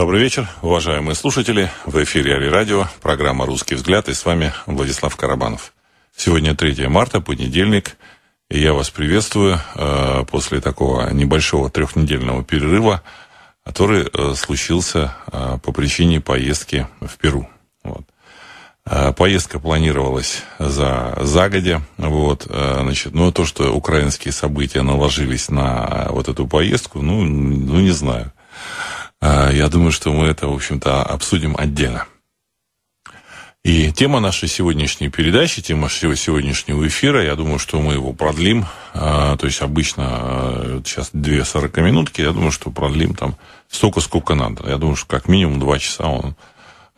Добрый вечер, уважаемые слушатели. В эфире Ари Радио, программа «Русский взгляд» и с вами Владислав Карабанов. Сегодня 3 марта, понедельник, и я вас приветствую э, после такого небольшого трехнедельного перерыва, который э, случился э, по причине поездки в Перу. Вот. Э, поездка планировалась за загодя, вот, э, значит, но то, что украинские события наложились на э, вот эту поездку, ну, ну не знаю. А, я думаю, что мы это, в общем-то, обсудим отдельно. И тема нашей сегодняшней передачи, тема нашего сегодняшнего эфира, я думаю, что мы его продлим. А, то есть обычно э, сейчас 2 40 минутки, я думаю, что продлим там столько, сколько надо. Я думаю, что как минимум 2 часа он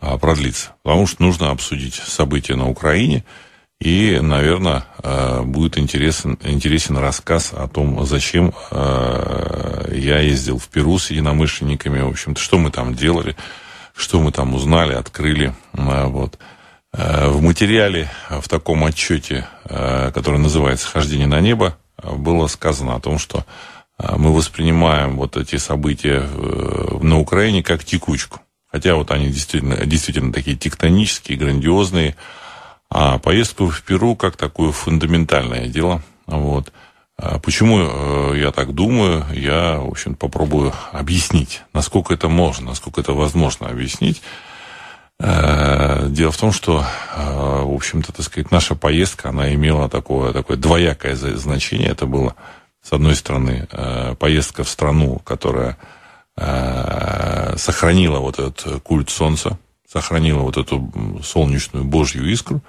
а, продлится. Потому что нужно обсудить события на Украине – и, наверное, э, будет интересен, интересен рассказ о том, зачем э, я ездил в Перу с единомышленниками, в общем-то, что мы там делали, что мы там узнали, открыли. Вот. Э, в материале, в таком отчете, который называется «Хождение на небо», было сказано о том, что мы воспринимаем вот эти события на Украине как текучку. Хотя вот они действительно, действительно такие тектонические, грандиозные, а поездку в Перу как такое фундаментальное дело. Вот. А почему э, я так думаю, я, в общем, попробую объяснить, насколько это можно, насколько это возможно объяснить. Э, дело в том, что, э, в общем-то, так сказать, наша поездка, она имела такое, такое двоякое значение. Это было, с одной стороны, поездка в страну, которая сохранила вот этот культ солнца, сохранила вот эту солнечную божью искру.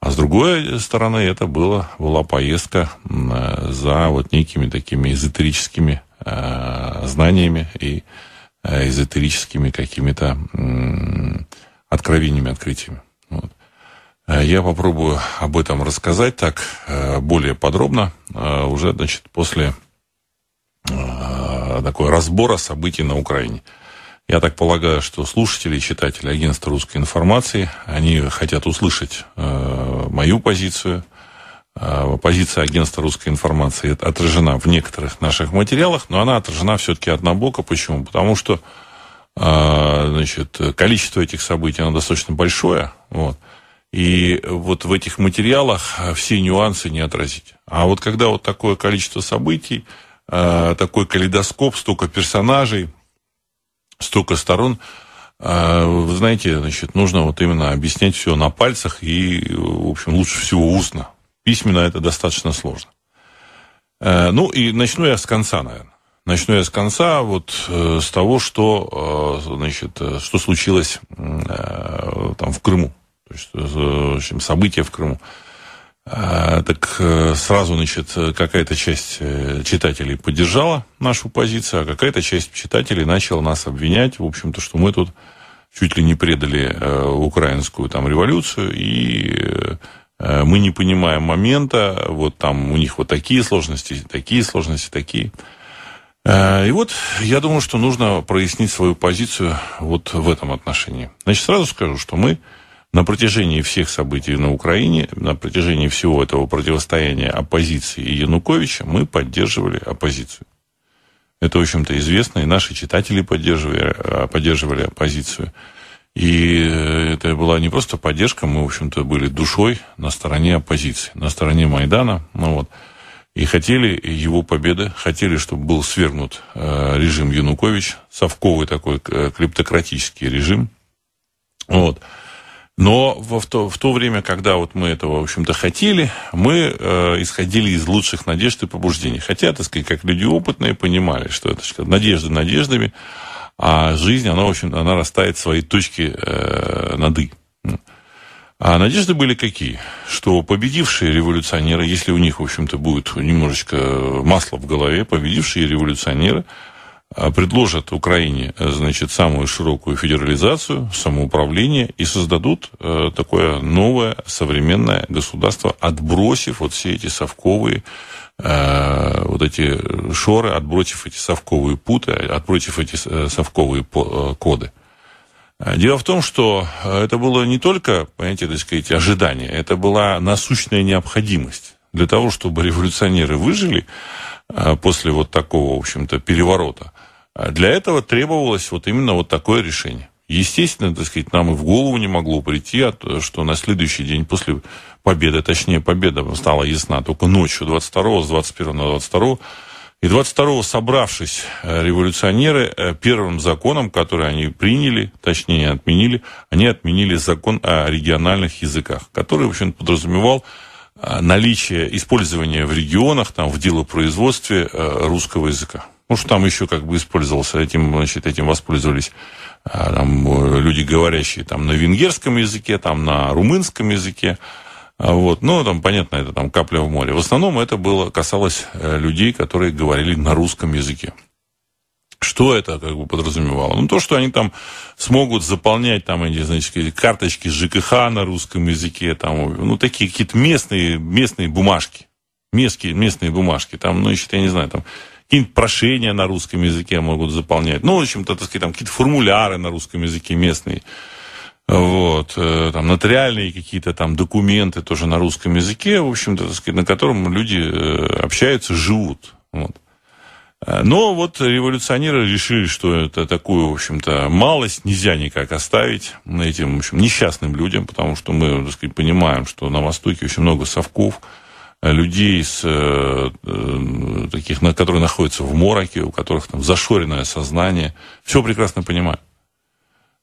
А с другой стороны, это было, была поездка за вот некими такими эзотерическими э, знаниями и э, эзотерическими какими-то откровениями, открытиями. Вот. Э, я попробую об этом рассказать так более подробно уже, значит, после такой разбора событий на Украине. Я так полагаю, что слушатели и читатели агентства русской информации, они хотят услышать э, мою позицию. Э, позиция агентства русской информации отражена в некоторых наших материалах, но она отражена все-таки однобоко. Почему? Потому что э, значит, количество этих событий оно достаточно большое. Вот. И вот в этих материалах все нюансы не отразить. А вот когда вот такое количество событий, э, такой калейдоскоп, столько персонажей – столько сторон. А, вы знаете, значит, нужно вот именно объяснять все на пальцах и, в общем, лучше всего устно. Письменно это достаточно сложно. Э, ну и начну я с конца, наверное. Начну я с конца, вот э, с того, что, э, значит, что случилось там в Крыму. То есть, в общем, события в Крыму. А, так э, сразу, значит, э, какая-то часть э, читателей поддержала нашу позицию, а какая-то часть читателей начала нас обвинять, в общем-то, что мы тут чуть ли не предали украинскую там революцию, и мы не понимаем момента, вот там у них вот такие сложности, такие сложности, такие. и вот я думаю, что нужно прояснить свою позицию вот в этом отношении. Значит, сразу скажу, что мы на протяжении всех событий на Украине, на протяжении всего этого противостояния оппозиции и Януковича мы поддерживали оппозицию. Это, в общем-то, известно, и наши читатели поддерживали, э, поддерживали оппозицию. И э, это была не просто поддержка, мы, в общем-то, были душой на стороне оппозиции, на стороне Майдана. Ну вот. И хотели его победы, хотели, чтобы был свергнут э, режим Янукович, совковый такой э, клептократический режим. Вот. Но в, то, в то время, когда вот мы этого, в общем-то, хотели, мы э, исходили из лучших надежд и побуждений. Хотя, так сказать, как люди опытные понимали, что это что надежды надеждами, а жизнь, она, в общем она растает свои точки э, над А надежды были какие? Что победившие революционеры, если у них, в общем-то, будет немножечко масла в голове, победившие революционеры – а, предложат Украине, э, значит, самую широкую федерализацию, самоуправление и создадут э, такое новое современное государство, отбросив вот все эти совковые, э, вот эти шоры, отбросив эти совковые путы, отбросив эти совковые коды. Дело в том, что это было не только, понимаете, так сказать, ожидание, это была насущная необходимость для того, чтобы революционеры выжили, Э, после вот такого, в общем-то, переворота. Э, для этого требовалось вот именно вот такое решение. Естественно, так сказать, нам и в голову не могло прийти, а что на следующий день после победы, точнее, победа стала ясна только ночью 22 с 21 на 22 и 22-го, собравшись, э, революционеры первым законом, который они приняли, точнее отменили, они отменили закон о региональных языках, который, в общем, подразумевал а, наличие использования в регионах, там, в делопроизводстве э, русского языка. Ну, что там еще как бы использовался, этим, значит, этим воспользовались а, там, э, люди, говорящие там на венгерском языке, там на румынском языке. А, вот. Ну, там, понятно, это там капля в море. В основном это было, касалось э, людей, которые говорили на русском языке. Что это как бы подразумевало? Ну, то, что они там смогут заполнять там эти, значит, карточки ЖКХ на русском языке, там, ну, такие какие-то местные, местные бумажки. Местные, местные бумажки. Там, ну, значит, я не знаю, там, какие-нибудь прошения на русском языке могут заполнять. Ну, в общем-то, так сказать, там какие-то формуляры на русском языке местные. Вот, э, там нотариальные какие-то там документы тоже на русском языке, в общем-то, на котором люди э, общаются, живут. Вот. Э, но вот революционеры решили, что это такую, в общем-то, малость нельзя никак оставить этим, в общем, несчастным людям, потому что мы, так сказать, понимаем, что на Востоке очень много совков, э, людей, с, э, таких, на, которые находятся в мороке, у которых там зашоренное сознание. Все прекрасно понимают.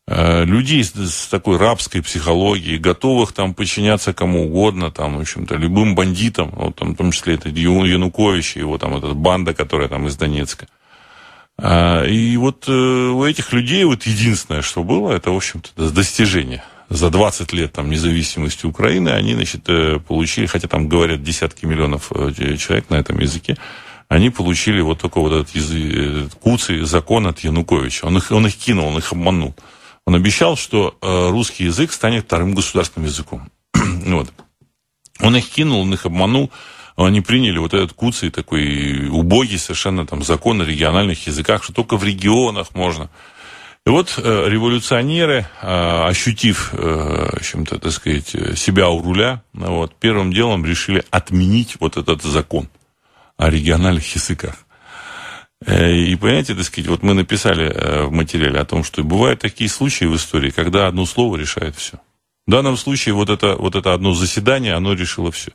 Э, людей с, с такой рабской психологией, готовых там подчиняться кому угодно, там, в общем-то, любым бандитам, вот, там, в том числе это Янукович и его там эта банда, которая там из Донецка. А, и вот э, у этих людей вот единственное, что было, это, в общем-то, достижение. За 20 лет там, независимости Украины они, значит, э, получили, хотя там говорят десятки миллионов человек на этом языке, они получили вот только вот этот, язык, этот куцый закон от Януковича. Он их, он их кинул, он их обманул. Он обещал, что э, русский язык станет вторым государственным языком. вот. Он их кинул, он их обманул. Они приняли вот этот куцый такой убогий совершенно там закон о региональных языках, что только в регионах можно. И вот э, революционеры, э, ощутив, э, чем-то, так сказать, себя у руля, вот, первым делом решили отменить вот этот закон о региональных языках. Э, и понимаете, так сказать, вот мы написали э, в материале о том, что бывают такие случаи в истории, когда одно слово решает все. В данном случае вот это, вот это одно заседание, оно решило все.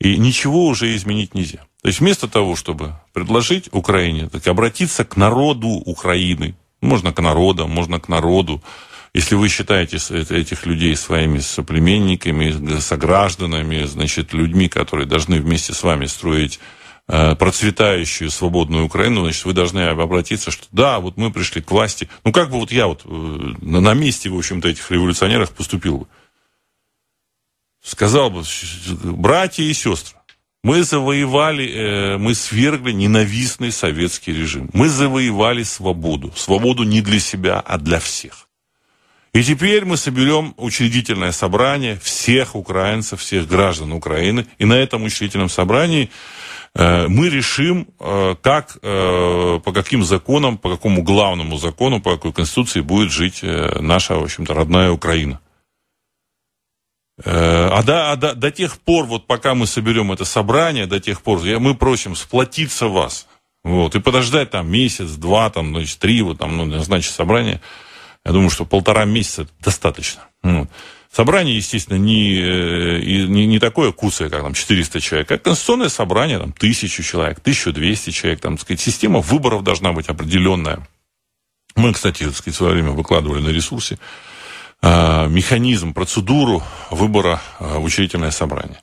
И ничего уже изменить нельзя. То есть вместо того, чтобы предложить Украине, так обратиться к народу Украины, можно к народам, можно к народу, если вы считаете э, этих людей своими соплеменниками, согражданами, значит, людьми, которые должны вместе с вами строить Э, процветающую свободную Украину, значит, вы должны обратиться, что да, вот мы пришли к власти. Ну, как бы вот я вот э, на месте, в общем-то, этих революционеров поступил бы. Сказал бы, братья и сестры, мы завоевали, э, мы свергли ненавистный советский режим. Мы завоевали свободу. Свободу не для себя, а для всех. И теперь мы соберем учредительное собрание всех украинцев, всех граждан Украины. И на этом учредительном собрании Э, мы решим, э, как, э, по каким законам, по какому главному закону, по какой конституции будет жить наша, в общем-то, родная Украина. А, до, а до, до тех пор, вот пока мы соберем это собрание, до тех пор я, мы просим сплотиться вас, вот, и подождать там месяц, два, там, значит, три, вот там, ну, значит, собрание. Я думаю, что полтора месяца достаточно. Вот. Собрание, естественно, не, э, не, не такое кусое, как там 400 человек, а конституционное собрание, там, 1000 человек, 1200 человек, там, сказать, система выборов должна быть определенная. Мы, кстати, так сказать, в свое время выкладывали на ресурсе а, механизм, процедуру выбора а, в учредительное собрание.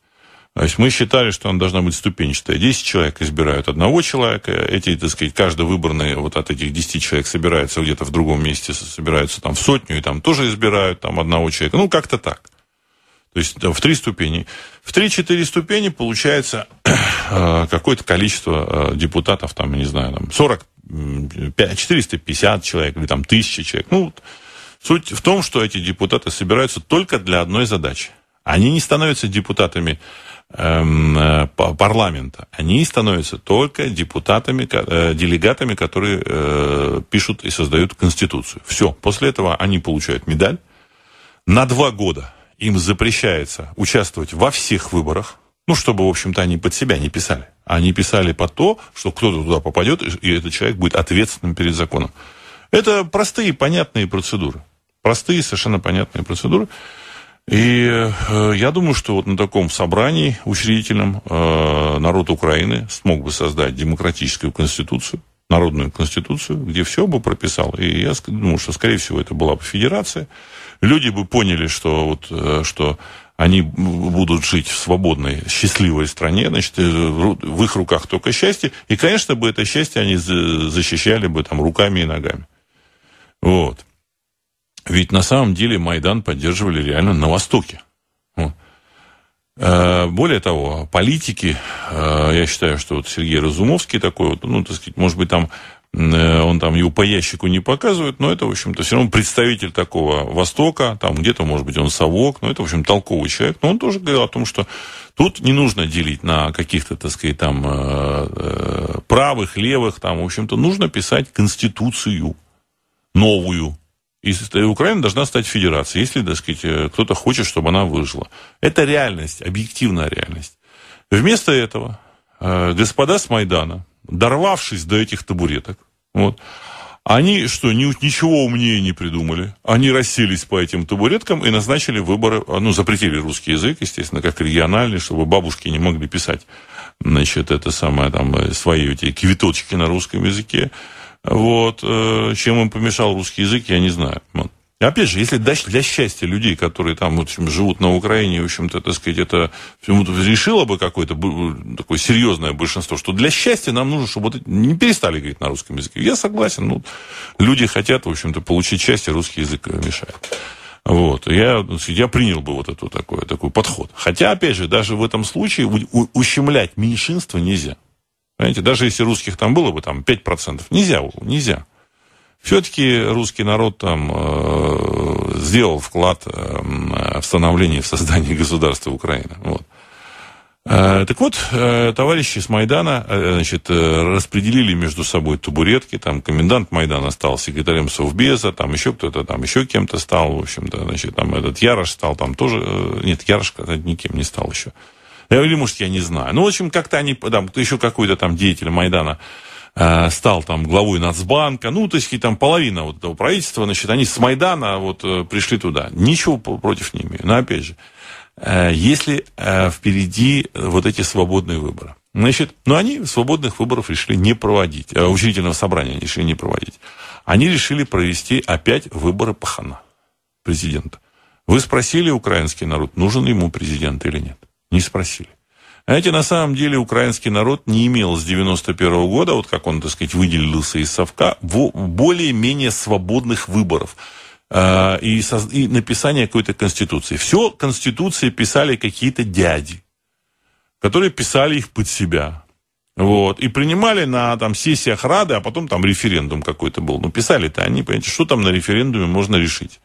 То есть мы считали, что она должна быть ступенчатая. десять человек избирают одного человека, эти, так сказать, каждый выбранный вот от этих десяти человек собирается где-то в другом месте, собираются там в сотню, и там тоже избирают там одного человека. Ну, как-то так. То есть в три ступени. В три-четыре ступени получается э, какое-то количество э, депутатов, там, я не знаю, там 40, 450 человек или там тысячи человек. Ну, суть в том, что эти депутаты собираются только для одной задачи. Они не становятся депутатами Эм, э, парламента, они становятся только депутатами, э, делегатами, которые э, пишут и создают Конституцию. Все. После этого они получают медаль. На два года им запрещается участвовать во всех выборах, ну, чтобы, в общем-то, они под себя не писали. Они писали по то, что кто-то туда попадет, и этот человек будет ответственным перед законом. Это простые, понятные процедуры. Простые, совершенно понятные процедуры. И э, я думаю, что вот на таком собрании учредительном э, народ Украины смог бы создать демократическую конституцию, народную конституцию, где все бы прописал. И я думаю, что, скорее всего, это была бы федерация. Люди бы поняли, что, вот, э, что они будут жить в свободной, счастливой стране, значит, в их руках только счастье. И, конечно, бы это счастье они защищали бы там руками и ногами. Вот. Ведь на самом деле Майдан поддерживали реально на Востоке. Э, более того, политики, э, я считаю, что вот Сергей Разумовский такой, вот, ну, так сказать, может быть, там э, он там его по ящику не показывает, но это, в общем-то, все равно представитель такого Востока, там где-то, может быть, он совок, но это, в общем, толковый человек, но он тоже говорил о том, что тут не нужно делить на каких-то, так сказать, там правых, левых, там, в общем-то, нужно писать конституцию новую, и э, Украина должна стать федерацией, если, так сказать, э, кто-то хочет, чтобы она выжила. Это реальность, объективная реальность. Вместо этого э, господа с Майдана, дорвавшись до этих табуреток, вот, они что, ни, ничего умнее не придумали? Они расселись по этим табуреткам и назначили выборы, а, ну, запретили русский язык, естественно, как региональный, чтобы бабушки не могли писать, значит, это самое, там, свои эти квиточки на русском языке. Вот, э, чем им помешал русский язык, я не знаю. Вот. Опять же, если для счастья людей, которые там, в общем, живут на Украине, в общем-то, так сказать, это всему решило бы какое-то такое серьезное большинство, что для счастья нам нужно, чтобы вот не перестали говорить на русском языке. Я согласен, ну, люди хотят, в общем-то, получить счастье, русский язык мешает. Вот. Я, я принял бы вот эту такой, такой подход. Хотя, опять же, даже в этом случае ущемлять меньшинство нельзя. Понимаете, даже если русских там было бы там 5%, нельзя, нельзя. Все-таки русский народ там э, сделал вклад э, в становление, в создание государства Украины. Вот. Э, так вот, э, товарищи с Майдана э, значит, э, распределили между собой табуретки, там комендант Майдана стал секретарем Совбеза, там еще кто-то, там еще кем-то стал, в общем-то, значит, там этот Ярош стал, там тоже, э, нет, Ярош, кстати, никем не стал еще. Или, может, я не знаю. Ну, в общем, как-то они, там, еще какой-то там деятель Майдана э, стал там главой Нацбанка, ну, то есть там половина вот этого правительства, значит, они с Майдана вот э, пришли туда. Ничего против не имею. Но, опять же, э, если впереди вот эти свободные выборы. Значит, но ну, они свободных выборов решили не проводить, учредительного собрания они решили не проводить. Они решили провести опять выборы Пахана, президента. Вы спросили украинский народ, нужен ему президент или нет не спросили. Знаете, на самом деле украинский народ не имел с 91 года, вот как он, так сказать, выделился из совка, более-менее свободных выборов а, и, со, и написания какой-то конституции. Все конституции писали какие-то дяди, которые писали их под себя. Вот. И принимали на там, сессиях Рады, а потом там референдум какой-то был. Ну, писали-то они, понимаете, что там на референдуме можно решить?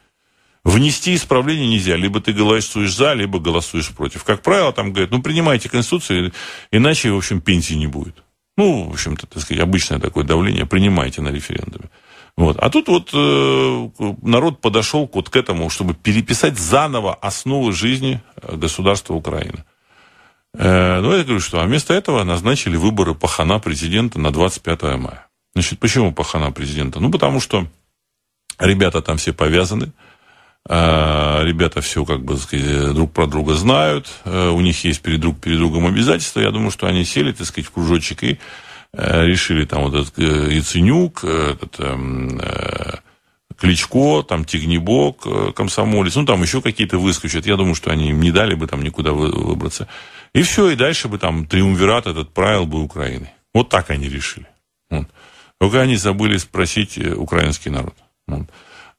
Внести исправление нельзя. Либо ты голосуешь за, либо голосуешь против. Как правило, там говорят, ну, принимайте Конституцию, иначе, в общем, пенсии не будет. Ну, в общем-то, так сказать, обычное такое давление, принимайте на референдуме. Вот. А тут вот э, народ подошел вот к этому, чтобы переписать заново основы жизни э, государства Украины. Э, ну, я говорю, что а вместо этого назначили выборы пахана президента на 25 мая. Значит, почему пахана президента? Ну, потому что ребята там все повязаны, Э, ребята все, как бы, сказать, э, друг про друга знают. Э, у них есть перед друг перед другом обязательства. Я думаю, что они сели, так сказать, в кружочек и решили там вот этот Яценюк, этот эм, Кличко, там Тигнебок, Комсомолец, ну там еще какие-то выскочат. Я думаю, что они им не дали бы там никуда выбраться. И все, и дальше бы там триумвират этот правил бы Украины. Вот так они решили. Вот. Только они забыли спросить украинский народ. Вот.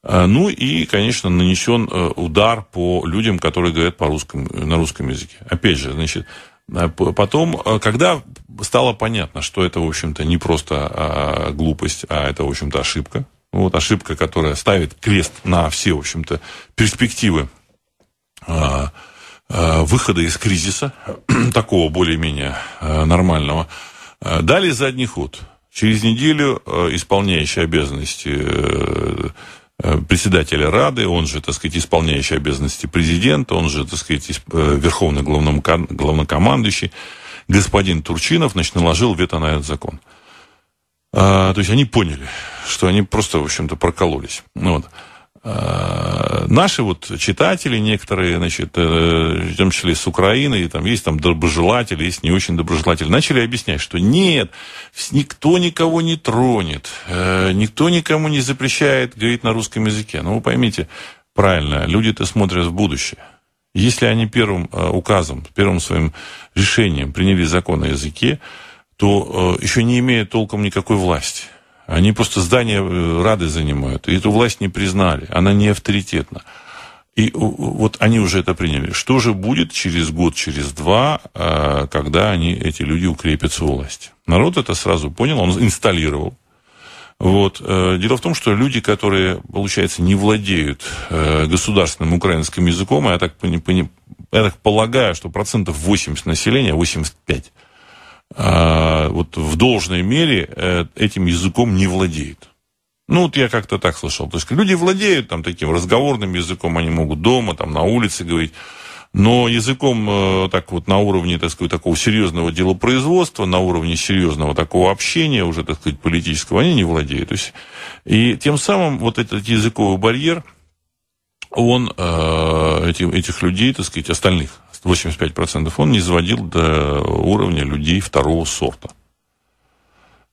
А, ну и, конечно, нанесен э, удар по людям, которые говорят по русскому, на русском языке. Опять же, значит, а, потом, а, когда стало понятно, что это, в общем-то, не просто глупость, а это, в общем-то, ошибка, вот ошибка, которая ставит крест на все, в общем-то, перспективы выхода из кризиса, такого более-менее нормального, дали задний ход. Через неделю исполняющий обязанности э, Э, председателя Рады, он же, так сказать, исполняющий обязанности президента, он же, так сказать, э, верховный главнокомандующий, господин Турчинов, значит, наложил вето на этот закон. А, то есть они поняли, что они просто, в общем-то, прокололись. Ну Вот. Э, наши вот читатели некоторые, значит, э, в том числе с Украины, и там есть там доброжелатели, есть не очень доброжелатели, начали объяснять, что нет, никто никого не тронет, э, никто никому не запрещает говорить на русском языке. Но ну, вы поймите правильно, люди-то смотрят в будущее. Если они первым указом, первым своим решением приняли закон о языке, то еще не имеют толком никакой власти. Они просто здание э, Рады занимают. И эту власть не признали. Она не авторитетна. И вот они уже это приняли. Что же будет через год, через два, а, когда они, эти люди укрепят свою власть? Народ это сразу понял, он инсталлировал. Вот. Э, дело в том, что люди, которые, получается, не владеют э, государственным украинским языком, я так, я так полагаю, что процентов 80 населения, 85, а, вот в должной мере э, этим языком не владеет. Ну, вот я как-то так слышал. То есть люди владеют там таким разговорным языком, они могут дома, там, на улице говорить. Но языком э, так вот на уровне, так сказать, такого серьезного делопроизводства, на уровне серьезного такого общения уже, так сказать, политического, они не владеют. То есть, и тем самым вот этот языковый барьер, он э, этих, этих людей, так сказать, остальных 85%, он не заводил до уровня людей второго сорта.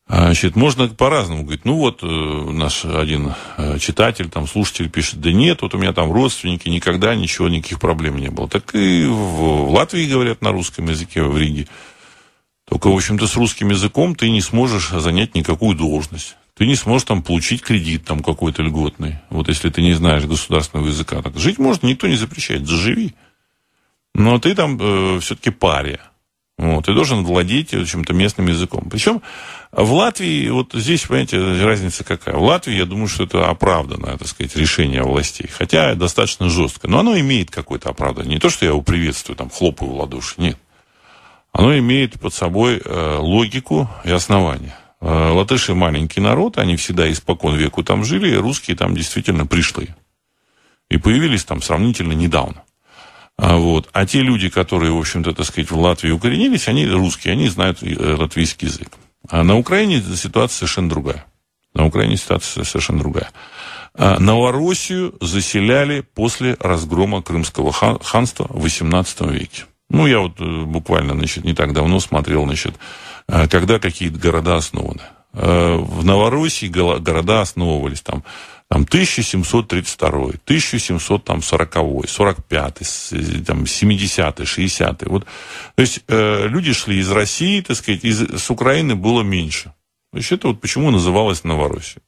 А, значит, можно по-разному говорить. Ну вот э, наш один э, читатель, там слушатель пишет, да нет, вот у меня там родственники, никогда ничего, никаких проблем не было. Так и в, в Латвии говорят на русском языке, в Риге. Только, в общем-то, с русским языком ты не сможешь занять никакую должность. Ты не сможешь там получить кредит там какой-то льготный. Вот если ты не знаешь государственного языка. Так жить можно, никто не запрещает. Заживи. Но ты там э, все-таки пария. Вот, ты должен владеть чем-то местным языком. Причем в Латвии, вот здесь, понимаете, разница какая. В Латвии, я думаю, что это оправданное, так сказать, решение властей. Хотя достаточно жестко. Но оно имеет какое-то оправдание. Не то, что я его приветствую, там, хлопаю в ладоши. Нет. Оно имеет под собой э, логику и основания. Э, латыши маленький народ, они всегда испокон веку там жили, и русские там действительно пришли. И появились там сравнительно недавно. А вот. А те люди, которые, в общем-то, так сказать, в Латвии укоренились, они русские, они знают э, латвийский язык. А на Украине ситуация совершенно другая. На Украине ситуация совершенно другая. А Новороссию заселяли после разгрома Крымского ханства в XVIII веке. Ну, я вот э, буквально, значит, не так давно смотрел, значит, э, когда какие то города основаны. В Новороссии города основывались там там 1732, 1740, 45, там 70, 60. Вот. То есть э, люди шли из России, так сказать, из, с Украины было меньше. То есть это вот почему называлось Новороссия.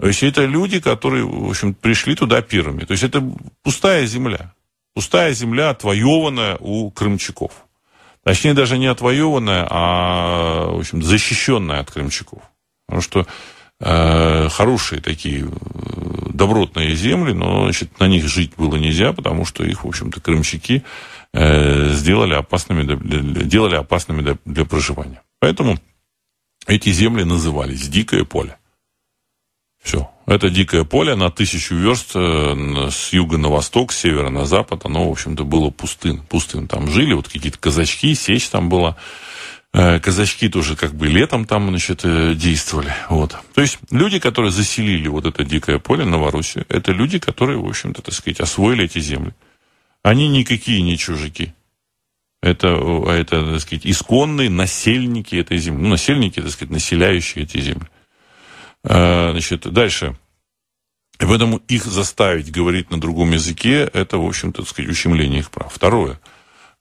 То есть это люди, которые, в общем, пришли туда первыми. То есть это пустая земля. Пустая земля, отвоеванная у крымчаков. Точнее, даже не отвоеванная, а, в общем, защищенная от крымчаков. Потому что Э, хорошие такие э, добротные земли, но значит, на них жить было нельзя, потому что их, в общем-то, крымчаки э, сделали опасными, делали опасными для, проживания. Поэтому эти земли назывались «дикое поле». Все. Это дикое поле на тысячу верст с юга на восток, с севера на запад. Оно, в общем-то, было пустым. пустым. Там жили вот какие-то казачки, сечь там была. Э, казачки тоже как бы летом там, значит, э, действовали. Вот. То есть люди, которые заселили вот это дикое поле, Новороссию, это люди, которые, в общем-то, так сказать, освоили эти земли. Они никакие не чужики. Это, а это так сказать, исконные насельники этой земли. Ну, насельники, так сказать, населяющие эти земли. Э, значит, дальше. Поэтому их заставить говорить на другом языке, это, в общем-то, так сказать, ущемление их прав. Второе –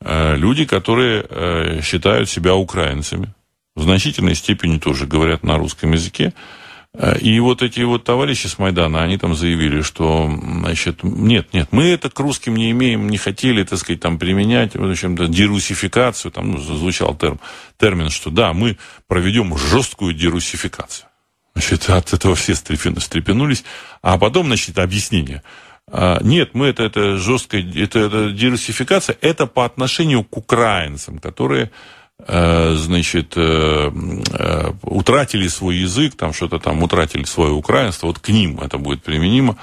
Э, люди, которые э, считают себя украинцами, в значительной степени тоже говорят на русском языке. Э, и вот эти вот товарищи с Майдана, они там заявили, что, значит, нет, нет, мы это к русским не имеем, не хотели, так сказать, там применять, в общем-то, дерусификацию, там ну, звучал терм, термин, что да, мы проведем жесткую дерусификацию. Значит, от этого все стрепенулись. А потом, значит, объяснение – а, нет, мы это, это жесткая это, это диверсификация, это по отношению к украинцам, которые э, значит, э, э, утратили свой язык, там что-то там утратили свое украинство, вот к ним это будет применимо.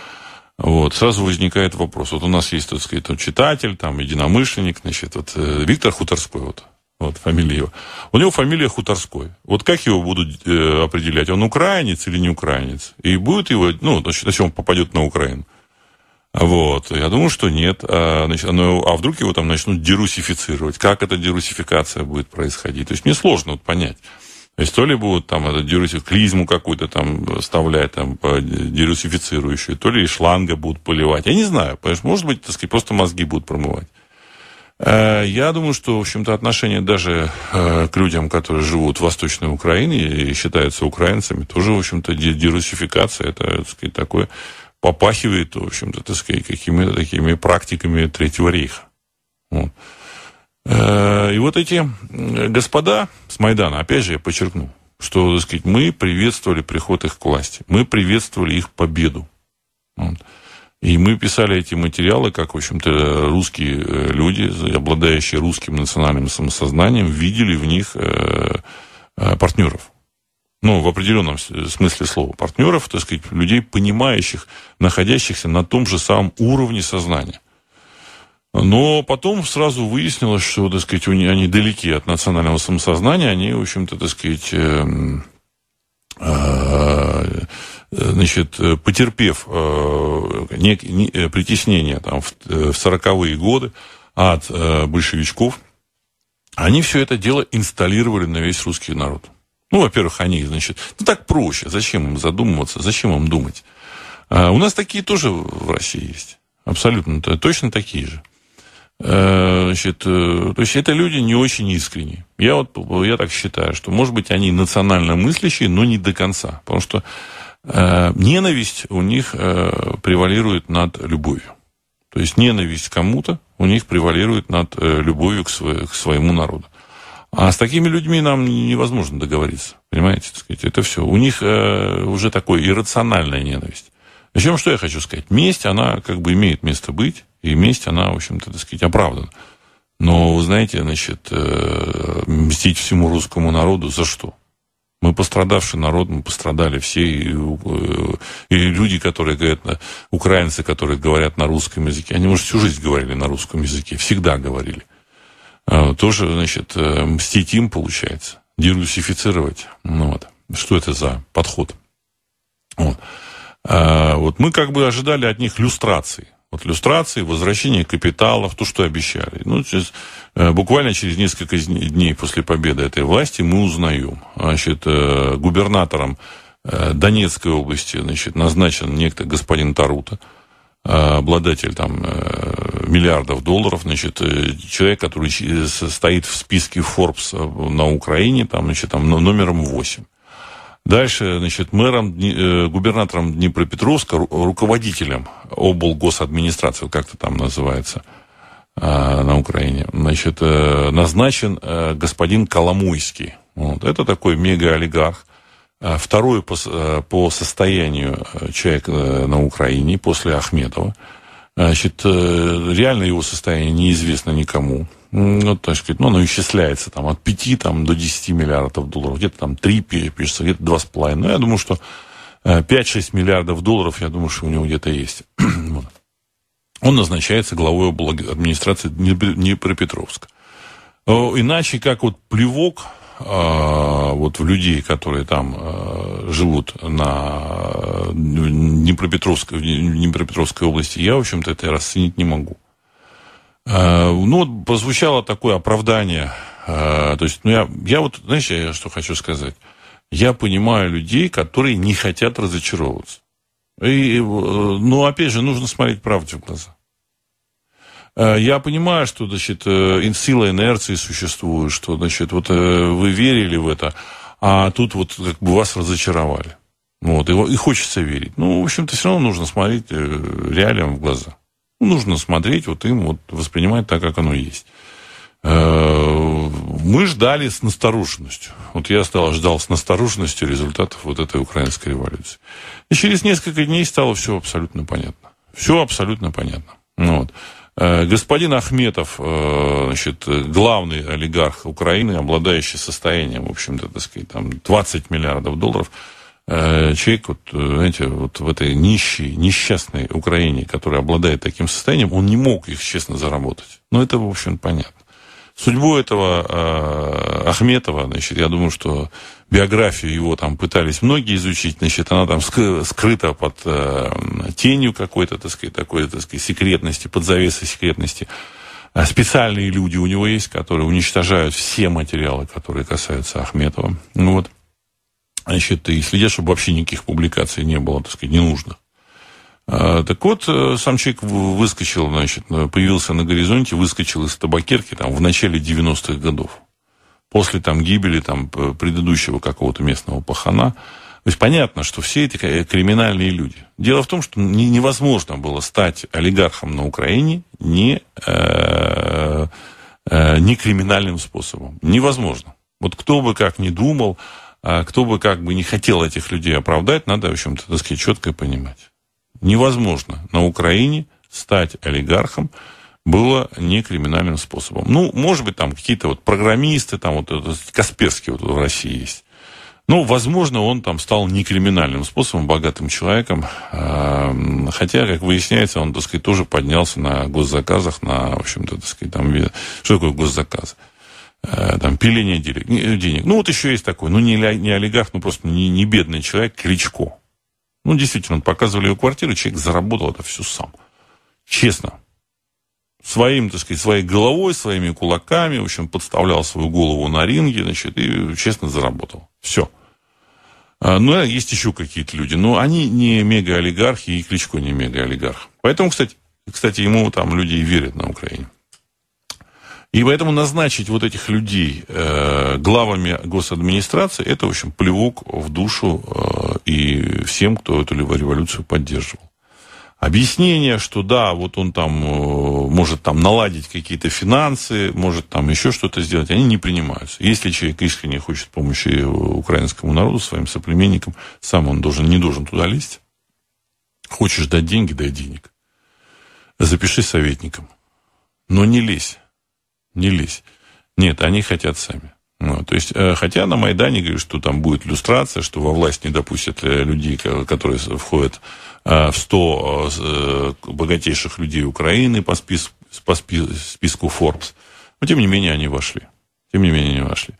Вот, сразу возникает вопрос. Вот у нас есть, так сказать, читатель, там, единомышленник, значит, вот Виктор Хуторской, вот, вот фамилия его. У него фамилия Хуторской. Вот как его будут э, определять, он украинец или не украинец? И будет его, ну, значит, если он попадет на Украину. Вот. Я думаю, что нет. А, значит, оно, а вдруг его там начнут дерусифицировать? Как эта дерусификация будет происходить? То есть мне сложно вот понять. То есть то ли будут там эту дерусиф... клизму какую-то там вставлять, там, дерусифицирующую, то ли шланга будут поливать. Я не знаю, понимаешь, может быть, так сказать, просто мозги будут промывать. Э, я думаю, что, в общем-то, отношение даже э, к людям, которые живут в Восточной Украине и считаются украинцами, тоже, в общем-то, дерусификация. Это, так сказать, такое попахивает, в общем-то, так сказать, какими-то такими практиками Третьего рейха. Вот. Э, и вот эти э, господа с Майдана, опять же, я подчеркну, что, так сказать, мы приветствовали приход их к власти, мы приветствовали их победу. И мы писали эти материалы, как, в общем-то, русские э, люди, обладающие русским национальным самосознанием, видели в них партнеров ну, в определенном смысле слова, партнеров, так сказать, людей, понимающих, находящихся на том же самом уровне сознания. Но потом сразу выяснилось, что, так сказать, они далеки от национального самосознания, они, в общем-то, так сказать, эм, э, значит, потерпев э, э, притеснение там, в 40-е годы от большевичков, они все это дело инсталлировали на весь русский народ. Ну, во-первых, они, значит, ну так проще. Зачем им задумываться, зачем им думать? А у нас такие тоже в России есть. Абсолютно точно такие же. Э, значит, э, то есть это люди не очень искренние. Я вот я так считаю, что, может быть, они национально мыслящие, но не до конца, потому что э, ненависть у них э, превалирует над любовью. То есть ненависть кому-то у них превалирует над э, любовью к, сво- к своему народу. А с такими людьми нам невозможно договориться, понимаете, так сказать, это все. У них э, уже такой иррациональная ненависть. Причем, что я хочу сказать, месть, она как бы имеет место быть, и месть, она, в общем-то, так сказать, оправдана. Но, вы знаете, значит, э, мстить всему русскому народу за что? Мы пострадавший народ, мы пострадали все, и, э, и люди, которые говорят, на, украинцы, которые говорят на русском языке, они, может, всю жизнь говорили на русском языке, всегда говорили. А, тоже, значит, э, мстить им получается, дерусифицировать. Ну, вот. Что это за подход? Вот. А, вот мы как бы ожидали от них люстрации. Вот люстрации, возвращение капиталов, то, что обещали. Ну, через, э, буквально через несколько дней после победы этой власти мы узнаем. Значит, э, губернатором Донецкой области значит, назначен некто господин Тарута обладатель там э, миллиардов долларов, значит, э, человек, который стоит в списке Forbes э, на Украине, там, значит, там номером 8. Дальше, значит, мэром, губернатором Днепропетровска, руководителем облгосадминистрации, как-то там называется, на Украине, значит, назначен господин Коломойский. Вот. Это такой мега-олигарх, а, вторую по, э, по состоянию э, человек э, на Украине после Ахмедова. Значит, реально его состояние неизвестно никому. Ну, так сказать, ну, оно исчисляется там, от 5 там, до 10 миллиардов долларов. Где-то там 3 пишется, где-то 2,5. Но ну, я думаю, что 5-6 миллиардов долларов, я думаю, что у него где-то есть. вот. Он назначается главой обл. администрации Днепропетровска. Иначе, как вот плевок а, вот в людей, которые там а, живут на Днепропетровской, Днепропетровской области, я, в общем-то, это расценить не могу. А, ну, вот прозвучало такое оправдание. То есть, ну, я, я вот, знаешь, я что хочу сказать? Я понимаю людей, которые не хотят разочаровываться. И, э, ну, опять же, нужно смотреть правде в глаза. Э, я понимаю, что, значит, э, сила инерции существует, что, значит, вот э, вы верили в это, а тут вот как бы вас разочаровали. Ну вот, и, хочется верить. Ну, в общем-то, все равно нужно смотреть реалиям в глаза. нужно смотреть, вот им вот воспринимать так, как оно есть. Мы ждали с настороженностью. Вот я стал, ждал с настороженностью результатов вот этой украинской революции. И через несколько дней стало все абсолютно понятно. Все абсолютно понятно. Ну Вот. Э, господин Ахметов, э, значит, главный олигарх Украины, обладающий состоянием, в общем-то, так сказать, там 20 миллиардов долларов, э, человек, вот, знаете, вот в этой нищей, несчастной Украине, которая обладает таким состоянием, он не мог их честно заработать. Но ну, это, в общем, понятно. Судьбу этого э, Ахметова, значит, я думаю, что биографию его там пытались многие изучить, значит, она там скрыта под э, тенью какой-то, так сказать, такой, так сказать, секретности, под завесой секретности. А специальные люди у него есть, которые уничтожают все материалы, которые касаются Ахметова. Ну вот, значит, и следят, чтобы вообще никаких публикаций не было, так сказать, ненужных. А, так вот, э, сам человек выскочил, значит, появился на горизонте, выскочил из табакерки там, в начале 90-х годов. После там, гибели там, предыдущего какого-то местного пахана. То есть понятно, что все эти криминальные люди. Дело в том, что невозможно было стать олигархом на Украине не, э, э, не криминальным способом. Невозможно. Вот кто бы как ни думал, а кто бы как бы не хотел этих людей оправдать, надо, в общем-то, так сказать, четко понимать невозможно на Украине стать олигархом было не криминальным способом. Ну, может быть, там какие-то вот программисты, там вот этот Касперский вот в России есть. Ну, возможно, он там стал не криминальным способом, богатым человеком. Эм, хотя, как выясняется, он, так сказать, тоже поднялся на госзаказах, на, в общем-то, так сказать, там, что такое госзаказ? Э, там, пиление денег. Ну, вот еще есть такой, ну, не, не олигарх, ну, просто не, не бедный человек, Кличко. Ну, действительно, показывали ее квартиру, человек заработал это все сам. Честно. Своим, так сказать, своей головой, своими кулаками, в общем, подставлял свою голову на ринге, значит, и честно заработал. Все. А, но ну, а есть еще какие-то люди, но они не мега-олигархи, и Кличко не мега-олигарх. Поэтому, кстати, кстати, ему там люди и верят на Украине. И поэтому назначить вот этих людей э, главами госадминистрации, это, в общем, плевок в душу э, и всем, кто эту революцию поддерживал. Объяснение, что да, вот он там э, может там наладить какие-то финансы, может там еще что-то сделать, они не принимаются. Если человек искренне хочет помощи украинскому народу, своим соплеменникам, сам он должен, не должен туда лезть. Хочешь дать деньги, дай денег. Запиши советникам. Но не лезь не лезь. Нет, они хотят сами. Ну, то есть, э, хотя на Майдане говорят, что там будет люстрация, что во власть не допустят э, людей, которые входят э, в 100 богатейших людей Украины по списку, по списку Forbes. Но, тем не менее, они вошли. Тем не менее, они вошли.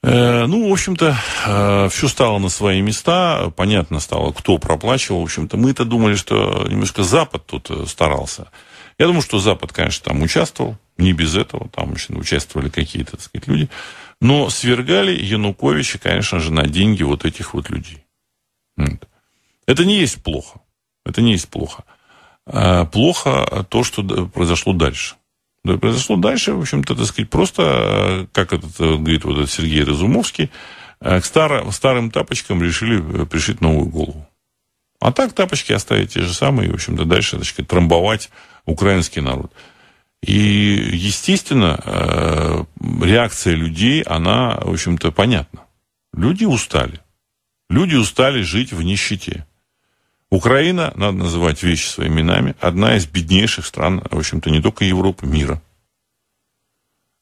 Ну, в общем-то, все стало на свои места, понятно стало, кто проплачивал. В общем-то, мы-то думали, что немножко Запад тут старался. Я думаю, что Запад, конечно, там участвовал, не без этого, там участвовали какие-то, так сказать, люди, но свергали Януковича, конечно же, на деньги вот этих вот людей. Это не есть плохо. Это не есть плохо. А плохо то, что произошло дальше. Произошло дальше, в общем-то, так сказать, просто, э, как этот, э, говорит вот этот Сергей Разумовский, э, к старым, старым тапочкам решили пришить новую голову. А так тапочки оставить те же самые, и, в общем-то, дальше, так сказать, трамбовать украинский народ. И, естественно, э, реакция людей, она, в общем-то, понятна. Люди устали. Люди устали жить в нищете. Украина, надо называть вещи своими именами, одна из беднейших стран, в общем-то, не только Европы, мира.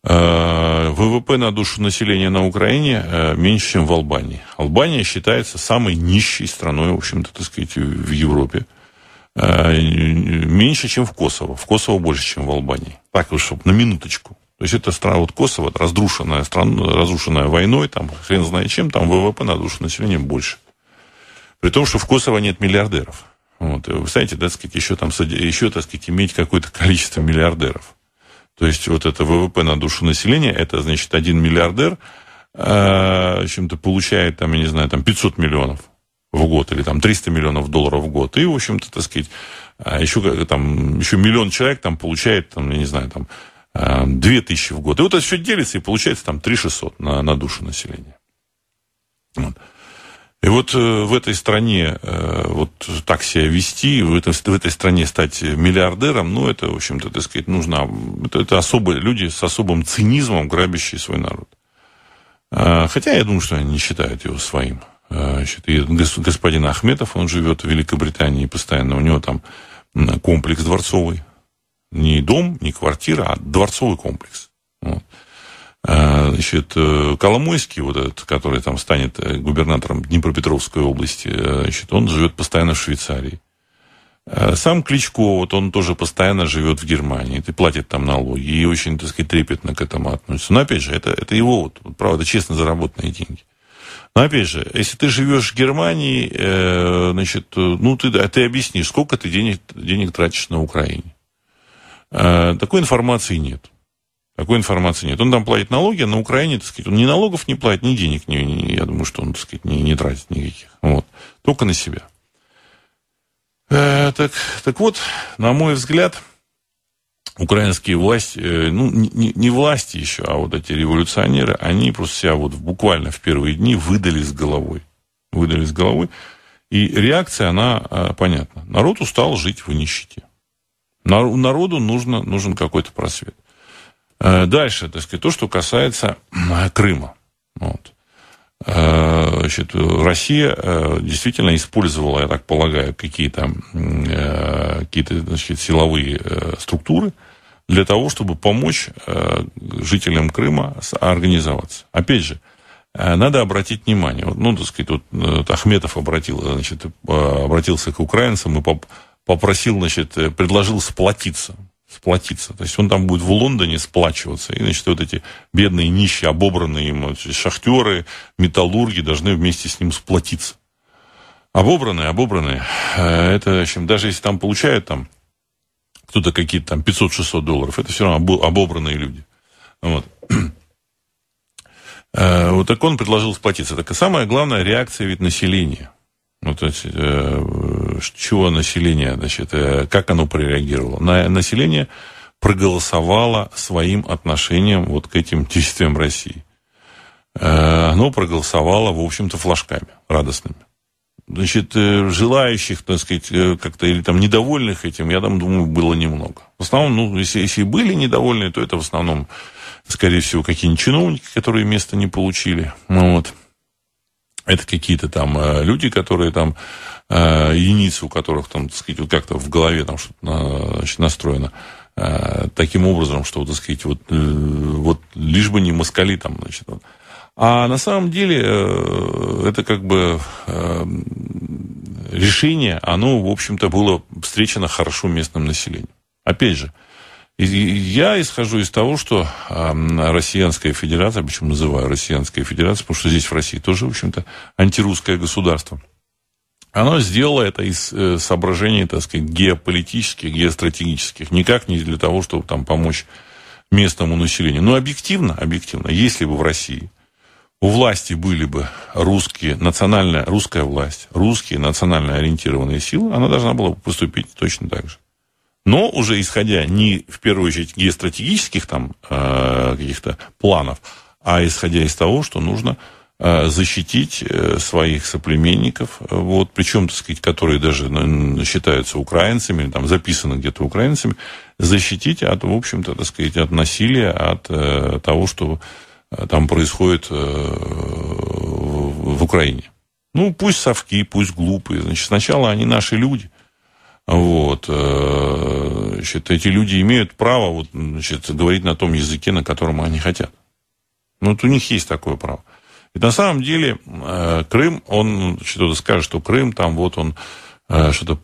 Э, ВВП на душу населения на Украине э, меньше, чем в Албании. Албания считается самой нищей страной, в общем-то, так сказать, в Европе. Э, меньше, чем в Косово. В Косово больше, чем в Албании. Так вот, чтобы на минуточку. То есть это страна, вот Косово, разрушенная страна, разрушенная войной, там хрен знает чем, там ВВП на душу населения больше. При том, что в Косово нет миллиардеров. Вот. вы знаете, да, сказать, еще, там, еще так сказать, иметь какое-то количество миллиардеров. То есть вот это ВВП на душу населения, это, значит, один миллиардер чем-то э, получает, там, я не знаю, там 500 миллионов в год или там 300 миллионов долларов в год. И, в общем-то, так сказать, а, еще, там, еще миллион человек там получает, там, я не знаю, там, 2000 а, в год. И вот это все делится, и получается там 3600 на, на душу населения. Вот. И вот э, в этой стране э, вот так себя вести, в, этом, в этой стране стать миллиардером, ну, это, в общем-то, так сказать, нужно... Это, это особые люди с особым цинизмом, грабящие свой народ. А, хотя я думаю, что они не считают его своим. А, значит, и господин Ахметов, он живет в Великобритании постоянно, у него там комплекс дворцовый. Не дом, не квартира, а дворцовый комплекс. Вот. А, значит, э, Коломойский, вот этот, который там станет э, губернатором Днепропетровской области, э, значит, он живет постоянно в Швейцарии. А, сам Кличко, вот он тоже постоянно живет в Германии, и платит там налоги, и очень, так сказать, трепетно к этому относится. Но, опять же, это, это его, вот, правда, честно заработанные деньги. Но опять же, если ты живешь в Германии, э, значит, ну ты, а ты объяснишь, сколько ты денег, денег тратишь на Украине. Э, такой информации нет. Такой информации нет. Он там платит налоги, а на Украине, так сказать, он ни налогов не платит, ни денег, не, не, я думаю, что он, так сказать, не, не тратит никаких. Вот. Только на себя. Э, так, так вот, на мой взгляд, украинские власти, э, ну, не, не власти еще, а вот эти революционеры, они просто себя вот буквально в первые дни выдали с головой. Выдали с головой. И реакция, она а, понятна. Народ устал жить в нищете. Народу нужно, нужен какой-то просвет. Э, дальше, так сказать, то, что касается э, Крыма. Вот. Э, значит, Россия э, действительно использовала, я так полагаю, какие-то э, какие значит, силовые структуры для того, чтобы помочь жителям Крыма организоваться. Опять же, надо обратить внимание, ну, так сказать, вот Ахметов обратил, значит, обратился к украинцам и попросил, значит, предложил сплотиться сплотиться. То есть он там будет в Лондоне сплачиваться, и, значит, вот эти бедные, нищие, обобранные им шахтеры, металлурги должны вместе с ним сплотиться. Обобранные, обобранные. Э, это, в общем, даже если там получают там кто-то какие-то там 500-600 долларов, это все равно обобранные люди. Вот. Э, вот так он предложил сплотиться. Так и самая главная реакция ведь населения. Ну, то есть, э, чего население, значит, э, как оно прореагировало? На, население проголосовало своим отношением вот к этим действиям России. Э, оно проголосовало, в общем-то, флажками радостными. Значит, э, желающих, так сказать, э, как-то, или там недовольных этим, я там думаю, было немного. В основном, ну, если, если были недовольные, то это в основном, скорее всего, какие-нибудь чиновники, которые места не получили. Ну, вот. Это какие-то там э, люди, которые там, э, единицы у которых там, так сказать, вот как-то в голове там что-то значит, настроено э, таким образом, что, так сказать, вот, вот лишь бы не москали там, значит. А на самом деле это как бы решение, оно, в общем-то, было встречено хорошо местным населением. Опять же, я исхожу из того, что российская Федерация, почему называю Россиянская Федерация, потому что здесь в России тоже, в общем-то, антирусское государство. Оно сделало это из э, соображений, так сказать, геополитических, геостратегических, никак не для того, чтобы там помочь местному населению. Но объективно, объективно, если бы в России у власти были бы русские, национальная, русская власть, русские национально ориентированные силы, она должна была бы поступить точно так же но уже исходя не в первую очередь геостратегических там э, каких-то планов, а исходя из того, что нужно э, защитить э, своих соплеменников, вот, причем, так сказать, которые даже считаются украинцами, или там записаны где-то украинцами, защитить от, в общем-то, так сказать, от насилия, от того, что там происходит в Украине. Ну, пусть совки, пусть глупые. Значит, сначала они наши люди. Вот, э, значит, эти люди имеют право вот, значит, говорить на том языке, на котором они хотят. Ну, вот у них есть такое право. Ведь на самом деле э, Крым, он что-то скажет, что Крым там вот он э, что-то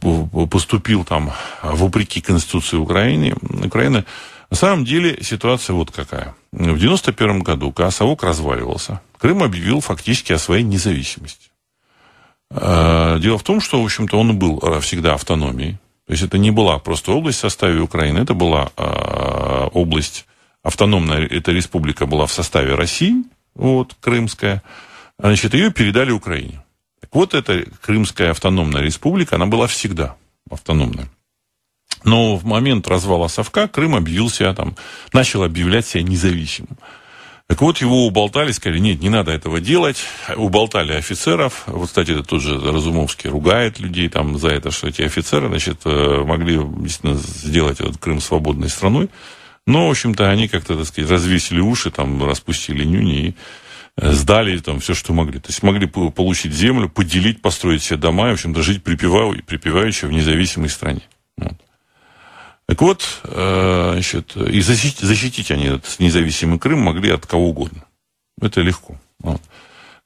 поступил там вопреки Конституции Украины. Украины. На самом деле ситуация вот какая. В 91 году Косовок разваливался. Крым объявил фактически о своей независимости. Э, дело в том, что, в общем-то, он был э, всегда автономией. То есть это не была просто область в составе Украины, это была э, область автономная, эта республика была в составе России, вот, крымская. Значит, ее передали Украине. Так вот, эта Крымская автономная республика, она была всегда автономная. Но в момент развала Совка Крым объявился, там, начал объявлять себя независимым. Так вот, его уболтали, сказали, нет, не надо этого делать. Уболтали офицеров. Вот, кстати, это тоже Разумовский ругает людей там за это, что эти офицеры, значит, э, могли действительно сделать этот Крым свободной страной. Но, в общем-то, они как-то, так сказать, развесили уши, там, распустили нюни и э, сдали там все, что могли. То есть могли получить землю, поделить, построить себе дома и, в общем-то, жить припеваючи в независимой стране. Вот. Так вот, э, значит, и защитить, защитить они этот независимый Крым могли от кого угодно. Это легко. Вот.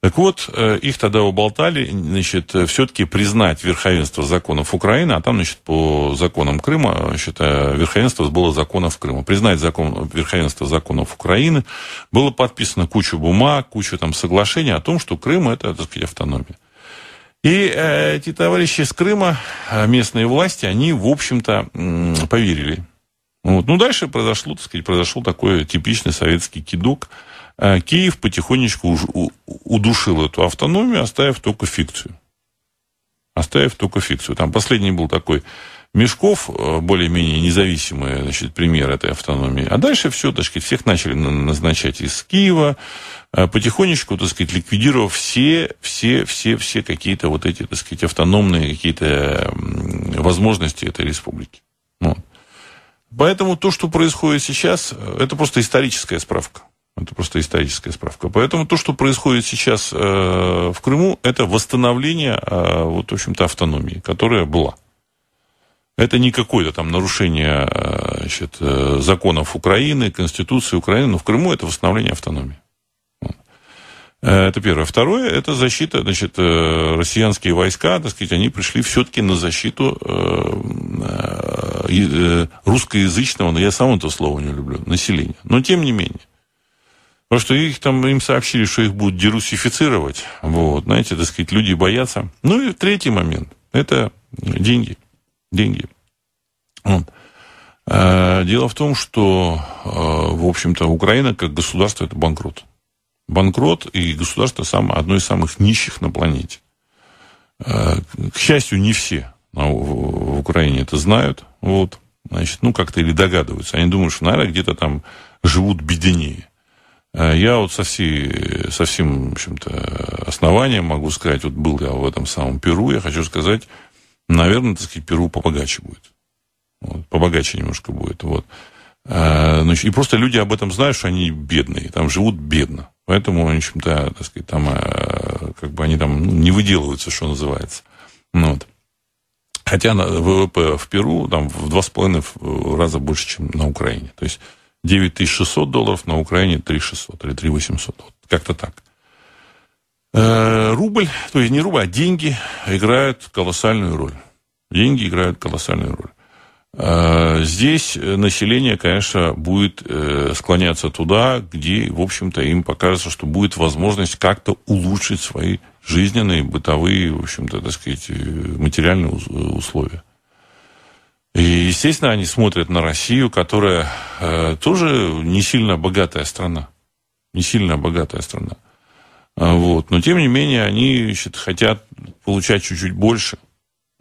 Так вот, э, их тогда уболтали, значит, э, все-таки признать верховенство законов Украины, а там, значит, по законам Крыма, значит, верховенство было законов Крыма. Признать закон, верховенство законов Украины, было подписано кучу бумаг, кучу там соглашений о том, что Крым – это, так сказать, автономия. И э, эти товарищи с Крыма, э, местные власти, они, в общем-то, поверили. Вот. Ну, дальше произошло, так сказать, произошел такой типичный советский кидок. Э, Киев потихонечку уж удушил эту автономию, оставив только фикцию. Оставив только фикцию. Там последний был такой Мешков, э, более-менее независимый значит, пример этой автономии. А дальше все, так сказать, всех начали назначать из Киева, э, потихонечку, так сказать, ликвидировав все, все, все, все какие-то вот эти, так сказать, автономные какие-то возможности этой республики. Вот. Ну, поэтому то, что происходит сейчас, э, это просто историческая справка. Это просто историческая справка. Поэтому то, что происходит сейчас э, в Крыму, это восстановление, э, вот, в общем-то, автономии, которая была. Это не какое-то там нарушение э, значит, э, законов Украины, Конституции Украины, но в Крыму это восстановление автономии. Э, это первое. Второе, это защита, значит, россиянские войска, так сказать, они пришли все-таки на защиту русскоязычного, но я сам это слово не люблю, населения. Но тем не менее. Потому что их там, им сообщили, что их будут дерусифицировать. Вот, знаете, так сказать, люди боятся. Ну и третий момент. Это деньги деньги. Э, дело в том, что, э, в общем-то, Украина как государство это банкрот. Банкрот и государство сам, одно из самых нищих на планете. Э, к счастью, не все в Украине это знают. Вот, значит, ну, как-то или догадываются. Они думают, что, наверное, где-то там живут беднее. Я вот со, всей, со всем, в общем-то, основанием могу сказать, вот был я в этом самом Перу, я хочу сказать, наверное, так сказать, Перу побогаче будет. Вот, побогаче немножко будет. Вот. А, значит, и просто люди об этом знают, что они бедные, там живут бедно. Поэтому, в общем-то, так сказать, там, э, как бы они там ну, не выделываются, что называется. Ну, вот. Хотя на ВВП в Перу там в два с половиной э, раза больше, чем на Украине. То есть 9600 долларов, на Украине 3600 или 3800. Вот как-то так. Э, рубль, то есть не рубль, а деньги играют колоссальную роль. Деньги играют колоссальную роль. Э, здесь население, конечно, будет э, склоняться туда, где, в общем-то, им покажется, что будет возможность как-то улучшить свои жизненные, бытовые, в общем-то, так сказать, материальные условия. И, естественно, они смотрят на Россию, которая тоже не сильно богатая страна. Не сильно богатая страна. А, вот. Но, тем не менее, они значит, хотят получать чуть-чуть больше.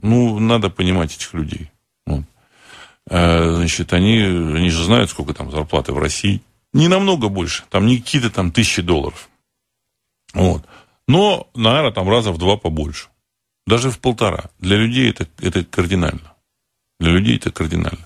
Ну, надо понимать этих людей. Вот. А, значит, они, они же знают, сколько там зарплаты в России. Не намного больше. Там не какие-то там тысячи долларов. Вот. Но, наверное, там раза в два побольше. Даже в полтора. Для людей это, это кардинально. Для людей это кардинально.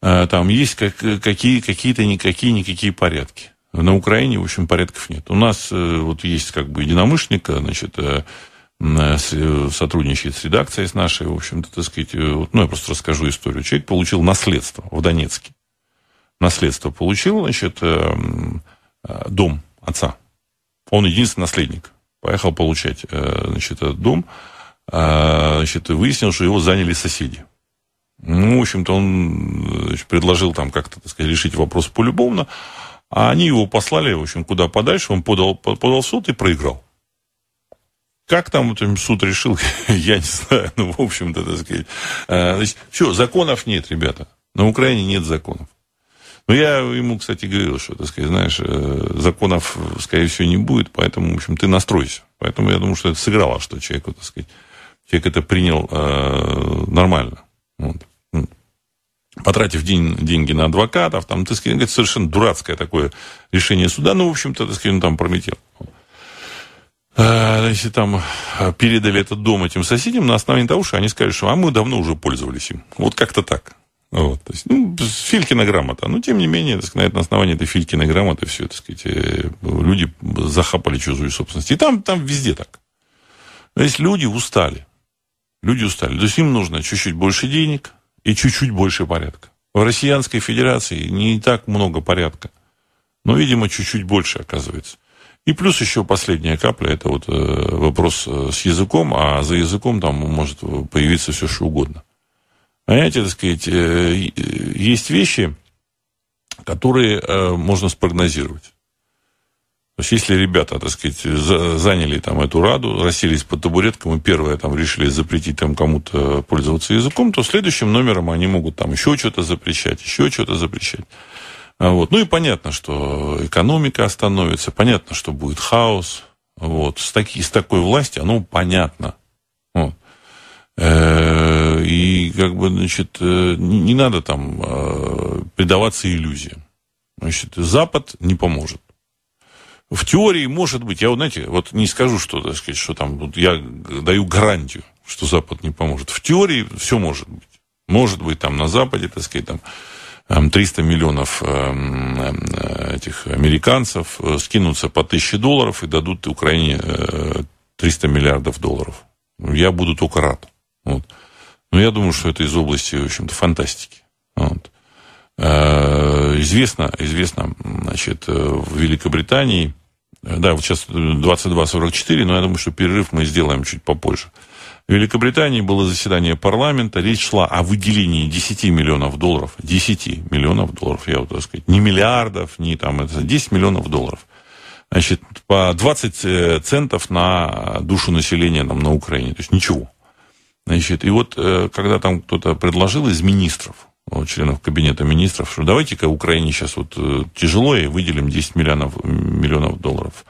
А, там есть как, какие, какие-то никакие-никакие порядки. На Украине, в общем, порядков нет. У нас э, вот есть как бы единомышленника, э, значит, э, сотрудничает с редакцией с нашей, в общем-то, так сказать, вот, ну, я просто расскажу историю. Человек получил наследство в Донецке. Наследство получил, значит, дом отца. Он единственный наследник. Поехал получать, значит, этот дом. Значит, выяснил, что его заняли соседи. Ну, в общем-то, он значит, предложил там как-то, так сказать, решить вопрос полюбовно. А они его послали, в общем, куда подальше. Он подал, подал в суд и проиграл. Как там вот, суд решил, я не знаю. Ну, в общем-то, так сказать. Значит, все, законов нет, ребята. На Украине нет законов. Но я ему, кстати, говорил, что, так сказать, знаешь, э, законов, скорее всего, не будет, поэтому, в общем, ты настройся. Поэтому я думаю, что это сыграло, что человеку, так сказать, человек это принял э, нормально. Вот потратив день, деньги на адвокатов, там, так сказать, совершенно дурацкое такое решение суда, ну, в общем-то, так сказать, ну, там прометил э, Если там э, передали этот дом этим соседям на основании того, что они сказали, что а мы давно уже пользовались им. Вот как-то так. Вот, то есть, ну, Филькина грамота. Но, ну, тем не менее, так сказать, на основании этой Филькиной грамоты все, так сказать, э, люди захапали чужую собственность. И там, там везде так. То есть люди устали. Люди устали. То есть им нужно чуть-чуть больше денег, и чуть-чуть больше порядка. В Россиянской Федерации не так много порядка, но, видимо, чуть-чуть больше оказывается. И плюс еще последняя капля, это вот э, вопрос э, с языком, а за языком там может появиться все что угодно. Понимаете, так сказать, э, есть вещи, которые можно спрогнозировать. То есть, если ребята, так сказать, заняли там эту раду, расселись по табуреткам и первое там решили запретить там кому-то пользоваться языком, то следующим номером они могут там еще что-то запрещать, еще что-то запрещать. А вот. Ну и понятно, что экономика остановится, понятно, что будет хаос. Вот. С, таки, с такой власти, оно понятно. Э, и как бы, значит, э, не надо там э, предаваться иллюзиям. Значит, Запад не поможет. В теории, может быть, я, вот, знаете, вот не скажу, что, так сказать, что там, вот я даю гарантию, что Запад не поможет. В теории все может быть. Может быть, там на Западе, так сказать, там, 300 эм, миллионов эм, э, этих американцев э, скинутся по 1000 долларов и дадут Украине 300 э, миллиардов долларов. Я буду только рад. Вот. Но ну, я думаю, что это из области, в общем-то, фантастики. Вот. Известно, известно, значит, в Великобритании да, вот сейчас 22.44, но я думаю, что перерыв мы сделаем чуть попозже. В Великобритании было заседание парламента, речь шла о выделении 10 миллионов долларов, 10 миллионов долларов, я вот так сказать, не миллиардов, не там, это 10 миллионов долларов. Значит, по 20 э, центов на душу населения там на Украине, то есть ничего. Значит, и вот э, когда там кто-то предложил из министров, членов кабинета министров, что давайте-ка Украине сейчас вот э, тяжело и выделим 10 миллионов, миллионов долларов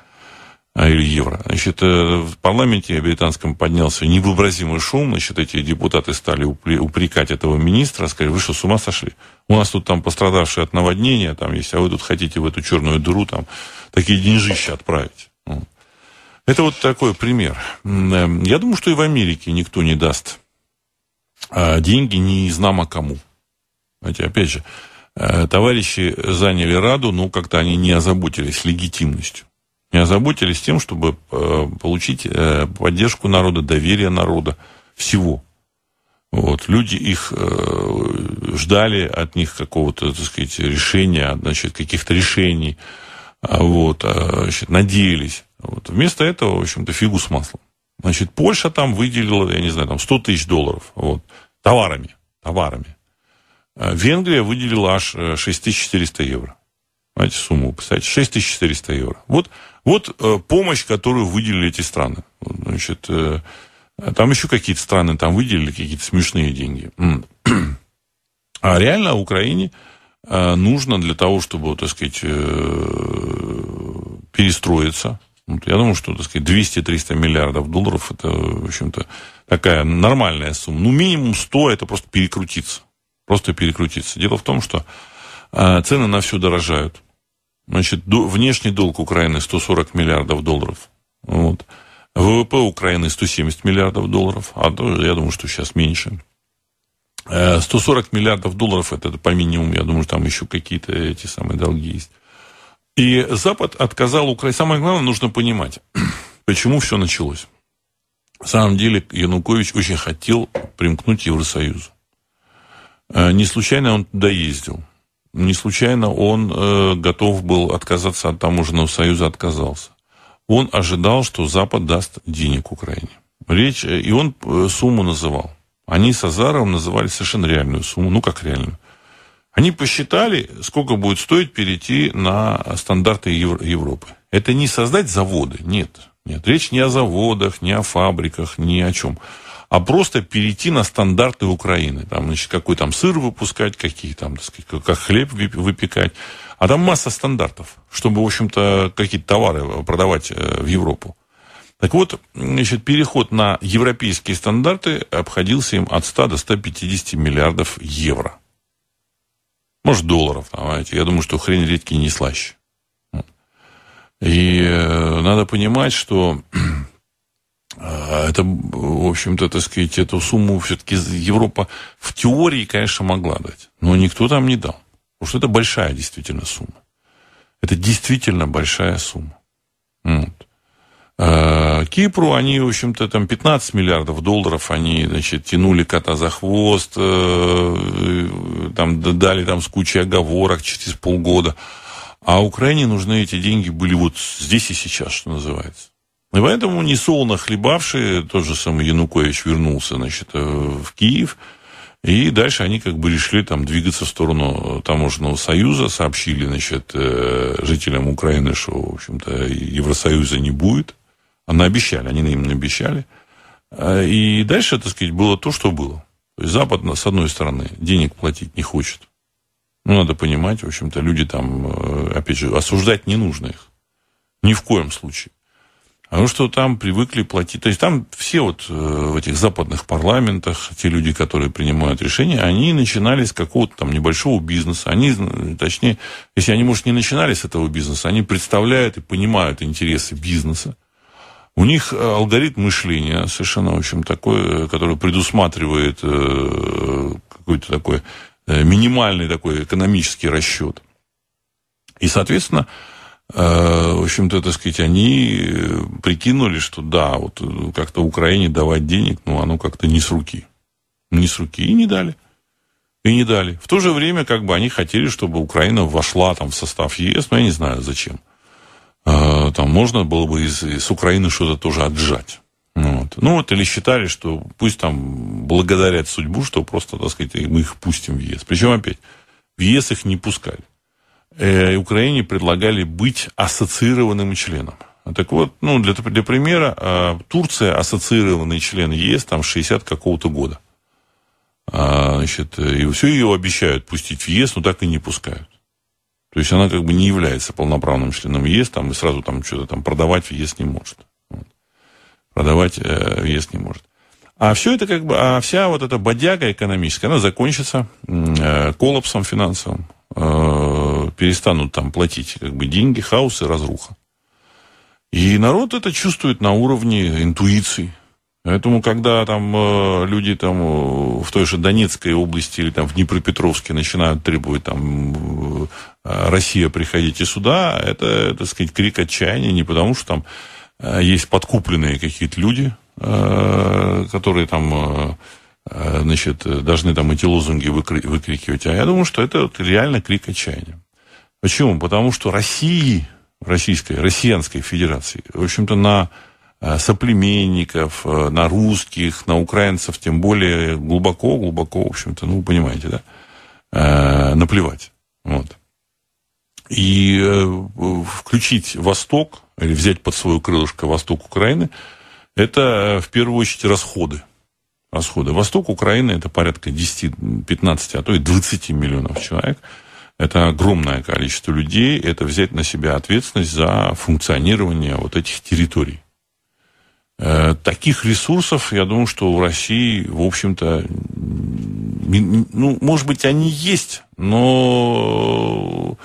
а, или евро. Значит, э, в парламенте британском поднялся невообразимый шум. Значит, эти депутаты стали упрекать этого министра, сказали, вы что, с ума сошли? У нас тут там пострадавшие от наводнения там есть, а вы тут хотите в эту черную дыру там такие деньжища отправить. Ну, это вот такой пример. Э, я думаю, что и в Америке никто не даст а, деньги не знамо кому. Знаете, опять же, э, товарищи заняли Раду, но ну, как-то они не озаботились легитимностью. Не озаботились тем, чтобы э, получить э, поддержку народа, доверие народа, всего. Вот. Люди их ждали от них какого-то, так сказать, решения, значит, каких-то решений, а вот, значит, надеялись. Вот. Вместо этого, в общем-то, фигу с маслом. Значит, Польша там выделила, я не знаю, там 100 тысяч долларов вот, товарами, товарами. А Венгрия выделила аж 6400 э, евро. Знаете, сумму, представьте, 6400 евро. Вот, вот э, помощь, которую выделили эти страны. Значит, э, там еще какие-то страны там выделили какие-то смешные деньги. А реально Украине нужно для того, чтобы, так сказать, перестроиться. Я думаю, что, так сказать, 200-300 миллиардов долларов – это, в общем-то, такая нормальная сумма. Ну, минимум 100 – это просто перекрутиться просто перекрутиться. Дело в том, что э, цены на все дорожают. Значит, внешний долг Украины 140 миллиардов долларов. Вот. ВВП Украины 170 миллиардов долларов, а я думаю, что сейчас меньше. 140 э, миллиардов долларов это, по минимуму, я думаю, что там еще какие-то эти самые долги есть. И Запад отказал Украине. Самое главное, нужно понимать, почему все началось. На самом деле Янукович очень хотел примкнуть к Евросоюзу. Э, не случайно он туда ездил. Не случайно он э, готов был отказаться от таможенного союза, отказался. Он ожидал, что Запад даст денег Украине. Речь, э, и он сумму называл. Они с Азаровым называли совершенно реальную сумму, ну как реальную. Они посчитали, сколько будет стоить перейти на стандарты Евро Европы. Это не создать заводы, нет. Нет, речь не о заводах, не о фабриках, ни о чем а просто перейти на стандарты Украины. Там, значит, какой там сыр выпускать, какие там, так сказать, как хлеб выпекать. А там масса стандартов, чтобы, в общем-то, какие-то товары э, продавать э, в Европу. Так вот, значит, переход на европейские стандарты обходился им от 100 до 150 миллиардов евро. Может, долларов, давайте Я думаю, что хрень редкий не слаще. И э, надо понимать, что а, это, в общем-то, так сказать, эту сумму все-таки Европа в теории, конечно, могла дать. Но никто там не дал. Потому что это большая действительно сумма. Это действительно большая сумма. Вот. А Кипру они, в общем-то, там 15 миллиардов долларов они, значит, тянули кота за хвост, э, э, там дали там с кучей оговорок через полгода. А Украине нужны эти деньги были вот здесь и сейчас, что называется. И поэтому несолно хлебавший тот же самый Янукович вернулся, значит, э, в Киев, и дальше они как бы решили там двигаться в сторону э, таможенного союза, сообщили, значит, э, жителям Украины, что, в общем-то, Евросоюза не будет. Они обещали, они им обещали. А, и дальше, так сказать, было то, что было. То есть Запад, с одной стороны, денег платить не хочет. Ну, надо понимать, в общем-то, люди там, опять же, осуждать не нужно их. Ни в коем случае. А Потому ну что там привыкли платить. То есть там все вот э, в этих западных парламентах, те люди, которые принимают решения, они начинали с какого-то там небольшого бизнеса. Они, точнее, если они, может, не начинали с этого бизнеса, они представляют и понимают интересы бизнеса. У них э, алгоритм мышления совершенно, в общем, такой, э, который предусматривает какой-то такой минимальный такой экономический расчет. И, соответственно, Э, в общем-то, так сказать, они э, прикинули, что да, вот э, как-то Украине давать денег, ну, оно как-то не с руки. Не с руки. И не дали. И не дали. В то же время, как бы, они хотели, чтобы Украина вошла там в состав ЕС, но я не знаю, зачем. Там можно было бы из, из Украины что-то тоже отжать. Ну, вот. Ну вот, или считали, что пусть там благодарят судьбу, что просто, так сказать, мы их пустим в ЕС. Причем опять, в ЕС их не пускали. Э, Украине предлагали быть ассоциированным членом. Так вот, ну, для, для примера, а, Турция ассоциированный член ЕС там 60 какого-то года. А, значит, э, и все ее обещают пустить в ЕС, но так и не пускают. То есть она как бы не является полноправным членом ЕС, там и сразу там что-то там продавать в ЕС не может. Продавать э, в ЕС не может. А все это как бы, а вся вот эта бодяга экономическая, она закончится э, коллапсом финансовым. Э, перестанут там платить как бы деньги, хаос и разруха. И народ это чувствует на уровне интуиции. Поэтому, когда там э, люди там э, в той же Донецкой области или там в Днепропетровске начинают требовать там э, «А, Россия, приходите сюда, это, так сказать, крик отчаяния не потому, что там э, есть подкупленные какие-то люди, Э, которые там э, э, значит, должны там эти лозунги выкрикивать. А я думаю, что это вот реально крик отчаяния. Почему? Потому что России, Российской, Россиянской Федерации, в общем-то, на соплеменников, на русских, на украинцев, тем более глубоко, глубоко, в общем-то, ну, понимаете, да, наплевать. Вот. И включить Восток, или взять под свое крылышко Восток Украины – это э, в первую очередь расходы. Расходы. Восток Украины это порядка 10, 15, а то и 20 миллионов человек. Это огромное количество людей. Это взять на себя ответственность за функционирование вот этих территорий. Э, таких ресурсов, я думаю, что в России, в общем-то, ну, может быть, они есть, но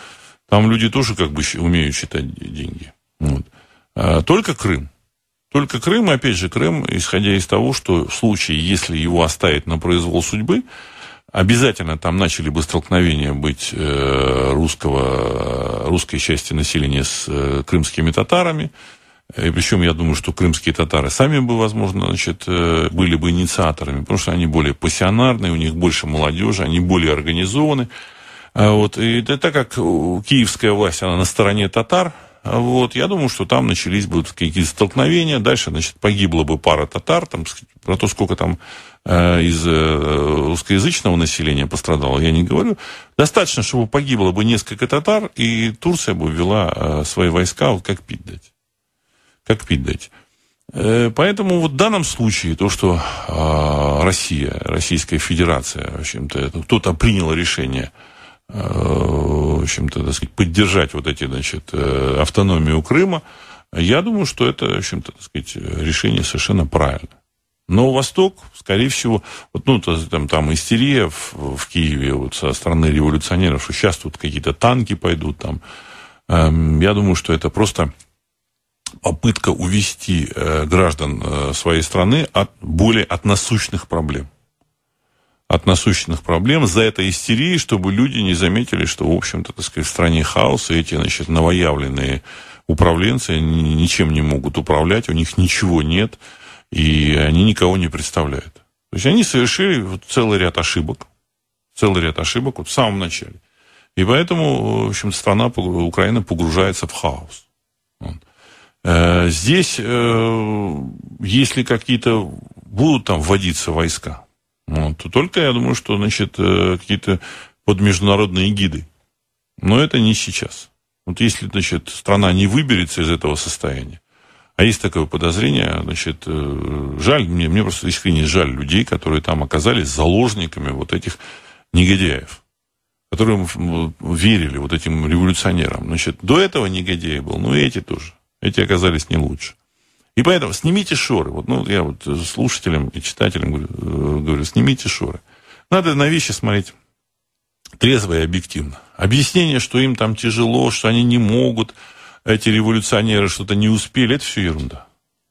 там люди тоже как бы умеют считать деньги. Вот. А только Крым. Только Крым, опять же, Крым, исходя из того, что в случае, если его оставить на произвол судьбы, обязательно там начали бы столкновения быть э, русского, русской части населения с э, крымскими татарами. Э, и причем я думаю, что крымские татары сами бы, возможно, значит, были бы инициаторами, потому что они более пассионарные, у них больше молодежи, они более организованы. А вот. И так как киевская власть, она на стороне татар, вот, я думаю, что там начались бы какие-то столкновения. Дальше, значит, погибла бы пара татар, там, про то, сколько там э, из э, русскоязычного населения пострадало, я не говорю. Достаточно, чтобы погибло бы несколько татар, и Турция бы ввела э, свои войска, вот как пить дать. Как пить дать. Э, поэтому вот в данном случае то, что э, Россия, Российская Федерация, в общем-то, кто-то принял решение – Э, в общем-то, так сказать, поддержать вот эти, значит, э, автономию Крыма, я думаю, что это, в общем-то, так сказать, решение совершенно правильно. Но Восток, скорее всего, вот, ну, там, там истерия в, в Киеве вот, со стороны революционеров, что сейчас тут какие-то танки пойдут там. Эм, я думаю, что это просто попытка увести э, граждан э, своей страны от более от насущных проблем от насущных проблем, за это истерии, чтобы люди не заметили, что, в общем-то, так сказать, в стране хаос, и эти, значит, новоявленные управленцы ничем не могут управлять, у них ничего нет, и они никого не представляют. То есть они совершили вот целый ряд ошибок, целый ряд ошибок вот в самом начале. И поэтому, в общем, страна, Украина погружается в хаос. Э, здесь, э, если какие-то будут там вводиться войска, вот. Только я думаю, что значит, э, какие-то под гиды. Но это не сейчас. Вот если значит, страна не выберется из этого состояния, а есть такое подозрение, значит, э, жаль, мне, мне просто искренне жаль людей, которые там оказались заложниками вот этих негодяев, которые верили вот этим революционерам. Значит, до этого негодяи был, но и эти тоже. Эти оказались не лучше. И поэтому снимите шоры. Вот, ну, я вот слушателям и читателям говорю, э, говорю, снимите шоры. Надо на вещи смотреть трезво и объективно. Объяснение, что им там тяжело, что они не могут, эти революционеры что-то не успели, это все ерунда.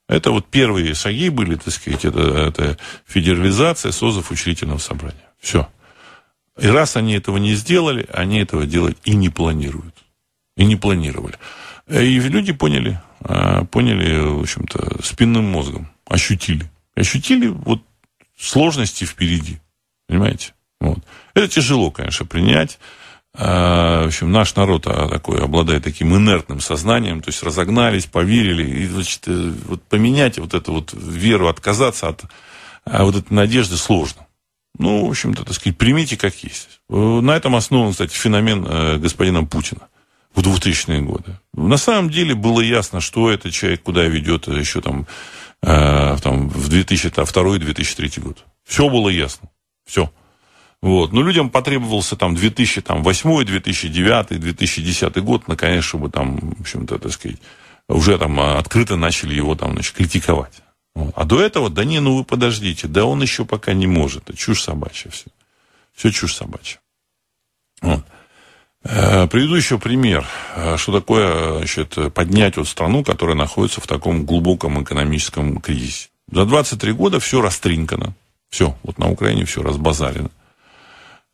Это вот первые шаги были, так сказать, это, это федерализация, созыв учредительного собрания. Все. И раз они этого не сделали, они этого делать и не планируют. И не планировали. Э, и люди поняли, Э, поняли, в общем-то, спинным мозгом, ощутили. Ощутили вот сложности впереди, понимаете? Вот. Это тяжело, конечно, принять. Э, в общем, наш народ а, такой обладает таким инертным сознанием, то есть разогнались, поверили, и, значит, э, вот поменять вот эту вот веру, отказаться от а, вот этой надежды сложно. Ну, в общем-то, так сказать, примите как есть. На этом основан, кстати, феномен господина Путина в 2000-е годы. На самом деле было ясно, что этот человек куда ведет еще там, э, там в 2002-2003 год. Все было ясно. Все. Вот. Но людям потребовался там 2008, 2009, 2010 год, наконец, чтобы там, в общем-то, так сказать, уже там э, открыто начали его там, значит, критиковать. Вот. А до этого, да не, ну вы подождите, да он еще пока не может. Это чушь собачья все. Все чушь собачья. Вот. Э, предыдущий пример, э, что такое значит, поднять вот страну, которая находится в таком глубоком экономическом кризисе. За 23 года все растринкано, все, вот на Украине все разбазарено.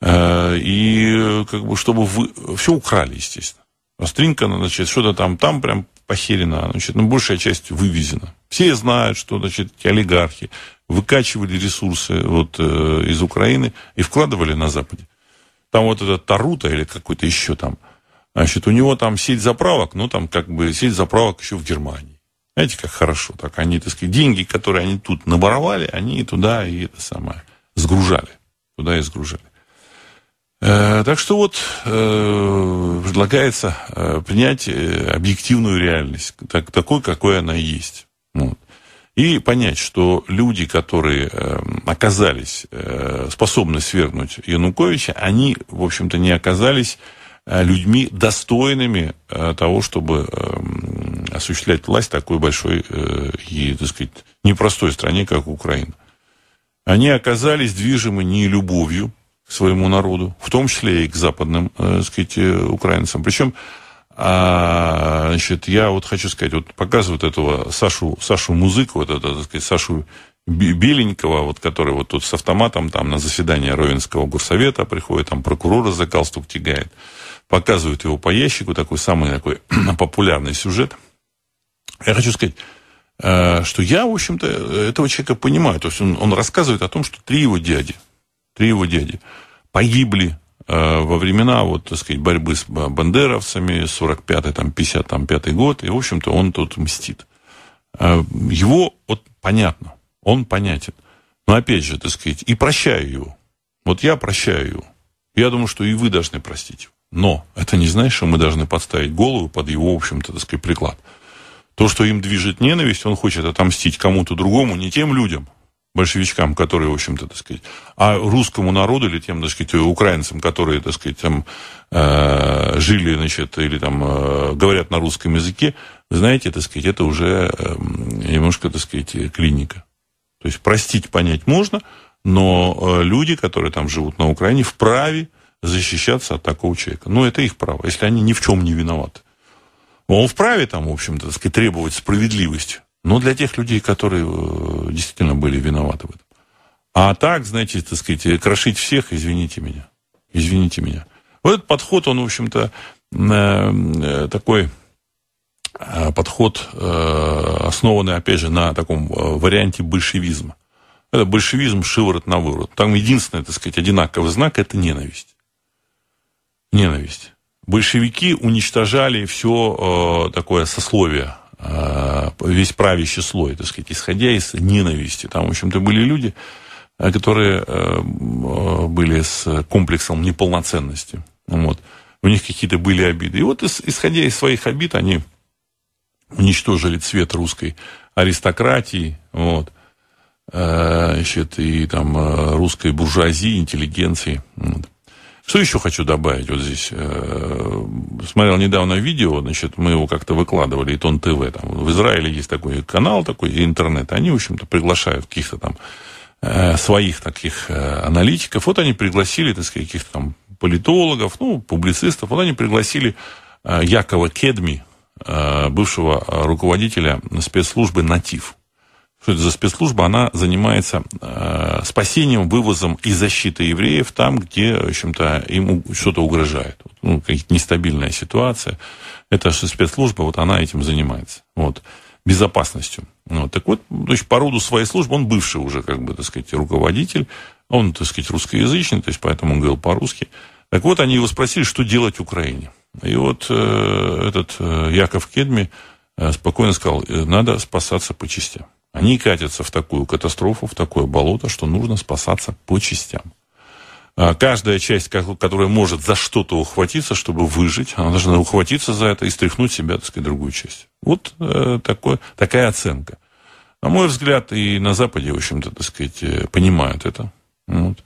Э, и как бы, чтобы вы... все украли, естественно. Растринкано, значит, что-то там, там прям похерено, значит, ну, большая часть вывезена. Все знают, что, значит, эти олигархи выкачивали ресурсы вот из Украины и вкладывали на Западе. Там вот этот Тарута или какой-то еще там, значит, у него там сеть заправок, ну, там как бы сеть заправок еще в Германии. Знаете, как хорошо так. Они, так сказать, деньги, которые они тут наборовали, они туда и это самое сгружали. Туда и сгружали. Э, так что вот э, предлагается э, принять э, объективную реальность, так, такой, какой она есть. Вот и понять, что люди, которые эм, оказались э, способны свергнуть Януковича, они, в общем-то, не оказались э, людьми достойными э, того, чтобы эм, осуществлять власть в такой большой и, так сказать, непростой стране, как Украина. Они оказались движимы не любовью к своему народу, в том числе и к западным, так сказать, украинцам. Причем а, значит, я вот хочу сказать, вот показывают этого Сашу, Сашу Музыку, вот это, так сказать, Сашу Беленького, вот, который вот тут с автоматом там на заседание Ровенского горсовета приходит, там прокурора за галстук тягает, показывают его по ящику, такой самый такой популярный сюжет. Я хочу сказать, э, что я, в общем-то, этого человека понимаю. То есть он, он рассказывает о том, что три его дяди, три его дяди погибли Э, во времена вот, так сказать, борьбы с э, бандеровцами, 45-й, там, 55-й год, и, в общем-то, он тут мстит. Э, его, вот, понятно, он понятен. Но, опять же, так сказать, и прощаю его. Вот я прощаю его. Я думаю, что и вы должны простить его. Но это не значит, что мы должны подставить голову под его, в общем-то, так сказать, приклад. То, что им движет ненависть, он хочет отомстить кому-то другому, не тем людям, большевичкам, которые, в общем-то, так сказать, а русскому народу или тем, так сказать, украинцам, которые, так сказать, там э, жили, значит, или там э, говорят на русском языке, знаете, так сказать, это уже э, немножко, так сказать, клиника. То есть простить, понять можно, но э, люди, которые там живут на Украине, вправе защищаться от такого человека. Ну, это их право, если они ни в чем не виноваты. Он вправе там, в общем-то, так сказать, требовать справедливость но ну, для тех людей, которые э, действительно были виноваты в этом. А так, знаете, так сказать, э, крошить всех, извините меня. Извините меня. Вот этот подход, он, в общем-то, э, такой подход, основанный, опять же, на таком варианте большевизма. Это большевизм шиворот на выворот. Там единственный, так сказать, одинаковый знак – это ненависть. Ненависть. Большевики уничтожали все такое сословие Э, весь правящий слой, так сказать, исходя из ненависти. Там, в общем-то, были люди, э, которые э, были с комплексом неполноценности. Вот. У них какие-то были обиды. И вот, исходя из своих обид, они уничтожили цвет русской аристократии, вот, значит, и там русской буржуазии, интеллигенции. Вот. Что еще хочу добавить вот здесь? Э, смотрел недавно видео, значит, мы его как-то выкладывали, Итон ТВ. Там, в Израиле есть такой канал, такой интернет. Они, в общем-то, приглашают каких-то там э, своих таких э, аналитиков. Вот они пригласили, так сказать, каких-то там политологов, ну, публицистов. Вот они пригласили Якова Кедми, бывшего руководителя спецслужбы «Натив» что это за спецслужба, она занимается э, спасением, вывозом и защитой евреев там, где, в общем-то, им что-то угрожает. Ну, какая-то нестабильная ситуация. Это же спецслужба, вот она этим занимается. Вот безопасностью. Ну, вот. Так вот, то есть по роду своей службы он бывший уже, как бы, так сказать, руководитель, он, так сказать, русскоязычный, то есть поэтому он говорил по-русски. Так вот, они его спросили, что делать Украине. И вот э, этот э, Яков Кедми э, спокойно сказал, «Э, надо спасаться по частям. Они катятся в такую катастрофу, в такое болото, что нужно спасаться по частям. А, каждая часть, которая может за что-то ухватиться, чтобы выжить, она должна ухватиться за это и стряхнуть себя, так сказать, другую часть. Вот э, такое, такая оценка. На мой взгляд, и на Западе, в общем-то, так сказать, э, понимают это. Вот.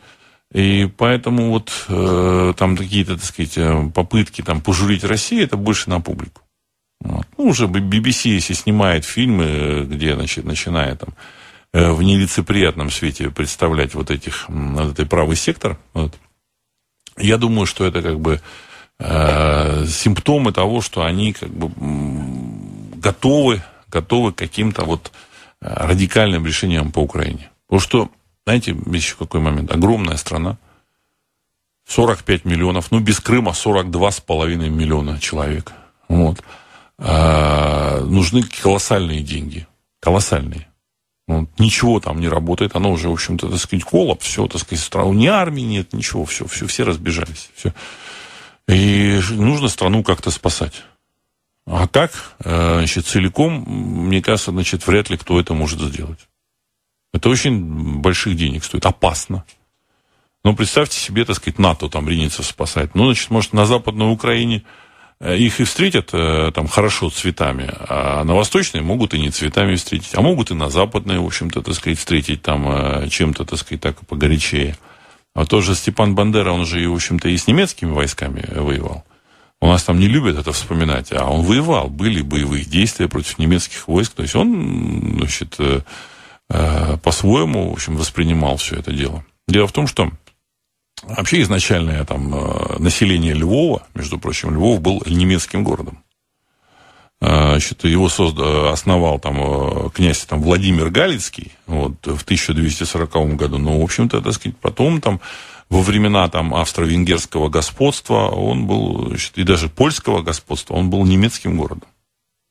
И поэтому вот э, там какие-то, так сказать, э, попытки там пожурить Россию, это больше на публику. Вот. Ну, уже BBC, если снимает фильмы, э, где, значит, начинает там э, в нелицеприятном свете представлять вот этих, вот этот правый сектор, вот. я думаю, что это как бы э, симптомы того, что они как бы готовы, готовы к каким-то вот э, радикальным решениям по Украине. Потому что, знаете, еще какой момент, огромная страна, 45 миллионов, ну, без Крыма 42,5 миллиона человек, вот, а, нужны колоссальные деньги. Колоссальные. Ну, ничего там не работает, оно уже, в общем-то, так сказать, колоб, все, так сказать, страну, ни армии нет, ничего, все, все, все разбежались, все. И нужно страну как-то спасать. А как? Э, значит, целиком, мне кажется, значит, вряд ли кто это может сделать. Это очень больших денег стоит, опасно. Но ну, представьте себе, так сказать, НАТО там ринется спасать. Ну, значит, может, на Западной Украине Э, их и встретят э, там хорошо цветами, а на восточные могут и не цветами встретить, а могут и на западные, в общем-то, так сказать, встретить там э, чем-то, так сказать, так погорячее. А тот же Степан Бандера, он же, в общем-то, и с немецкими войсками воевал. У нас там не любят это вспоминать, а он воевал, были боевые действия против немецких войск, то есть он, значит, по-своему, в общем, воспринимал все это дело. Дело в том, что Вообще изначальное там э, население Львова, между прочим, Львов был немецким городом. Э, значит, его созда, основал там э, князь там, Владимир Галицкий вот, в 1240 году. Но, ну, в общем-то, так сказать, потом там во времена там австро-венгерского господства он был, значит, и даже польского господства, он был немецким городом.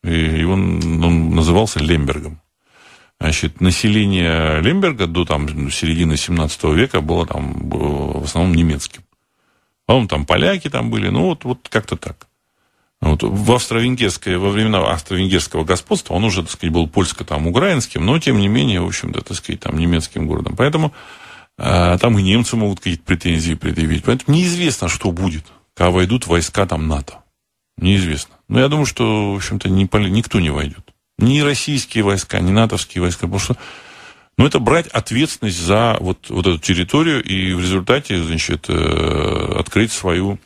И он, он назывался Лембергом. Значит, население Лемберга до там, середины 17 века было там было в основном немецким. потом там поляки там были, ну вот, вот как-то так. Вот в австро-венгерское, во времена австро-венгерского господства он уже, так сказать, был польско-там-украинским, но, тем не менее, в общем-то, так сказать, там немецким городом. Поэтому а, там и немцы могут какие-то претензии предъявить. Поэтому неизвестно, что будет, когда войдут войска там НАТО. Неизвестно. Но я думаю, что, в общем-то, не никто не войдет ни российские войска, ни натовские войска, потому что ну, это брать ответственность за вот, вот эту территорию и в результате, значит, э, открыть свою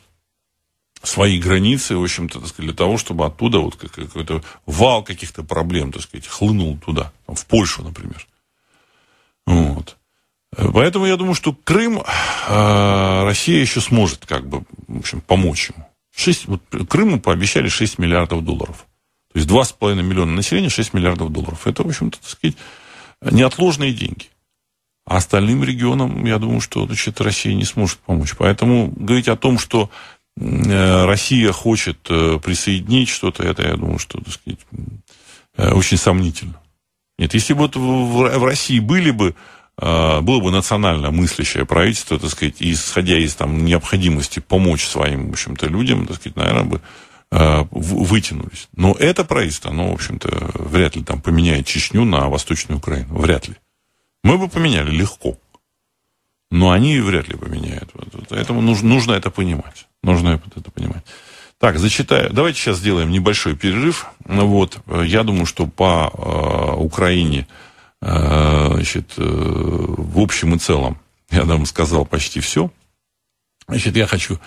свои границы, в общем-то, сказать, для того, чтобы оттуда вот какой-то вал каких-то проблем, так сказать, хлынул туда, в Польшу, например. Вот. Э, поэтому я думаю, что Крым э, Россия еще сможет как бы, в общем, помочь ему. 6, вот Крыму пообещали 6 миллиардов долларов. То есть 2,5 миллиона населения, 6 миллиардов долларов. Это, в общем-то, так сказать, неотложные деньги. А остальным регионам, я думаю, что значит, Россия не сможет помочь. Поэтому говорить о том, что э, Россия хочет э, присоединить что-то, это, я думаю, что, так сказать, э, очень сомнительно. Нет, если бы вот в России были бы, было бы национально мыслящее правительство, так сказать, исходя из там, необходимости помочь своим, в общем-то, людям, так сказать, наверное, бы Э, вытянулись. Но это правительство, оно, в общем-то, вряд ли там поменяет Чечню на Восточную Украину. Вряд ли. Мы бы поменяли легко. Но они вряд ли поменяют. Поэтому нужно, нужно это понимать. Нужно это понимать. Так, зачитаю. Давайте сейчас сделаем небольшой перерыв. Вот, э, я думаю, что по э, Украине, э, значит, э, в общем и целом, я там сказал почти все. Значит, я хочу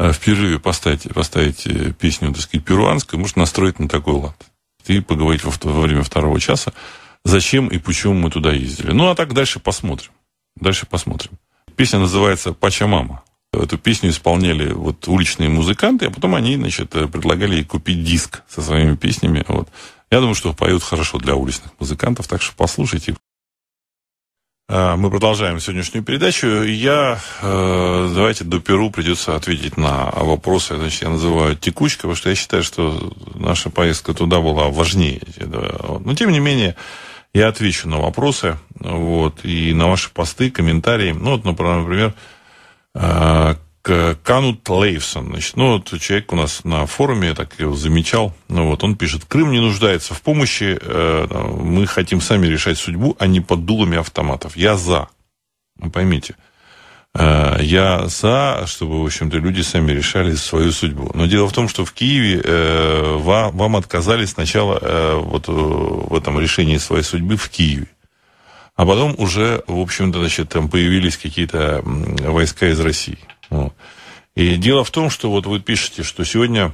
Э, в перерыве поставить, поставить э, песню, так сказать, перуанскую, может настроить на такой лад. И поговорить во, во время второго часа, зачем и почему мы туда ездили. Ну, а так дальше посмотрим. Дальше посмотрим. Песня называется «Пачамама». Эту песню исполняли вот уличные музыканты, а потом они, значит, предлагали ей купить диск со своими песнями. Вот. Я думаю, что поют хорошо для уличных музыкантов, так что послушайте. Э, мы продолжаем сегодняшнюю передачу. Я, э, давайте, до Перу придется ответить на вопросы. Значит, я называю текучка, потому что я считаю, что наша поездка туда была важнее. Но, тем не менее, я отвечу на вопросы вот, и на ваши посты, комментарии. Ну, вот, например, э, Э, Канут Лейвсон. Значит, ну, вот человек у нас на форуме, я так его замечал, ну, вот он пишет, Крым не нуждается в помощи, э, мы хотим сами решать судьбу, а не под дулами автоматов. Я за. поймите, э, я за, чтобы, в общем-то, люди сами решали свою судьбу. Но дело в том, что в Киеве э, вам, вам отказали сначала э, вот э, в этом решении своей судьбы в Киеве. А потом уже, в общем-то, значит, там появились какие-то войска из России. Вот. И дело в том, что вот вы пишете, что сегодня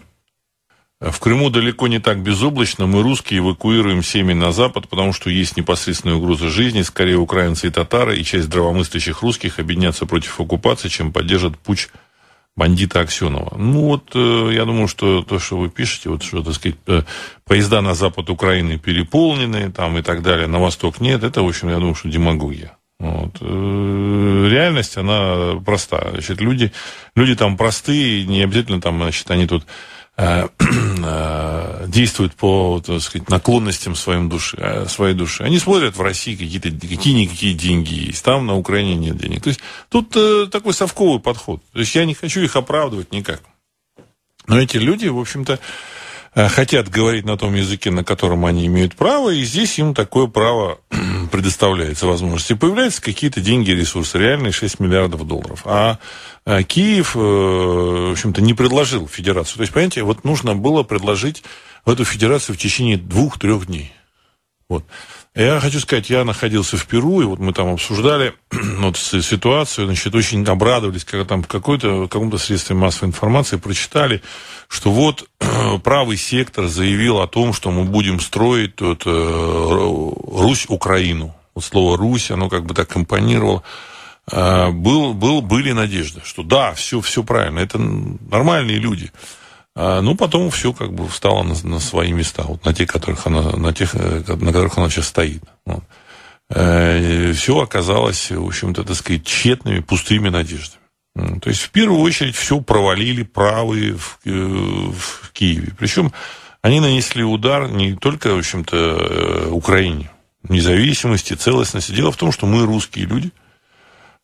э, в Крыму далеко не так безоблачно. Мы, русские, эвакуируем семьи на запад, потому что есть непосредственная угроза жизни. Скорее, украинцы и татары, и часть здравомыслящих русских объединятся против оккупации, чем поддержат путь бандита Аксенова. Ну вот, э, я думаю, что то, что вы пишете, вот что, так сказать, э, поезда на запад Украины переполнены там и так далее, на восток нет, это, в общем, я думаю, что демагогия. Вот. Э, реальность, она проста. Значит, люди, люди там простые, не обязательно там, значит, они тут э, э, действуют по, так сказать, наклонностям своим души, своей души. Они смотрят в России какие-то какие-никакие деньги есть, там на Украине нет денег. То есть тут э, такой совковый подход. То есть я не хочу их оправдывать никак. Но эти люди, в общем-то, Э, хотят говорить на том языке, на котором они имеют право, и здесь им такое право предоставляется, возможности появляются какие-то деньги, ресурсы, реальные 6 миллиардов долларов. А э, Киев, э, в общем-то, не предложил федерацию. То есть, понимаете, вот нужно было предложить в эту федерацию в течение двух-трех дней. Вот. Я хочу сказать, я находился в Перу, и вот мы там обсуждали вот, ситуацию, значит, очень обрадовались, когда там в какой-то, каком-то средстве массовой информации прочитали, что вот правый сектор заявил о том, что мы будем строить вот, э, Русь-Украину. Вот слово «Русь», оно как бы так компонировало э, был, был, были надежды, что да, все, все правильно, это нормальные люди. А, ну, потом все как бы встало на, на свои места, вот на те, которых она, на тех, э, на которых она сейчас стоит. Вот. Э, все оказалось, в общем-то, так сказать, тщетными, пустыми надеждами. То есть, в первую очередь, все провалили правые в, э, в Киеве. Причем они нанесли удар не только, в общем-то, Украине, независимости, целостности. Дело в том, что мы, русские люди –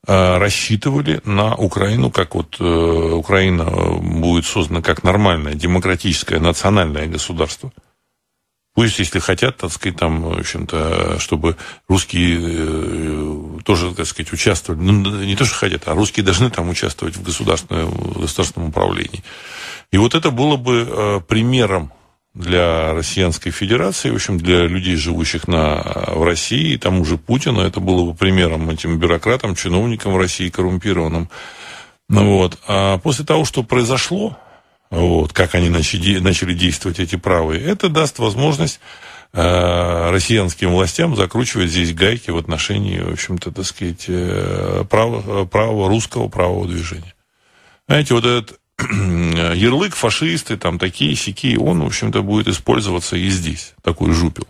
Э, рассчитывали на Украину, как вот э, Украина будет создана как нормальное, демократическое, национальное государство. Пусть, если хотят, так сказать, там, в общем-то, чтобы русские э, тоже, так сказать, участвовали. Ну, не то, что хотят, а русские должны там участвовать в государственном, в государственном управлении. И вот это было бы э, примером для Российской Федерации, в общем, для людей, живущих на, в России, и тому же Путину, это было бы примером этим бюрократам, чиновникам в России коррумпированным. Ну, вот. А после того, что произошло, вот, как они начали, начали действовать, эти правые, это даст возможность э, россиянским властям закручивать здесь гайки в отношении, в общем-то, так сказать, э, правого права русского правого движения. Знаете, вот этот ярлык фашисты, там такие щеки, он, в общем-то, будет использоваться и здесь, такой жупил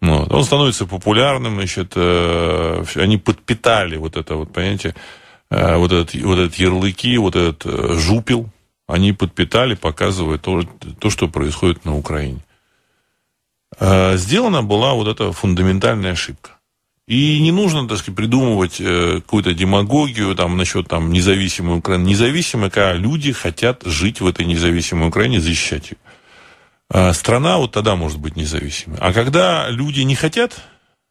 Вот. Он становится популярным, значит, э, они подпитали вот это вот, понимаете, э, вот этот, вот этот ярлыки, вот этот э, жупил они подпитали, показывая то, то, что происходит на Украине. Сделана была вот эта фундаментальная ошибка. И не нужно, так сказать, придумывать э, какую-то демагогию там, насчет там, независимой Украины. Независимая, когда люди хотят жить в этой независимой Украине, защищать ее. А страна вот тогда может быть независимой. А когда люди не хотят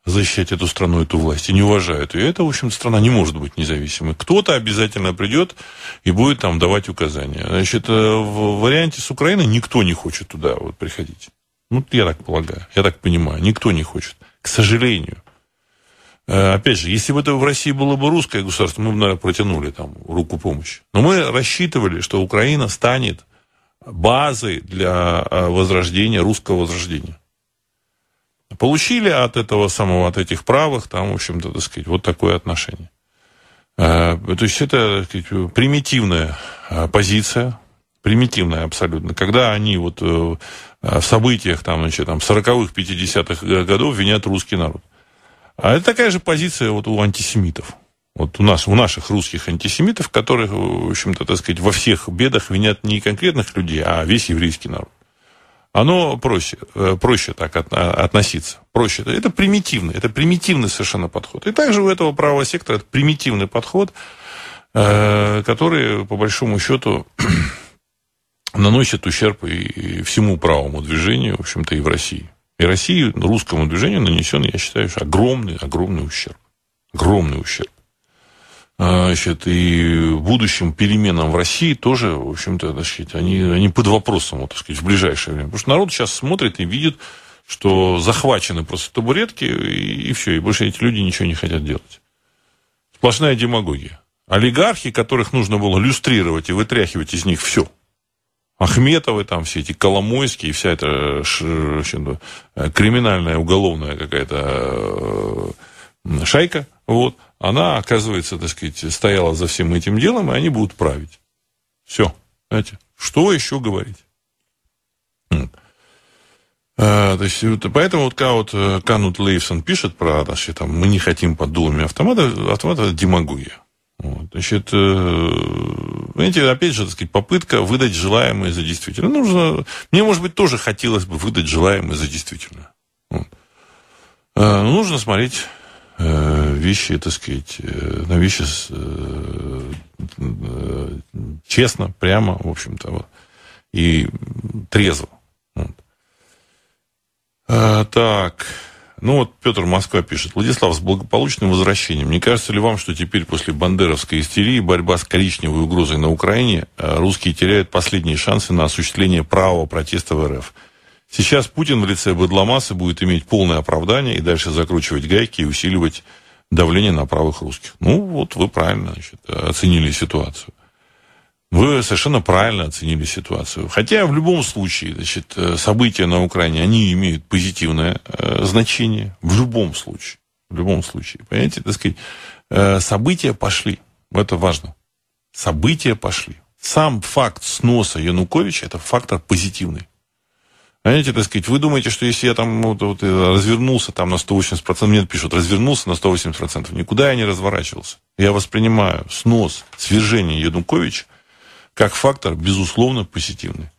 защищать эту страну, эту власть, и не уважают ее, это, в общем страна не может быть независимой. Кто-то обязательно придет и будет там давать указания. Значит, э, в варианте с Украиной никто не хочет туда вот приходить. Ну, я так полагаю, я так понимаю, никто не хочет. К сожалению. Э, опять же, если бы это в России было бы русское государство, мы бы, наверное, протянули там руку помощи. Но мы рассчитывали, что Украина станет базой для э, возрождения, русского возрождения. Получили от этого самого, от этих правых, там, в общем-то, так сказать, вот такое отношение. Э, то есть это сказать, примитивная позиция, примитивная абсолютно. Когда они вот в событиях там, значит, там 40-х, 50-х годов винят русский народ – а это такая же позиция вот у антисемитов. Вот у нас, у наших русских антисемитов, которых, в общем-то, так сказать, во всех бедах винят не конкретных людей, а весь еврейский народ. Оно проще, э, проще так а, относиться. Проще. Это примитивный, это примитивный совершенно подход. И также у этого правого сектора это примитивный подход, э, который, по большому счету, наносит ущерб и всему правому движению, в общем-то, и в России. И России, русскому движению нанесен, я считаю, огромный, огромный ущерб. Огромный ущерб. А, значит, и будущим переменам в России тоже, в общем-то, так они, они под вопросом, вот, так сказать, в ближайшее время. Потому что народ сейчас смотрит и видит, что захвачены просто табуретки, и, и все, и больше эти люди ничего не хотят делать. Сплошная демагогия. Олигархи, которых нужно было люстрировать и вытряхивать из них все – Ахметовы, там все эти Коломойские, вся эта э, э, э, криминальная, уголовная какая-то шайка, вот, она, оказывается, так сказать, стояла за всем этим делом, и они будут править. Все. Знаете, что еще говорить? То есть, поэтому вот когда вот Канут Лейвсон пишет про, значит, там, мы не хотим под дулами автомата, автомата – демагогия. Вот, значит, Понимаете, опять же, так сказать, попытка выдать желаемое за действительное. Нужно... Мне, может быть, тоже хотелось бы выдать желаемое за действительное. Вот. Э, ну, нужно смотреть э, вещи, так сказать, э, на вещи с, честно, прямо, в общем-то, вот, и трезво. Вот. А, так... Ну вот Петр Москва пишет. Владислав, с благополучным возвращением. Не кажется ли вам, что теперь после бандеровской истерии борьба с коричневой угрозой на Украине э, русские теряют последние шансы на осуществление правого протеста в РФ? Сейчас Путин в лице Бадломаса будет иметь полное оправдание и дальше закручивать гайки и усиливать давление на правых русских. Ну, вот вы правильно значит, э, оценили ситуацию. Вы совершенно правильно оценили ситуацию. Хотя в любом случае, значит, э, события на Украине, они имеют позитивное э, значение. В любом случае. В любом случае. Понимаете, так сказать, э, события пошли. Это важно. События пошли. Сам факт сноса Януковича – это фактор позитивный. Понимаете? так сказать, вы думаете, что если я там вот, вот, э, развернулся там на 180%, мне пишут, развернулся на 180%, никуда я не разворачивался. Я воспринимаю снос, свержение Януковича как фактор, безусловно, позитивный.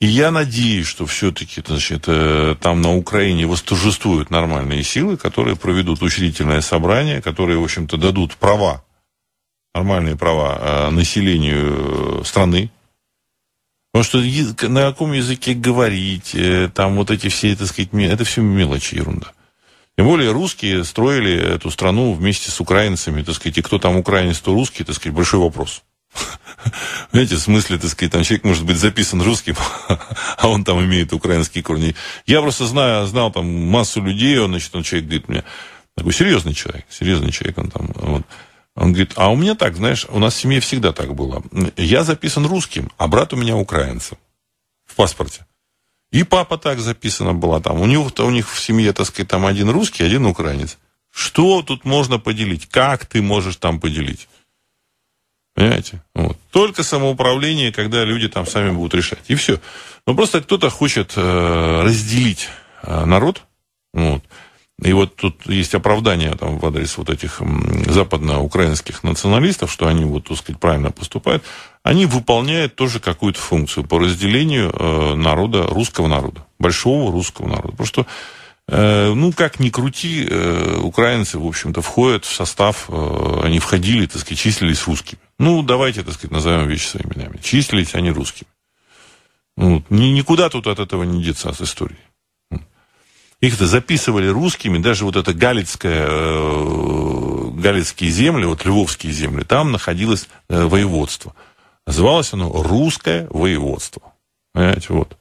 И я надеюсь, что все-таки значит, э, там на Украине восторжествуют нормальные силы, которые проведут учредительное собрание, которые, в общем-то, дадут права, нормальные права э, населению э, страны. Потому что на каком языке говорить, там вот эти все, так сказать, это все мелочи, ерунда. Тем более русские строили эту страну вместе с украинцами, так сказать, и кто там украинец, то русский, так сказать, большой вопрос. Понимаете, в смысле, так сказать, там человек может быть записан русским, а он там имеет украинские корни. Я просто знаю, знал там массу людей, он, значит, он человек говорит мне, такой серьезный человек, серьезный человек, он там, вот, он говорит, а у меня так, знаешь, у нас в семье всегда так было. Я записан русским, а брат у меня украинцем в паспорте. И папа так записана была там. У них, у них в семье, так сказать, там один русский, один украинец. Что тут можно поделить? Как ты можешь там поделить? Понимаете? Вот. Только самоуправление, когда люди там сами будут решать. И все. Но просто кто-то хочет э, разделить э, народ. Вот. И вот тут есть оправдание там, в адрес вот этих западноукраинских националистов, что они, вот, так сказать, правильно поступают. Они выполняют тоже какую-то функцию по разделению э, народа, русского народа, большого русского народа. Потому что Э, ну, как ни крути, э, украинцы, в общем-то, входят в состав, э, они входили, так сказать, числились русскими. Ну, давайте, так сказать, назовем вещи своими именами. Числились они русскими. Ну, никуда тут от этого не деться от истории. Их-то записывали русскими, даже вот это галицкая, галицкие земли, вот львовские земли, там находилось воеводство. Называлось оно «Русское воеводство». Понимаете, вот.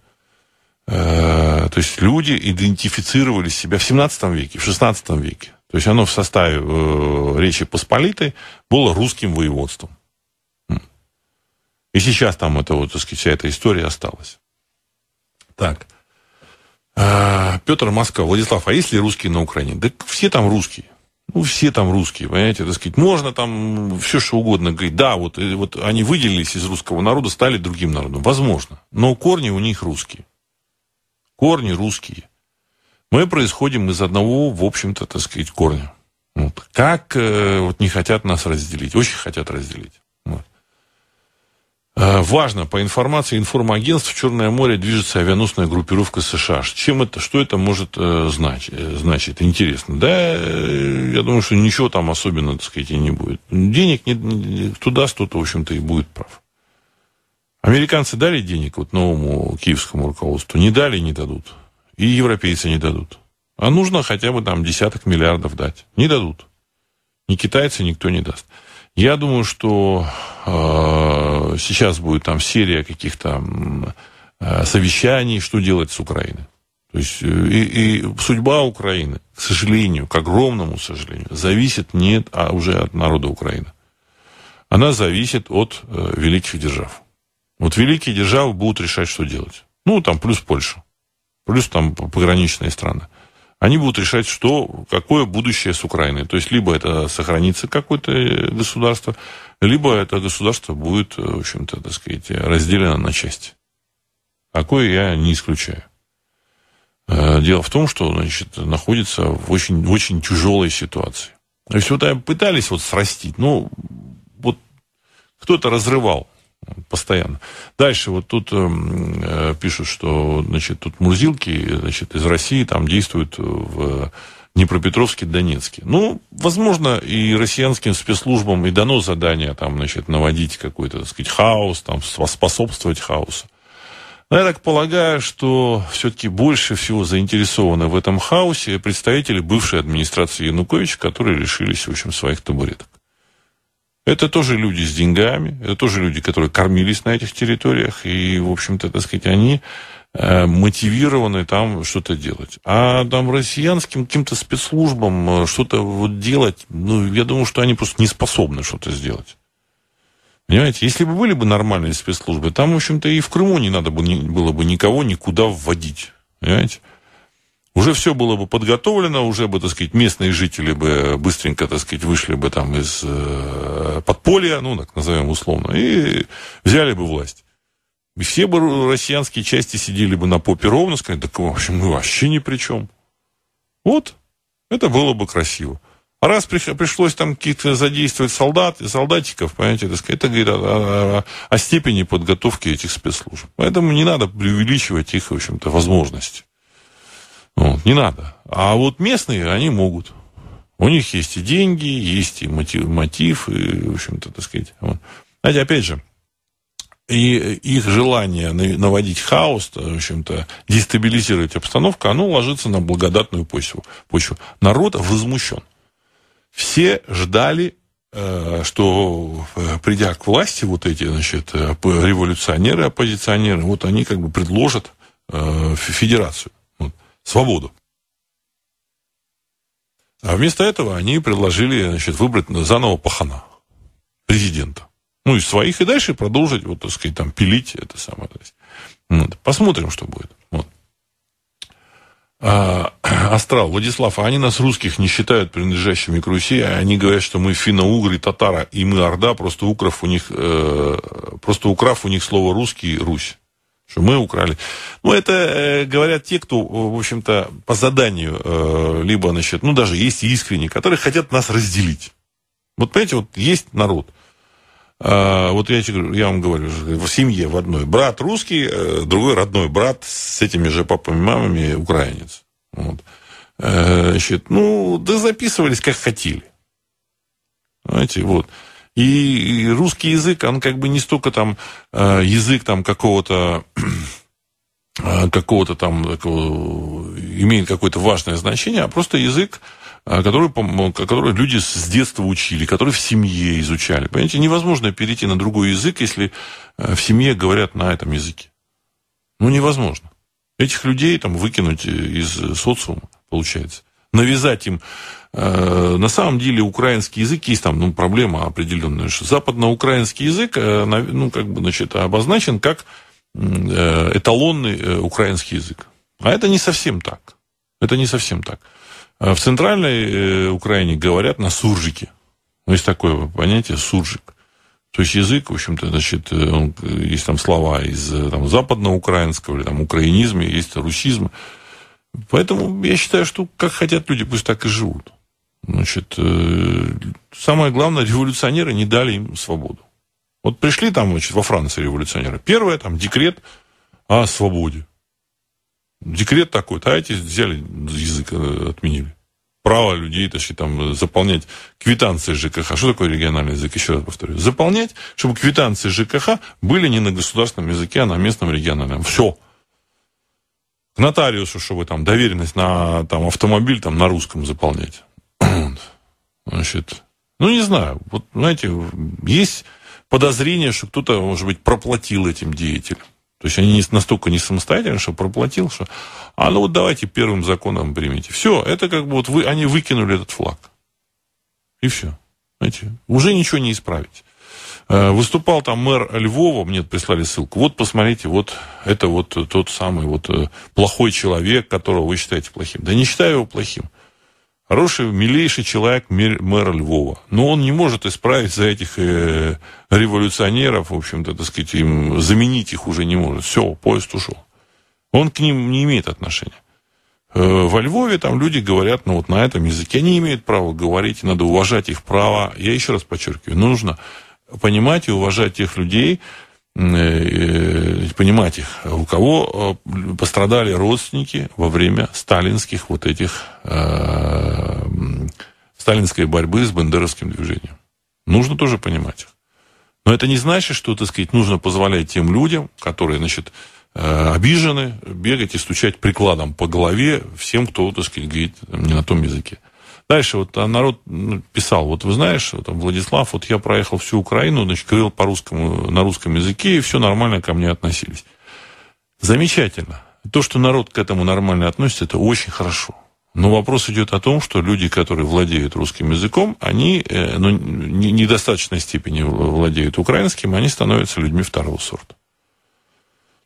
Э, то есть люди идентифицировали себя в 17 веке, в 16 веке. То есть оно в составе э, Речи Посполитой было русским воеводством. И сейчас там это вот, так сказать, вся эта история осталась. Так. Э, Петр Москва. Владислав, а есть ли русские на Украине? Да все там русские. Ну, все там русские, понимаете, так сказать. Можно там все, что угодно говорить. Да, вот, вот они выделились из русского народа, стали другим народом. Возможно. Но корни у них русские корни русские. Мы происходим из одного, в общем-то, так сказать, корня. Вот. Как э, вот не хотят нас разделить, очень хотят разделить. Вот. Э, важно, по информации информагентств, Черное море движется авианосная группировка США. Чем это, что это может э, э значить, значит? Интересно. Да, э, я думаю, что ничего там особенного, так сказать, и не будет. Денег не, не, кто даст, то в общем-то, и будет прав. Американцы дали денег вот новому киевскому руководству? Не дали, не дадут. И европейцы не дадут. А нужно хотя бы там десяток миллиардов дать. Не дадут. Ни китайцы никто не даст. Я думаю, что э, сейчас будет там серия каких-то э, совещаний, что делать с Украиной. То есть э, и, и судьба Украины, к сожалению, к огромному сожалению, зависит не а уже от народа Украины. Она зависит от э, великих держав. Вот великие державы будут решать, что делать. Ну, там плюс Польша, плюс там пограничные страны. Они будут решать, что, какое будущее с Украиной. То есть, либо это сохранится какое-то государство, либо это государство будет, э, в общем-то, так сказать, разделено на части. Такое я не исключаю. Э, дело в том, что, значит, находится в очень, в очень тяжелой ситуации. То есть, вот пытались вот срастить, ну, вот кто-то разрывал постоянно. Дальше вот тут эм, э, пишут, что значит тут мурзилки значит из России там действуют в Днепропетровске, Донецке. Ну, возможно, и россиянским спецслужбам и дано задание там, значит, наводить какой-то, так сказать, хаос, там, способствовать хаосу. Но я так полагаю, что все-таки больше всего заинтересованы в этом хаосе представители бывшей администрации Януковича, которые лишились, в общем, своих табуреток. Это тоже люди с деньгами, это тоже люди, которые кормились на этих территориях, и, в общем-то, так сказать, они э, мотивированы там что-то делать. А там россиянским каким-то спецслужбам э, что-то вот делать, ну, я думаю, что они просто не способны что-то сделать. Понимаете, если бы были бы нормальные спецслужбы, там, в общем-то, и в Крыму не надо было бы никого никуда вводить. Понимаете? уже все было бы подготовлено, уже бы, так сказать, местные жители бы э, быстренько, так сказать, вышли бы там из э, подполья, ну, так назовем условно, и взяли бы власть. И все бы россиянские части сидели бы на попе ровно, сказали, так, в общем, мы вообще ни при чем. Вот, это было бы красиво. А раз пришлось там каких-то задействовать солдат и солдатиков, понимаете, так сказать, это говорит о, о, о степени подготовки этих спецслужб. Поэтому не надо преувеличивать их, в общем-то, возможности. Вот, ну, не надо. А вот местные, они могут. У них есть и деньги, есть и мотив, мотив и, в общем-то, так сказать. Вот. Знаете, опять же, и их желание наводить хаос, в общем-то, дестабилизировать обстановку, оно ложится на благодатную почву. почву. Народ возмущен. Все ждали, э, что э, придя к власти, вот эти, значит, э, революционеры, оппозиционеры, вот они как бы предложат федерацию свободу. А вместо этого они предложили значит, выбрать заново пахана, президента. Ну, из своих, и дальше продолжить, вот, так сказать, там, пилить это самое. То есть. Вот. Посмотрим, что будет. Вот. А, Астрал, Владислав, а они нас, русских, не считают принадлежащими к Руси, а они говорят, что мы финно-угры, татара, и мы орда, просто украв у них, э, просто украв у них слово русский, Русь что мы украли. Ну, это э, говорят те, кто, э, в общем-то, по заданию, э, либо, значит, ну, даже есть искренние, которые хотят нас разделить. Вот, понимаете, вот есть народ. А, вот я, я вам говорю, в семье в одной брат русский, э, другой родной брат с этими же папами, мамами украинец. Вот. Э, значит, ну, да записывались как хотели. Знаете, вот. И русский язык, он как бы не столько там э, язык там какого-то э, какого-то там такого, имеет какое-то важное значение, а просто язык, э, который, который люди с детства учили, который в семье изучали. Понимаете, невозможно перейти на другой язык, если в семье говорят на этом языке. Ну, невозможно. Этих людей там выкинуть из социума, получается. Навязать им Э, на самом деле украинский язык есть там ну, проблема определенная. западноукраинский язык э, ну, как бы, значит, обозначен как э, эталонный украинский язык. А это не совсем так. Это не совсем так. В центральной Украине говорят на суржике. Ну, есть такое понятие суржик. То есть язык, в общем-то, значит, он, есть там слова из там, западноукраинского или там украинизма, есть русизм. Поэтому я считаю, что как хотят люди, пусть так и живут. Значит, э, самое главное, революционеры не дали им свободу. Вот пришли там, значит, во Франции революционеры. Первое, там, декрет о свободе. Декрет такой, а эти взяли, язык э, отменили. Право людей, точнее, там, заполнять квитанции ЖКХ. Что такое региональный язык? Еще раз повторю. Заполнять, чтобы квитанции ЖКХ были не на государственном языке, а на местном региональном. Все к нотариусу, чтобы там доверенность на там, автомобиль там, на русском заполнять. Значит, ну, не знаю. Вот, знаете, есть подозрение, что кто-то, может быть, проплатил этим деятелям. То есть они не, настолько не самостоятельны, что проплатил, что... А ну вот давайте первым законом примите. Все, это как бы вот вы, они выкинули этот флаг. И все. Знаете, уже ничего не исправить. Э, выступал там мэр Львова, мне прислали ссылку. Вот, посмотрите, вот это вот тот самый вот э, плохой человек, которого вы считаете плохим. Да не считаю его плохим. Хороший, милейший человек мэр мэра Львова. Но он не может исправить за этих э, революционеров, в общем-то, так сказать, им, заменить их уже не может. Все, поезд ушел. Он к ним не имеет отношения. Э, во Львове там люди говорят, ну вот на этом языке они имеют право говорить, надо уважать их права. Я еще раз подчеркиваю, нужно понимать и уважать тех людей, Э, э, понимать их, у кого э, пострадали родственники во время сталинских вот этих э, сталинской борьбы с бандеровским движением. Нужно тоже понимать их. Но это не значит, что, так сказать, нужно позволять тем людям, которые, значит, обижены, бегать и стучать прикладом по голове всем, кто, так сказать, говорит не на том языке. Дальше вот а народ ну, писал, вот вы знаешь, там, Владислав, вот я проехал всю Украину, значит, говорил по-русскому, на русском языке, и все нормально ко мне относились. Замечательно. То, что народ к этому нормально относится, это очень хорошо. Но вопрос идет о том, что люди, которые владеют русским языком, они э, ну, недостаточной степени владеют украинским, они становятся людьми второго сорта.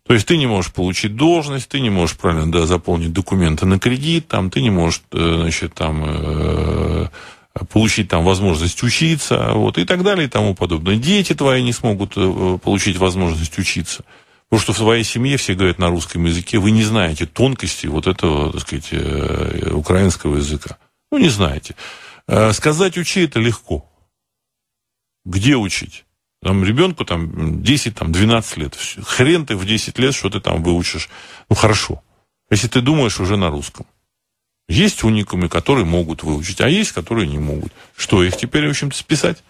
То есть ты не можешь получить должность, ты не можешь правильно да, заполнить документы на кредит, там, ты не можешь э, значит, там, э, получить там возможность учиться вот, и так далее и тому подобное. Дети твои не смогут э, получить возможность учиться. Потому что в своей семье все говорят на русском языке, вы не знаете тонкости вот этого, так сказать, украинского языка. Ну, не знаете. Сказать «учи» это легко. Где учить? Там ребенку там 10, там 12 лет. Хрен ты в 10 лет, что ты там выучишь. Ну, хорошо. Если ты думаешь уже на русском. Есть уникумы, которые могут выучить, а есть, которые не могут. Что, их теперь, в общем-то, списать?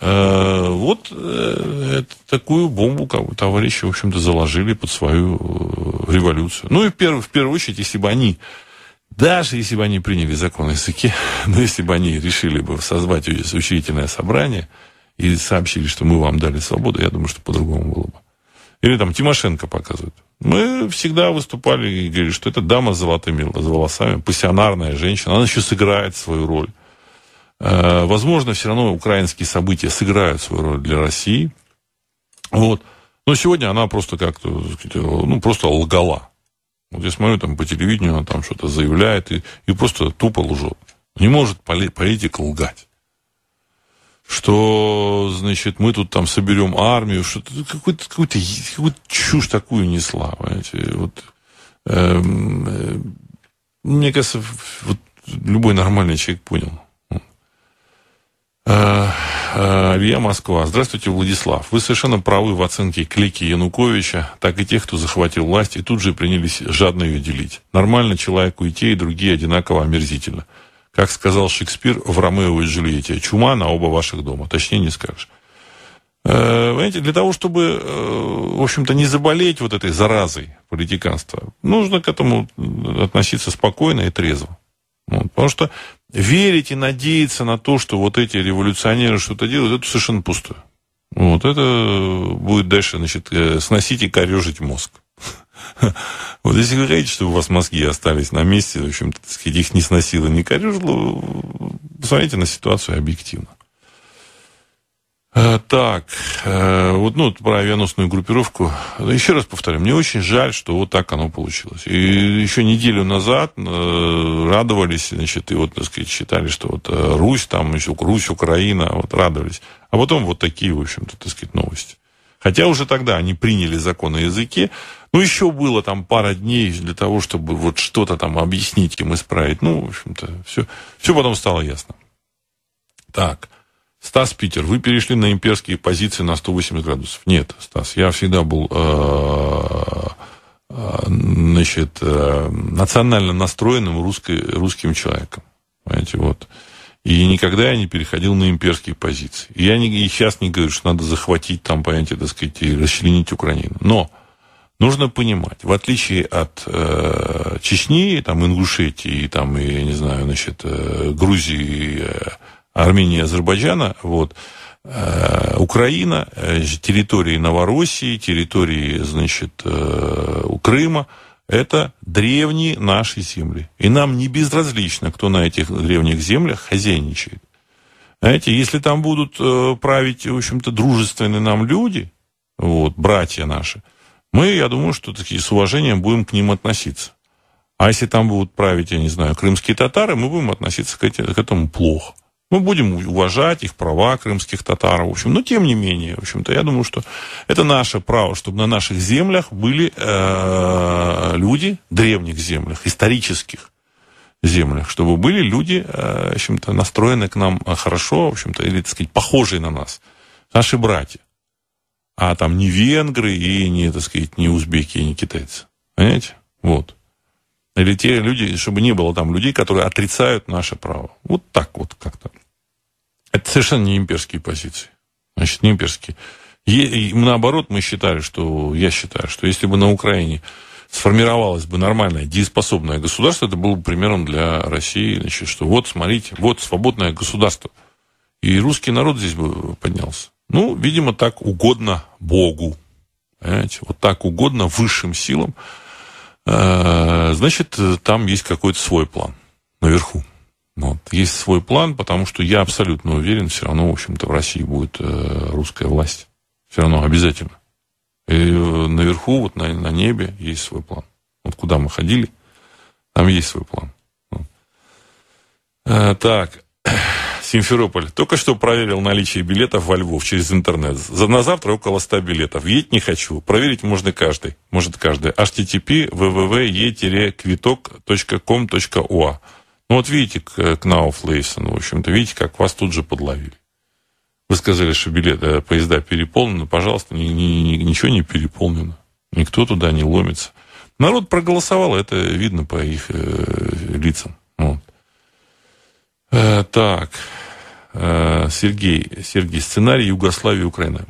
Э, вот э, такую бомбу как, товарищи, в общем-то, заложили под свою э, революцию. Ну и в, перв, в первую очередь, если бы они, даже если бы они приняли закон о языке, но если бы они решили бы созвать учительное собрание – и сообщили, что мы вам дали свободу, я думаю, что по-другому было бы. Или там Тимошенко показывает. Мы всегда выступали и говорили, что это дама с золотыми волосами, пассионарная женщина, она еще сыграет свою роль. Э, возможно, все равно украинские события сыграют свою роль для России. Вот. Но сегодня она просто как-то, ну, просто лгала. Вот я смотрю там по телевидению, она там что-то заявляет и, и просто тупо лжет. Не может политик лгать что, значит, мы тут там соберем армию, что-то какую-то какую какую чушь такую несла, понимаете, вот. Эм, э, мне кажется, вот любой нормальный человек понял. Авиа э, э, Москва. Здравствуйте, Владислав. Вы совершенно правы в оценке клики Януковича, так и тех, кто захватил власть и тут же принялись жадно ее делить. Нормально человеку и те, и другие одинаково омерзительно. Как сказал Шекспир в «Ромео и Джульетте», чума на оба ваших дома, точнее не скажешь. Понимаете, э, для того, чтобы, э, в общем-то, не заболеть вот этой заразой политиканства, нужно к этому относиться спокойно и трезво. Ну, потому что верить и надеяться на то, что вот эти революционеры что-то делают, это совершенно пустое. Вот это будет дальше, значит, э, сносить и корежить мозг. Вот если вы хотите, чтобы у вас мозги остались на месте, в общем, их не сносило, не корюжило, посмотрите на ситуацию объективно. Э, так, э, вот ну, про авианосную группировку. Еще раз повторю, мне очень жаль, что вот так оно получилось. И еще неделю назад э, радовались, значит, и вот, так сказать, считали, что вот Русь там, еще Русь, Украина, вот радовались. А потом вот такие, в общем-то, так сказать, новости. Хотя уже тогда они приняли закон о языке, ну, еще было там пара дней для того, чтобы вот что-то там объяснить им, исправить. Ну, в общем-то, все, все потом стало ясно. Так, Стас Питер, вы перешли на имперские позиции на 180 градусов. Нет, Стас, я всегда был э, э, значит, э, национально настроенным русской, русским человеком. Понимаете, вот. И никогда я не переходил на имперские позиции. Я не, и сейчас не говорю, что надо захватить там, понимаете, так сказать, и расчленить Украину. Но Нужно понимать, в отличие от э, Чечни, там, Ингушетии, там, и, я не знаю, значит, э, Грузии, э, Армении, Азербайджана, вот, э, Украина, э, территории Новороссии, территории, значит, э, Крыма, это древние наши земли. И нам не безразлично, кто на этих древних землях хозяйничает. Знаете, если там будут э, править, в общем-то, дружественные нам люди, вот, братья наши, мы, я думаю, что таки с уважением будем к ним относиться. А если там будут править, я не знаю, крымские татары, мы будем относиться к, эти, к этому плохо. Мы будем уважать их права крымских татар, в общем. Но тем не менее, в общем-то, я думаю, что это наше право, чтобы на наших землях были э, люди, древних землях, исторических землях, чтобы были люди, э, в общем-то, настроены к нам э, хорошо, в общем-то, или, так сказать, похожие на нас, наши братья а там не венгры и не, так сказать, не узбеки и не китайцы. Понимаете? Вот. Или те люди, чтобы не было там людей, которые отрицают наше право. Вот так вот как-то. Это совершенно не имперские позиции. Значит, не имперские. И, наоборот, мы считали, что, я считаю, что если бы на Украине сформировалось бы нормальное, дееспособное государство, это было бы примером для России, значит, что вот, смотрите, вот свободное государство. И русский народ здесь бы поднялся. Ну, видимо, так угодно Богу. Понимаете? Вот так угодно высшим силам. Э, значит, там есть какой-то свой план наверху. Вот. Есть свой план, потому что я абсолютно уверен, все равно, в общем-то, в России будет э, русская власть. Все равно обязательно. И э, наверху, вот на, на небе, есть свой план. Вот куда мы ходили, там есть свой план. Вот. Так, Симферополь. Только что проверил наличие билетов во Львов через интернет. За на завтра около 100 билетов. Едь не хочу. Проверить можно каждый. Может каждый. http www.e-квиток.com.ua а. Ну вот видите, к Науф Лейсон, в общем-то, видите, как вас тут же подловили. Вы сказали, что билеты, э, поезда переполнены. Пожалуйста, ни, ни, ни, ничего не переполнено. Никто туда не ломится. Народ проголосовал, это видно по их э, лицам. Вот. Э, так, э, Сергей, Сергей, сценарий Югославии и Украины.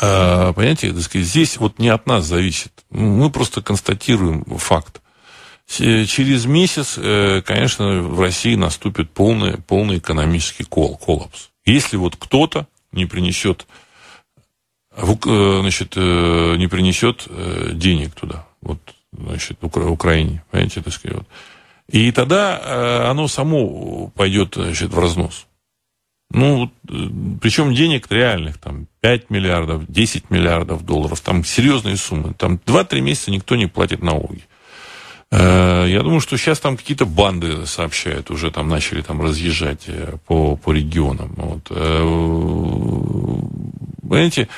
Э, понимаете, сказать, здесь вот не от нас зависит. Мы просто констатируем факт. Э, через месяц, конечно, в России наступит полный, полный экономический кол, коллапс. Если вот кто-то не принесет, значит, не принесет денег туда, вот, значит, Украине, понимаете, так сказать, вот. И тогда э, оно само пойдет значит, в разнос. Ну, э, причем денег реальных, там, 5 миллиардов, 10 миллиардов долларов, там серьезные суммы, там 2-3 месяца никто не платит налоги. Э, я думаю, что сейчас там какие-то банды сообщают, уже там начали там разъезжать по, по регионам. Вот. Понимаете,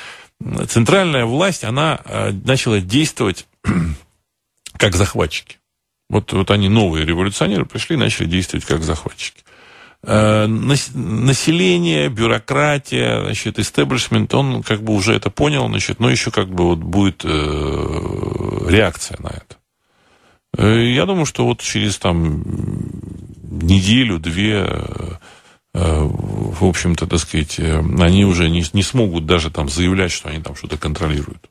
центральная власть, она начала действовать как захватчики. Вот, вот они, новые революционеры, пришли и начали действовать как захватчики. Э, население, бюрократия, значит, истеблишмент, он как бы уже это понял, значит, но еще как бы вот будет э, реакция на это. Э, я думаю, что вот через там неделю-две в общем-то, так сказать, они уже не, не смогут даже там заявлять, что они там что-то контролируют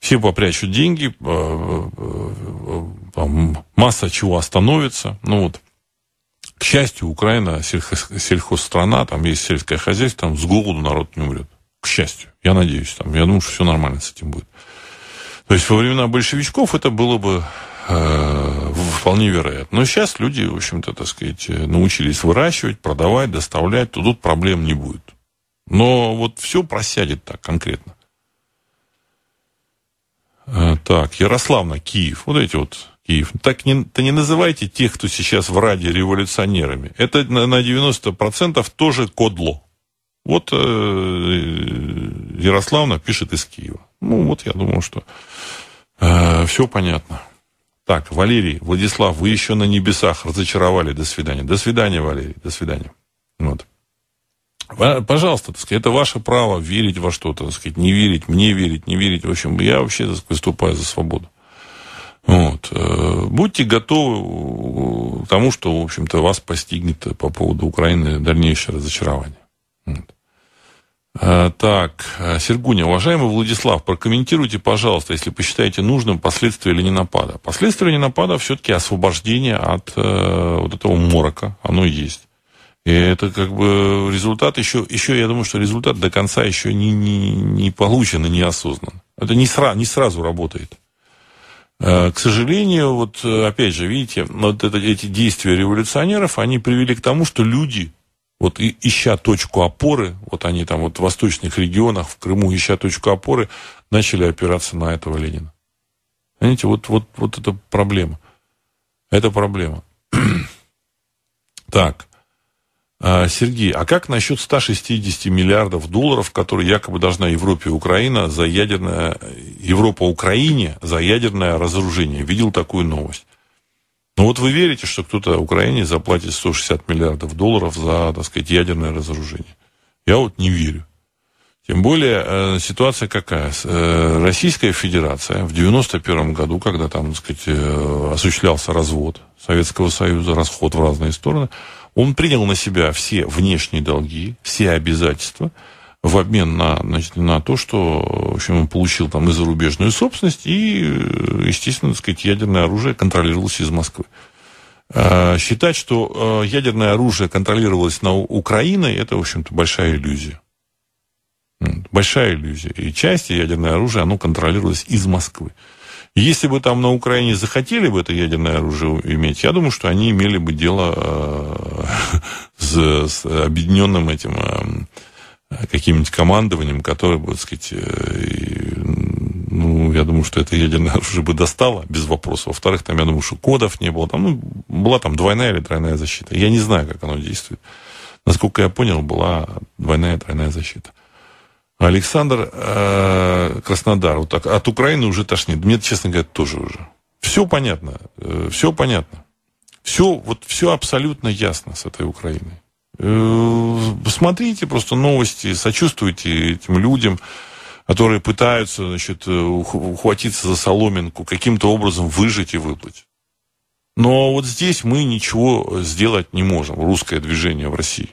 все попрячут деньги, э, э, э, масса чего остановится. Ну вот, к счастью, Украина сельхозстрана, там есть сельское хозяйство, там с голоду народ не умрет. К счастью, я надеюсь, там, я думаю, что все нормально с этим будет. То есть во времена большевичков это было бы э, вполне вероятно. Но сейчас люди, в общем-то, так сказать, научились выращивать, продавать, доставлять, то тут проблем не будет. Но вот все просядет так конкретно. Э, так, Ярославна, Киев. Вот эти вот Киев. Так не, то не называйте тех, кто сейчас в Раде революционерами. Это на, на 90% тоже кодло. Вот э, Ярославна пишет из Киева. Ну, вот я думаю, что э, все понятно. Так, Валерий, Владислав, вы еще на небесах разочаровали. До свидания. До свидания, Валерий. До свидания. Вот. Пожалуйста, так сказать, это ваше право верить во что-то, так сказать, не верить, мне верить, не верить. В общем, я вообще так сказать, выступаю за свободу. Вот. Э, будьте готовы к тому, что, в общем-то, вас постигнет по поводу Украины дальнейшее разочарование. Вот. Э, так, э, Сергуня, уважаемый Владислав, прокомментируйте, пожалуйста, если посчитаете нужным, последствия или Ленинопада. Последствия Ленинопада все-таки освобождение от вот этого морока, оно есть. И это как бы результат еще, еще я думаю, что результат до конца еще не, не, не получен и не осознан. Это не, сра, не сразу работает. Э, к сожалению, вот э, опять же, видите, вот это, эти действия революционеров, они привели к тому, что люди, вот и, ища точку опоры, вот они там вот в восточных регионах, в Крыму, ища точку опоры, начали опираться на этого Ленина. Понимаете, вот, вот, вот это проблема. Это проблема. так, а, Сергей, а как насчет 160 миллиардов долларов, которые якобы должна Европе Украина за ядерное... Европа Украине за ядерное разоружение? Видел такую новость. Ну вот вы верите, что кто-то Украине заплатит 160 миллиардов долларов за, так сказать, ядерное разоружение? Я вот не верю. Тем более э, ситуация какая? Э, Российская Федерация в 1991 году, когда там, так сказать, э, осуществлялся развод Советского Союза, расход в разные стороны, он принял на себя все внешние долги, все обязательства в обмен на, значит, на то, что в общем, он получил там и зарубежную собственность, и, э, естественно, так сказать, ядерное оружие контролировалось из Москвы. Э, считать, что э, ядерное оружие контролировалось на Украиной, это, в общем-то, большая иллюзия. Большая иллюзия. И часть ядерное оружие, оно контролировалось из Москвы. Если бы там на Украине захотели бы это ядерное оружие иметь, я думаю, что они имели бы дело э, с, с объединенным этим э, каким-нибудь командованием, которое бы, так сказать, э, ну, я думаю, что это ядерное оружие бы достало, без вопросов. Во-вторых, там, я думаю, что кодов не было. Там, ну, была там двойная или тройная защита. Я не знаю, как оно действует. Насколько я понял, была двойная и тройная защита. Александр э, Краснодар, вот так, от Украины уже тошнит. Мне, честно говоря, тоже уже. Все понятно, э, все понятно. Все, вот все абсолютно ясно с этой Украиной. Э, смотрите просто новости, сочувствуйте этим людям, которые пытаются, значит, ухватиться за соломинку, каким-то образом выжить и выплыть. Но вот здесь мы ничего сделать не можем, русское движение в России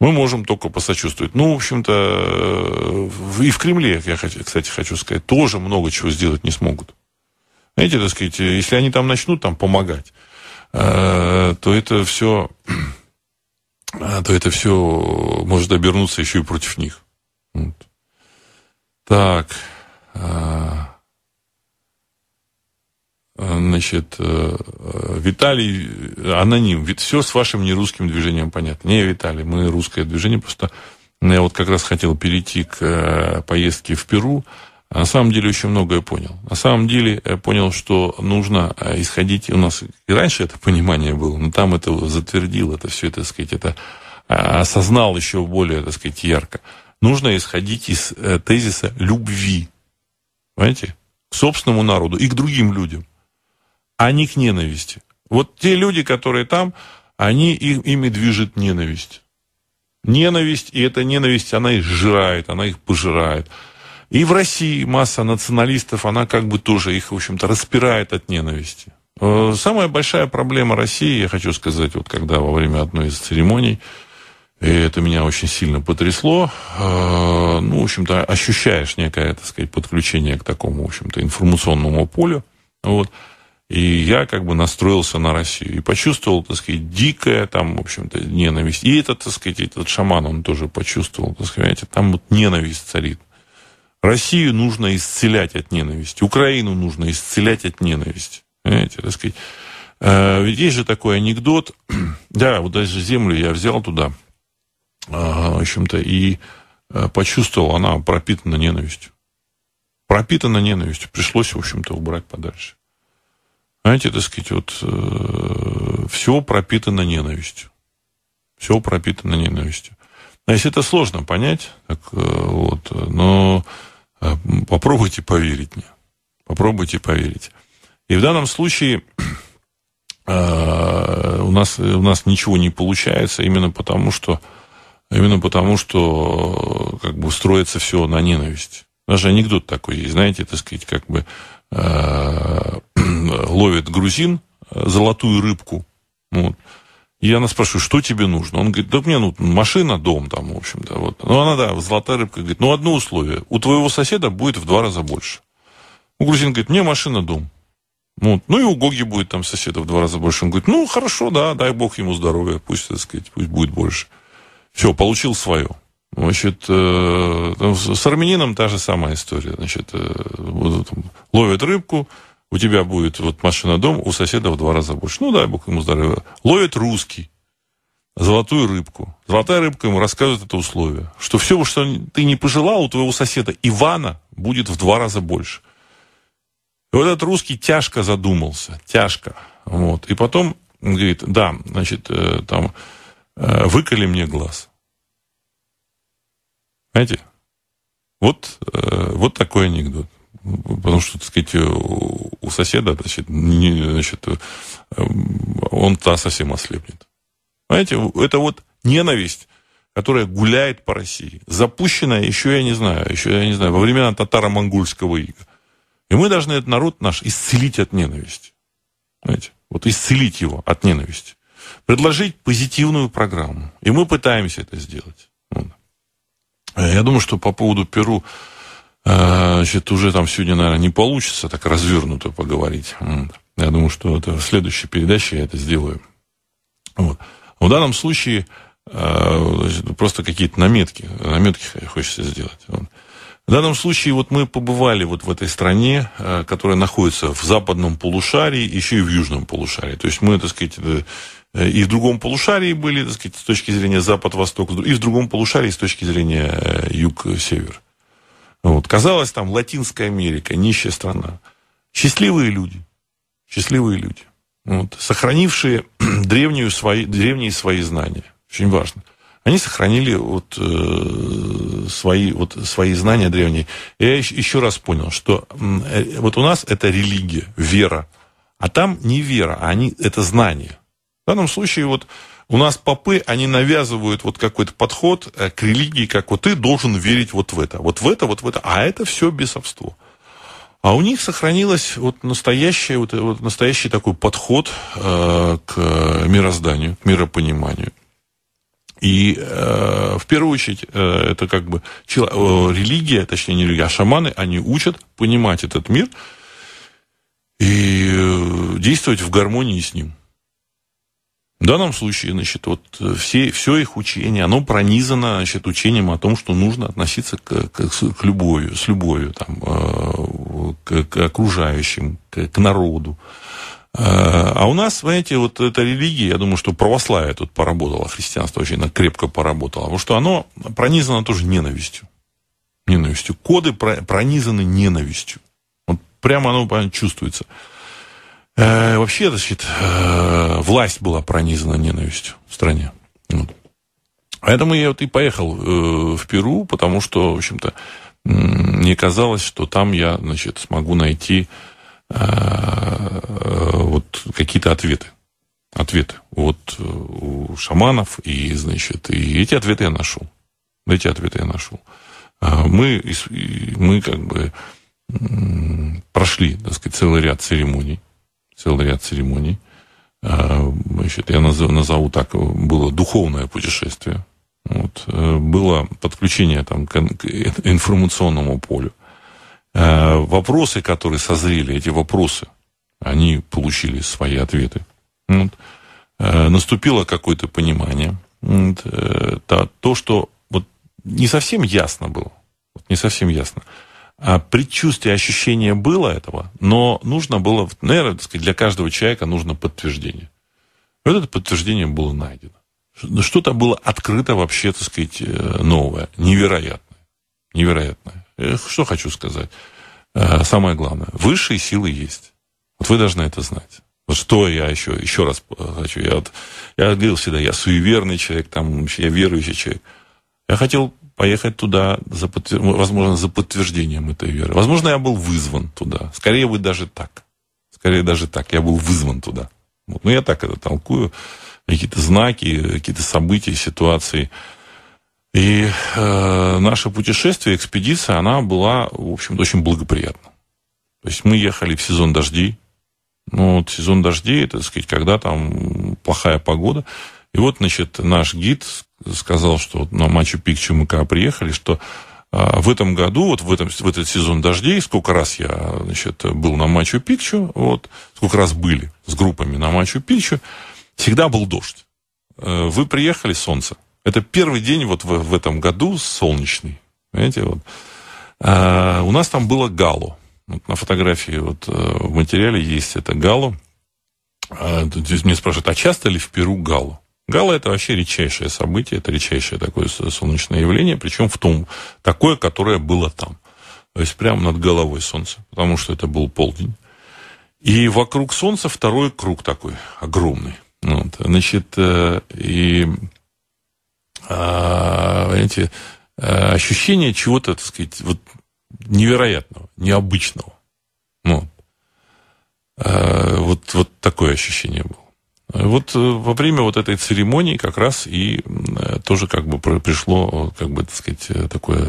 мы можем только посочувствовать. Ну, в общем-то, э, и в Кремле, я, кстати, хочу сказать, тоже много чего сделать не смогут. Знаете, так сказать, если они там начнут там помогать, э, то это все, а, то это все может обернуться еще и против них. Вот. Так. А, Э, значит, э, э, Виталий, аноним, все с вашим нерусским движением понятно. Не, Виталий, мы русское движение, просто ну, я вот как раз хотел перейти к поездке в Перу, на самом деле очень многое понял. На самом деле понял, что нужно исходить, у нас и раньше это понимание было, но там это затвердило это все, так сказать, это осознал еще более, так сказать, ярко. Нужно исходить из тезиса любви, понимаете, к собственному народу и к другим людям а не к ненависти. Вот те люди, которые там, они, им, ими движет ненависть. Ненависть, и эта ненависть, она их жирает, она их пожирает. И в России масса националистов, она как бы тоже их, в общем-то, распирает от ненависти. Э, самая большая проблема России, я хочу сказать, вот когда во время одной из церемоний, и это меня очень сильно потрясло, э, ну, в общем-то, ощущаешь некое, так сказать, подключение к такому, в общем-то, информационному полю, вот, и я как бы настроился на Россию и почувствовал, так сказать, дикая там, в общем-то, ненависть. И этот, так сказать, этот шаман, он тоже почувствовал, так сказать, там вот ненависть царит. Россию нужно исцелять от ненависти, Украину нужно исцелять от ненависти. Понимаете, так сказать. Э, ведь есть же такой анекдот, да, вот даже землю я взял туда, а, в общем-то, и э, почувствовал, она пропитана ненавистью. Пропитана ненавистью, пришлось, в общем-то, убрать подальше. Знаете, так сказать, вот э, все пропитано ненавистью. Все пропитано ненавистью. Значит, это сложно понять, так, э, вот, но э, попробуйте поверить мне. Попробуйте поверить. И в данном случае э, у, нас, у нас ничего не получается именно потому, что Именно потому, что э, как бы строится все на ненависть. Даже анекдот такой есть, знаете, так сказать, как бы Э, ловит грузин э, золотую рыбку. Вот. И она спрашивает, что тебе нужно? Он говорит, да мне ну, машина, дом там, в общем-то. Вот. Ну, она, да, золотая рыбка, говорит, ну, одно условие, у твоего соседа будет в два раза больше. У ну, грузин говорит, мне машина, дом. Вот. Ну, и у Гоги будет там соседа в два раза больше. Он говорит, ну, хорошо, да, дай бог ему здоровья, пусть, так сказать, пусть будет больше. Все, получил свое. Значит, э, с армянином та же самая история. Значит, э, ловят рыбку, у тебя будет вот машина-дом, у соседа в два раза больше. Ну, дай бог ему здоровья. Ловит русский золотую рыбку. Золотая рыбка ему рассказывает это условие, что все, что ты не пожелал у твоего соседа Ивана, будет в два раза больше. И вот этот русский тяжко задумался, тяжко. Вот. И потом говорит, да, значит, э, там, выколи мне глаз. Знаете, Вот, э, вот такой анекдот. Потому что, так сказать, э, у соседа, значит, не, значит э, он та совсем ослепнет. Понимаете, это вот ненависть, которая гуляет по России, запущенная еще, я не знаю, еще, я не знаю, во времена татаро-монгольского ига. И мы должны этот народ наш исцелить от ненависти. Понимаете? Вот исцелить его от ненависти. Предложить позитивную программу. И мы пытаемся это сделать. Э, я думаю, что по поводу Перу э, Значит, уже там сегодня, наверное, не получится так развернуто поговорить. Я думаю, что это в следующей передаче я это сделаю. Вот. В данном случае э, значит, просто какие-то наметки, наметки хочется сделать. Вот. В данном случае вот мы побывали вот в этой стране, которая находится в западном полушарии, еще и в южном полушарии. То есть мы, так сказать, Э, и в другом полушарии были, так сказать, с точки зрения запад-восток, и в другом полушарии с точки зрения э, юг-север. Вот. Казалось, там Латинская Америка, нищая страна. Счастливые люди. Счастливые люди. Вот. Сохранившие древнюю свои, древние свои знания. Очень важно. Они сохранили вот, э, свои, вот, свои знания древние. я еще, еще раз понял, что э, вот у нас это религия, вера. А там не вера, а они, это знание. В данном случае вот у нас попы, они навязывают вот какой-то подход э, к религии, как вот ты должен верить вот в это, вот в это, вот в это, а это все бесовство. А у них сохранилось вот настоящий, вот, вот настоящий такой подход э, к мирозданию, к миропониманию. И э, в первую очередь э, это как бы чел, э, религия, точнее не религия, а шаманы, они учат понимать этот мир и э, действовать в гармонии с ним. В данном случае, значит, вот э, все, все их учение, оно пронизано, значит, учением о том, что нужно относиться к, к, к любовью, с любовью, там, э, к, к окружающим, к, к народу. Э, а у нас, знаете, вот эта религия, я думаю, что православие тут поработало, христианство очень крепко поработало, потому что оно пронизано тоже ненавистью. Ненавистью. Коды пронизаны ненавистью. Вот прямо оно чувствуется. Э, вообще, значит, э, власть была пронизана ненавистью в стране. Поэтому я вот и поехал э, в Перу, потому что, в общем-то, мне казалось, что там я, значит, смогу найти вот какие-то ответы. Ответы вот у шаманов, и, значит, и эти ответы я нашел. Эти ответы я нашел. Мы, мы как бы прошли, так сказать, целый ряд церемоний целый ряд церемоний. А, значит, я назову, назову так, было духовное путешествие, вот, э, было подключение там, к информационному полю. А, вопросы, которые созрели, эти вопросы, они получили свои ответы. Вот. А, наступило какое-то понимание. Вот. Э, то, что вот не совсем ясно было, вот не совсем ясно. А предчувствие, ощущение было этого, но нужно было, наверное, так сказать, для каждого человека нужно подтверждение. Вот это подтверждение было найдено. Ну, что-то было открыто вообще, так сказать, э, новое, невероятное. Невероятное. Что хочу сказать? Э, самое главное, высшие силы есть. Вот вы должны это знать. что я еще, еще раз э, хочу, я, вот, я говорил всегда, я суеверный человек, там, я верующий человек. Я хотел поехать туда, за подтвер... Ну, возможно, за подтверждением этой веры. Возможно, я был вызван туда. Скорее бы даже так. Скорее даже так. Я был вызван туда. Вот. Ну, я так это толкую. Какие-то знаки, какие-то события, ситуации. И э, наше путешествие, экспедиция, она была, в общем-то, очень благоприятна. То есть мы ехали в сезон дождей. Ну, вот сезон дождей, это, так сказать, когда там плохая погода. И вот, значит, наш гид сказал, что вот на Мачу-Пикчу мы приехали, что а, в этом году, вот в, этом, в этот сезон дождей, сколько раз я значит, был на Мачу-Пикчу, вот, сколько раз были с группами на Мачу-Пикчу, всегда был дождь. Э, вы приехали, солнце. Это первый день вот в, в этом году солнечный. Понимаете, вот. А, у нас там было галу. Вот на фотографии, вот э, в материале есть это галу. А, здесь мне спрашивают, а часто ли в Перу галу? Гала – это вообще редчайшее событие, это редчайшее такое солнечное явление, причем в том, такое, которое было там. То есть прямо над головой солнце, потому что это был полдень. И вокруг солнца второй круг такой, огромный. Вот. Значит, э, и, а, понимаете, э, ощущение чего-то, так сказать, вот невероятного, необычного. Вот. Э, вот, вот такое ощущение было. Э, вот э, во время вот этой церемонии как раз и э, тоже как бы пришло, как бы, так сказать, такое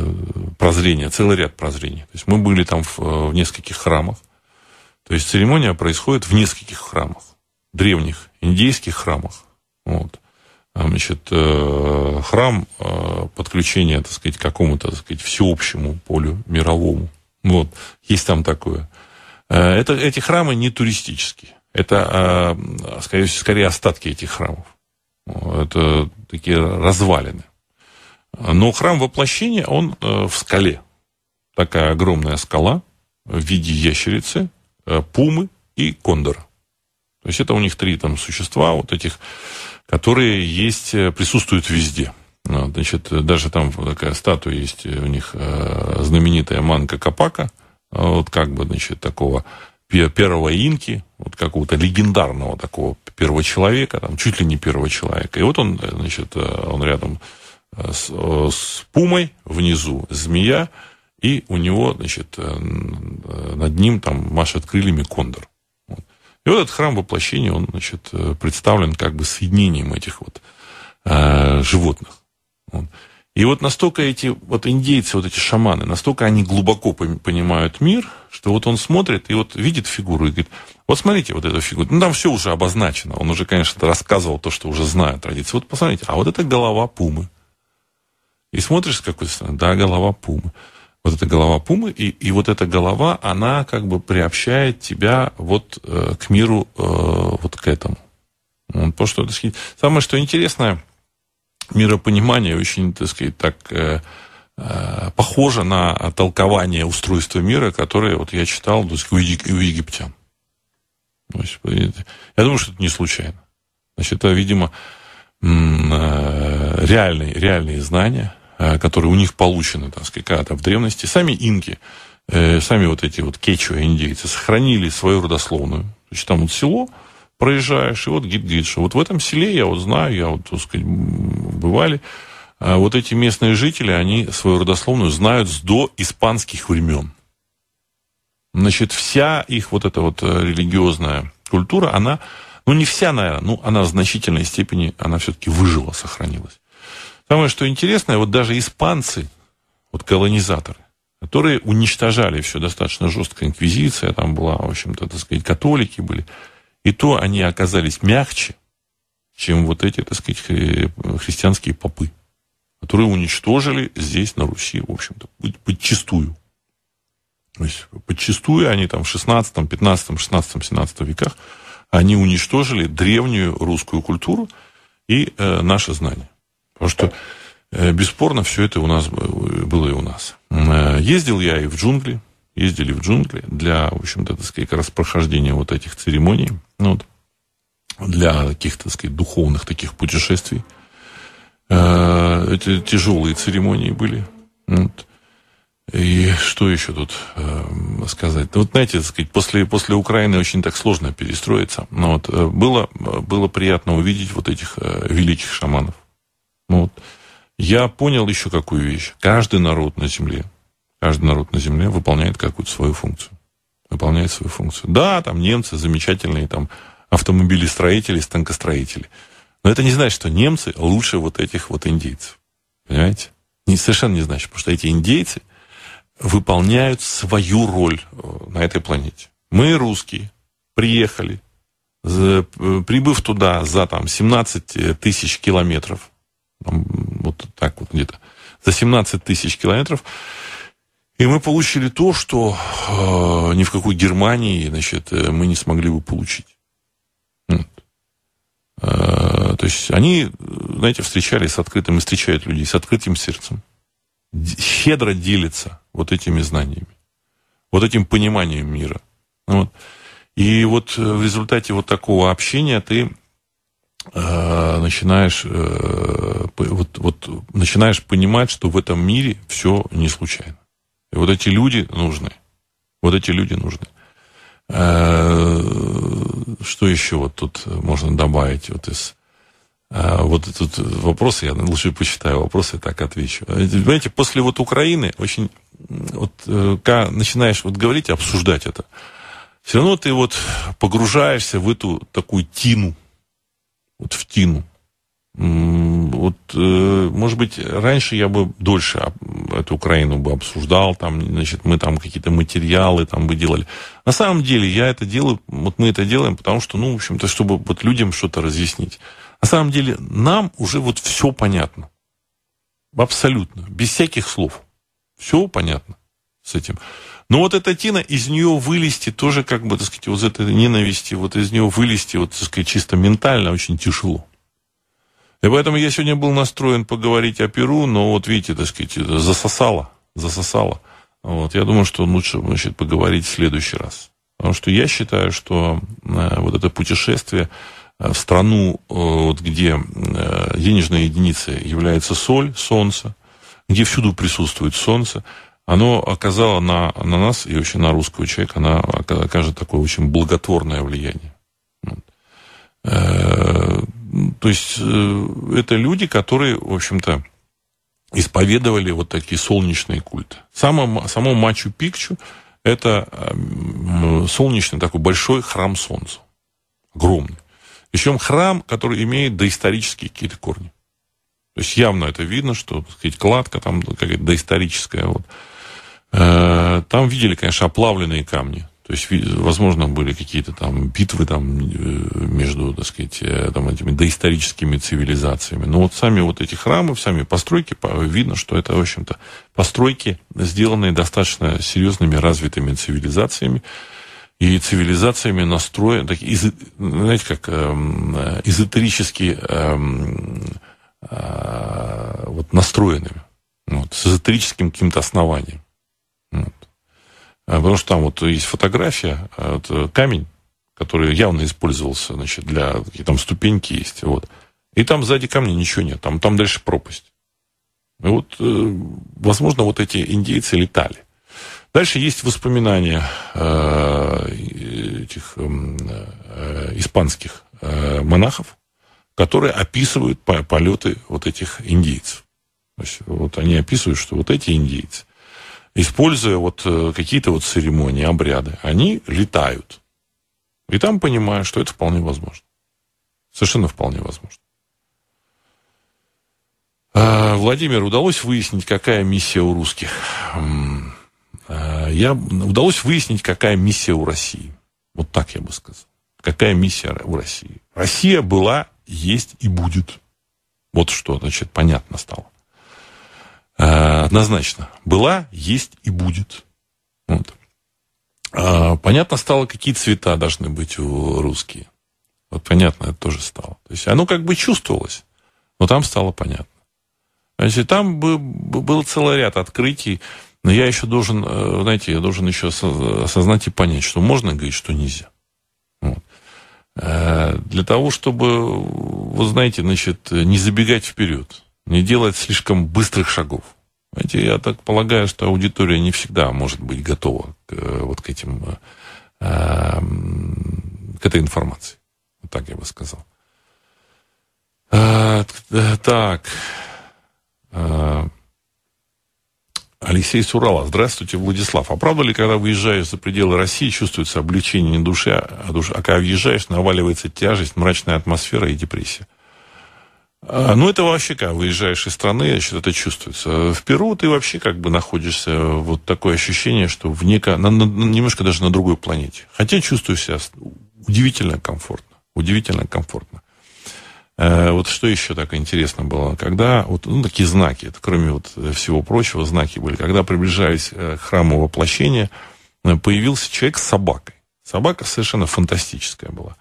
прозрение, целый ряд прозрений. То есть мы были там в, в нескольких храмах. То есть церемония происходит в нескольких храмах, древних индейских храмах. Вот. Значит, храм подключения, так сказать, к какому-то, так сказать, всеобщему полю мировому. Вот, есть там такое. Это, эти храмы не туристические это, а, скорее, скорее остатки этих храмов. Это такие развалины. Но храм воплощения, он э, в скале. Такая огромная скала в виде ящерицы, э, пумы и кондора. То есть это у них три там существа вот этих, которые есть, э, присутствуют везде. Ну, значит, даже там такая статуя есть у них знаменитая Манка Капака, вот как бы, значит, такого первого инки, вот какого-то легендарного такого первого человека, там, чуть ли не первого человека. И вот он, значит, э, он рядом э, с, э, с пумой, внизу змея, и у него, значит, над ним там машет крыльями кондор. Вот. И вот этот храм воплощения, он, значит, представлен как бы соединением этих вот э, животных. Вот. И вот настолько эти вот индейцы, вот эти шаманы, настолько они глубоко понимают мир, что вот он смотрит и вот видит фигуру и говорит, вот смотрите вот эту фигуру. Ну, там все уже обозначено. Он уже, конечно, рассказывал то, что уже знают традиции. Вот посмотрите, а вот это голова пумы. И смотришь с какой стороны, да, голова пумы. Вот это голова пумы, и, и вот эта голова, она как бы приобщает тебя вот э, к миру, э, вот к этому. Ну, вот, потому что, это сказать, самое, что интересное – миропонимание очень, так сказать, так э, э, похоже на толкование устройства мира, которое вот я читал ну, то есть, у, египтян. То есть, я думаю, что это не случайно. Значит, это, видимо, э, реальные, реальные знания, которые у них получены, так сказать, когда-то в древности. Сами инки, сами вот эти вот кечуа индейцы сохранили свою родословную. То есть там вот село, проезжаешь, и вот гид говорит, что вот в этом селе, я вот знаю, я вот, так сказать, бывали, а вот эти местные жители, они свою родословную знают с до испанских времен. Значит, вся их вот эта вот э, религиозная культура, она, ну не вся, наверное, ну она в значительной степени, она все-таки выжила, сохранилась. Самое, что интересное, вот даже испанцы, вот колонизаторы, которые уничтожали все достаточно жестко, инквизиция там была, в общем-то, так сказать, католики были, и то они оказались мягче, чем вот эти, так сказать, христианские попы, которые уничтожили здесь, на Руси, в общем-то, подчистую. То есть подчистую они там в 16, 15, 16, 17 веках, они уничтожили древнюю русскую культуру и э, наше знание. Потому что э, бесспорно все это у нас э, было и у нас. Э, ездил я и в джунгли, ездили в джунгли для, в общем-то, так сказать, как раз прохождения вот этих церемоний, ну, вот, для каких-то, так сказать, духовных таких путешествий. Э, Это тяжелые церемонии были. Ну вот. И что еще тут э, сказать? Ну вот знаете, так сказать, после, после Украины очень так сложно перестроиться. Но вот э, было, было приятно увидеть вот этих э, великих шаманов. Ну вот. Я понял еще какую вещь. Каждый народ на земле Каждый народ на земле выполняет какую-то свою функцию. Выполняет свою функцию. Да, там немцы замечательные там автомобилестроители, станкостроители. Но это не значит, что немцы лучше вот этих вот индейцев. Понимаете? Не, совершенно не значит, потому что эти индейцы выполняют свою роль э, на этой планете. Мы, русские, приехали, э, прибыв туда за там 17 э, тысяч километров, вот так вот где-то, за 17 тысяч километров и мы получили то, что э, ни в какой Германии значит, э, мы не смогли бы получить. Вот. Э, то есть они, э, знаете, встречались с открытым, и встречают людей с открытым сердцем. Щедро делятся вот этими знаниями, вот этим пониманием мира. Вот. И вот э, в результате вот такого общения ты э, начинаешь, э, вот, вот, начинаешь понимать, что в этом мире все не случайно. И вот эти люди нужны. Вот эти люди нужны. Э, что еще вот тут можно добавить вот из... Э, вот тут вопросы, я лучше почитаю вопросы, так отвечу. Э, понимаете, после вот Украины очень... Вот когда начинаешь вот говорить, обсуждать это, все равно ты вот погружаешься в эту такую тину, вот в тину вот, э, может быть, раньше я бы дольше эту Украину бы обсуждал, там, значит, мы там какие-то материалы там бы делали. На самом деле я это делаю, вот мы это делаем, потому что, ну, в общем-то, чтобы вот людям что-то разъяснить. На самом деле нам уже вот все понятно. Абсолютно. Без всяких слов. Все понятно с этим. Но вот эта тина, из нее вылезти тоже, как бы, так сказать, вот из этой ненависти, вот из нее вылезти, вот, так сказать, чисто ментально очень тяжело. И поэтому я сегодня был настроен поговорить о Перу, но вот видите, так сказать, засосало, засосало. Вот, я думаю, что лучше значит, поговорить в следующий раз. Потому что я считаю, что э, вот это путешествие э, в страну, э, вот, где э, денежной единицей является соль, солнце, где всюду присутствует солнце, оно оказало на, на нас и вообще на русского человека, оно окажет такое очень благотворное влияние. Вот э, то есть э, это люди, которые, в общем-то, исповедовали вот такие солнечные культы. Само, само Мачу Пикчу – это эм, солнечный такой большой храм солнца. Огромный. Причем храм, который имеет доисторические какие-то корни. То есть явно это видно, что, так сказать, кладка там какая-то доисторическая. Вот. Э, там видели, конечно, оплавленные камни. То есть, возможно, были какие-то там битвы там э, между, так сказать, э, там этими доисторическими цивилизациями. Но вот сами вот эти храмы, сами постройки, видно, что это, в общем-то, постройки, сделанные достаточно серьезными развитыми цивилизациями. И цивилизациями настроены, так, из, знаете, как эм, э, эзотерически эм, э, вот настроенными, вот, с эзотерическим каким-то основанием. А, потому что там вот есть фотография, а, э, камень, который явно использовался значит, для... И там ступеньки есть. Вот. И там сзади камня ничего нет. Там, там дальше пропасть. И вот, э, возможно, вот эти индейцы летали. Дальше есть воспоминания э, этих испанских монахов, которые описывают полеты вот этих индейцев. То есть, вот они описывают, что вот эти индейцы используя вот э, какие-то вот церемонии, обряды, они летают. И там понимают, что это вполне возможно. Совершенно вполне возможно. А, Владимир, удалось выяснить, какая миссия у русских? А, я, удалось выяснить, какая миссия у России. Вот так я бы сказал. Какая миссия у России? Россия была, есть и будет. Вот что, значит, понятно стало. Э, однозначно была, есть и будет. Вот. Э, понятно стало, какие цвета должны быть у русские. Вот понятно это тоже стало. То есть оно как бы чувствовалось, но там стало понятно. Значит, там был целый ряд открытий, но я еще должен, э, знаете, я должен еще осознать и понять, что можно говорить, что нельзя. Вот. Для того, чтобы, вы знаете, значит, не забегать вперед не делать слишком быстрых шагов. Знаете, я так полагаю, что аудитория не всегда может быть готова к, э, вот к этим, э, эм, к этой информации. Вот так я бы сказал. А, э, так. А, Алексей Сурала. Здравствуйте, Владислав. А правда ли, когда выезжаешь за пределы России, чувствуется облегчение не души, а душа, а когда въезжаешь, наваливается тяжесть, мрачная атмосфера и депрессия? А, ну, это вообще, когда выезжаешь из страны, значит, это чувствуется. В Перу ты вообще как бы находишься, вот такое ощущение, что в неко... на, на, немножко даже на другой планете. Хотя чувствую себя удивительно комфортно. Удивительно комфортно. Э, вот что еще так интересно было, когда, вот ну, такие знаки, это, кроме вот всего прочего, знаки были, когда приближаясь э, к храму воплощения, э, появился человек с собакой. Собака совершенно фантастическая была.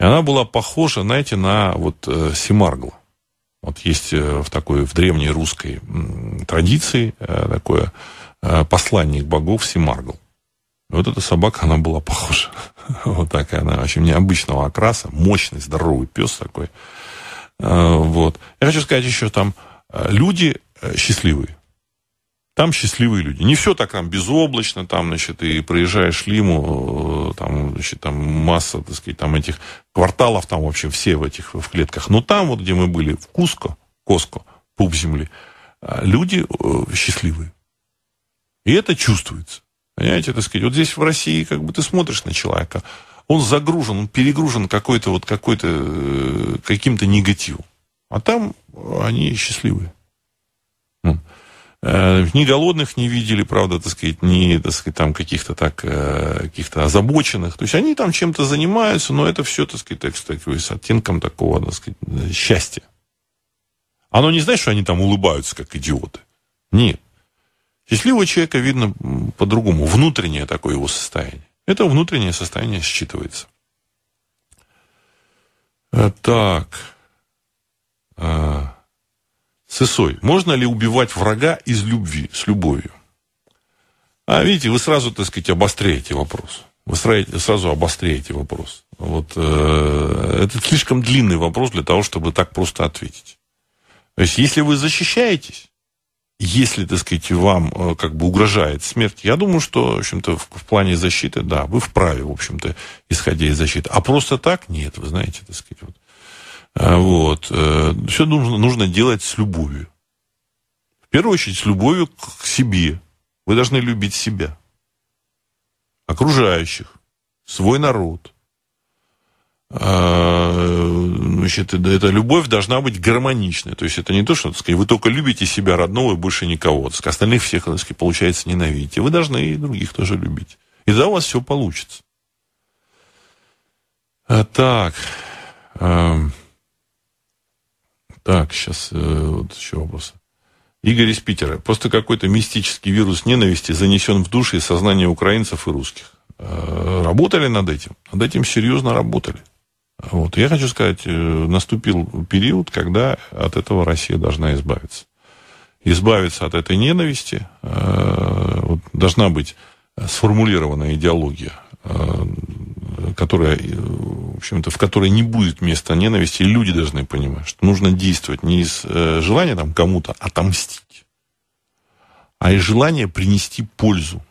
И она была похожа, знаете, на вот э, Симаргла. Вот есть э, в такой, в древней русской традиции э, такое э, посланник богов Семаргл. Вот эта собака, она была похожа. вот такая она, очень необычного окраса, мощный, здоровый пес такой. Вот. Я хочу сказать еще там, люди счастливые. Там счастливые люди. Не все так там безоблачно, там, значит, и проезжаешь Лиму, там, значит, там масса, так сказать, там этих кварталов, там вообще все в этих в клетках. Но там, вот где мы были, в Куско, Коско, пуп земли, а, люди э, счастливые. И это чувствуется. Понимаете, так сказать, вот здесь в России как бы ты смотришь на человека, он загружен, он перегружен какой-то вот какой-то э, каким-то негативом. А там они счастливые. Э, ни голодных не видели, правда, так сказать, ни, так сказать, там каких-то так, э, каких-то озабоченных. То есть они там чем-то занимаются, но это все, так сказать, так сказать, с оттенком такого, так сказать, э, счастья. Оно не значит, что они там улыбаются, как идиоты. Нет. Счастливого человека видно по-другому. Внутреннее такое его состояние. Это внутреннее состояние считывается. Так. Сысой. Можно ли убивать врага из любви, с любовью? А видите, вы сразу, так сказать, обостряете вопрос. Вы сразу обостряете вопрос. Вот, э, это слишком длинный вопрос для того, чтобы так просто ответить. То есть, если вы защищаетесь, если, так сказать, вам э, как бы угрожает смерть, я думаю, что, в общем-то, в, в плане защиты, да, вы вправе, в общем-то, исходя из защиты. А просто так, нет, вы знаете, так сказать, вот, а, вот. Э, все нужно, нужно делать с любовью. В первую очередь с любовью к себе. Вы должны любить себя, окружающих, свой народ. А, значит, эта любовь должна быть гармоничной. То есть это не то, что так сказать, вы только любите себя родного и больше никого. Так сказать, остальных всех, так сказать, получается, ненавидите. Вы должны и других тоже любить. И тогда у вас все получится. А так, эм, так, сейчас э, вот еще вопросы. Игорь из Питера. Просто какой-то мистический вирус ненависти занесен в души и сознание украинцев и русских. Э, работали над этим? Над этим серьезно работали. Вот. Я хочу сказать, э, наступил период, когда от этого Россия должна избавиться. Избавиться от этой ненависти. Вот должна быть сформулирована идеология которая, э, в общем-то, в которой не будет места ненависти, люди должны понимать, что нужно действовать не из э, желания там кому-то отомстить, а из желания принести пользу,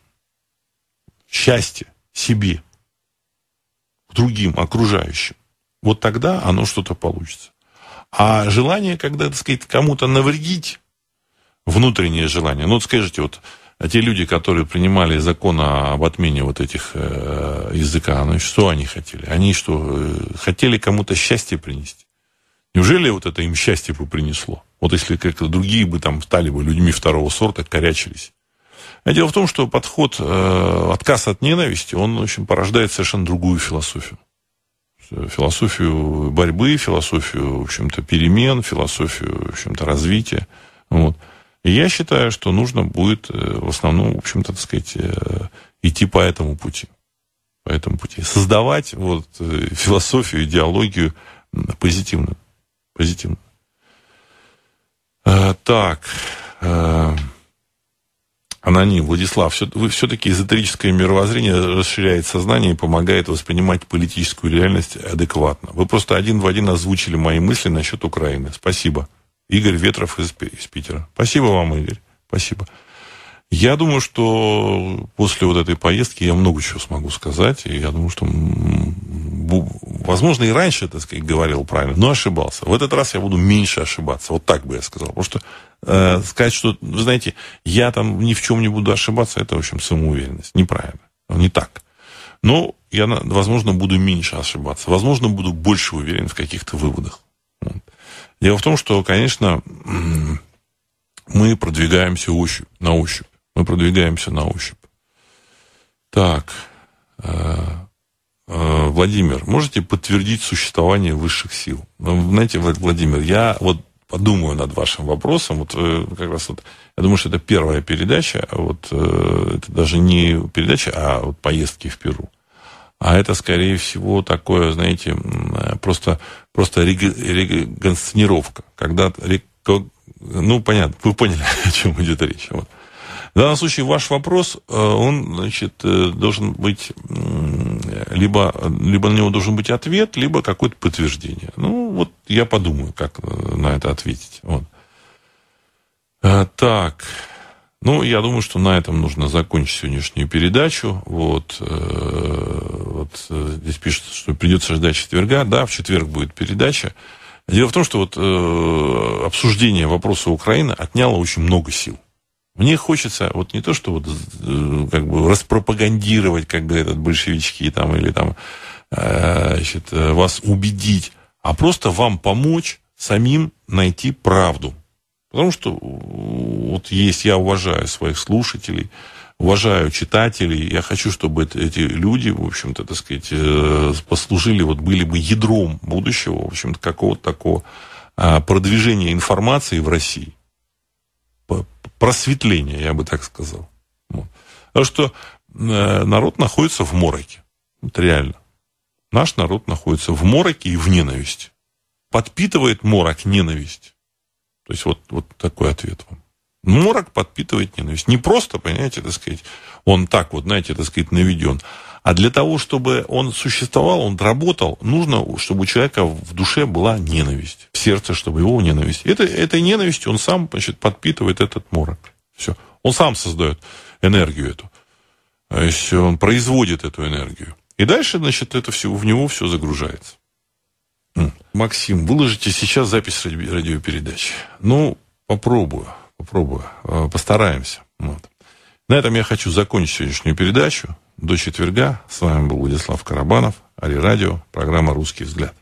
счастье себе, другим, окружающим. Вот тогда оно что-то получится. А желание, когда, так сказать, кому-то навредить, внутреннее желание. Ну, вот скажите, вот а те люди, которые принимали закон об отмене вот этих э, языка, ну, что они хотели? Они что, э, хотели кому-то счастье принести? Неужели вот это им счастье бы принесло? Вот если как-то другие бы там стали бы людьми второго сорта, корячились. А дело в том, что подход, э, отказ от ненависти, он, в общем, порождает совершенно другую философию. Философию борьбы, философию, в общем-то, перемен, философию, в общем-то, развития. Вот. И я считаю, что нужно будет э, в основном, в общем-то, так сказать, э, идти по этому пути. По этому пути. Создавать вот э, философию, идеологию позитивную, позитивную. Так. Аноним. Владислав, вы все-таки эзотерическое мировоззрение расширяет сознание и помогает воспринимать политическую реальность адекватно. Вы просто один в один озвучили мои мысли насчет Украины. Спасибо. Игорь Ветров из, из Питера. Спасибо вам, Игорь. Спасибо. Я думаю, что после вот этой поездки я много чего смогу сказать. И я думаю, что, возможно, и раньше, так сказать, говорил правильно, но ошибался. В этот раз я буду меньше ошибаться. Вот так бы я сказал. Потому что э, сказать, что, вы знаете, я там ни в чем не буду ошибаться, это, в общем, самоуверенность. Неправильно. Не так. Но я, возможно, буду меньше ошибаться. Возможно, буду больше уверен в каких-то выводах. Вот. Дело в том, что, конечно, мы продвигаемся ощупь, на ощупь. Мы продвигаемся на ощупь. Так. Э, э, Владимир, можете подтвердить существование высших сил? Ну, знаете, Владимир, я вот подумаю над вашим вопросом. Вот э, как раз вот, я думаю, что это первая передача. А вот это даже не передача, а вот поездки в Перу а это, скорее всего, такое, знаете, э, просто, просто регансценировка, когда, ну, понятно, вы поняли, о чем идет речь. Вот. В данном случае ваш вопрос, э, он, значит, э, должен быть, либо, либо на него должен быть ответ, либо какое-то подтверждение. Ну, вот я подумаю, как на это ответить. Вот. Так, ну, я думаю, что на этом нужно закончить сегодняшнюю передачу. Вот, э, вот э, здесь пишется, что придется ждать четверга. Да, в четверг будет передача. Дело в том, что вот э, обсуждение вопроса Украины отняло очень много сил. Мне хочется вот не то, что вот как бы распропагандировать, как говорят большевички, там или там э, значит, вас убедить, а просто вам помочь самим найти правду Потому что э, вот есть, я уважаю своих слушателей, уважаю читателей. Я хочу, чтобы эти люди, в общем-то, так сказать, э, послужили, вот были бы ядром будущего, в общем-то, какого-то такого а, продвижения информации в России. Просветления, я бы так сказал. Вот. Потому что э, народ находится в мороке. Это реально. Наш народ находится в мороке и в ненависти. Подпитывает морок ненависть. То есть вот, вот такой ответ вам. Морок подпитывает ненависть. Не просто, понимаете, так сказать, он так вот, знаете, так сказать, наведен. А для того, чтобы он существовал, он работал, нужно, чтобы у человека в душе была ненависть, в сердце, чтобы его ненависть. Это, этой ненавистью он сам, значит, подпитывает этот морок. Все. Он сам создает энергию эту. То а есть он производит эту энергию. И дальше, значит, это все, в него все загружается. Максим, выложите сейчас запись ради радиопередачи. Ну, попробую, попробую, а, постараемся. Вот. На этом я хочу закончить сегодняшнюю передачу. До четверга. С вами был Владислав Карабанов, Ари Радио, программа «Русский взгляд».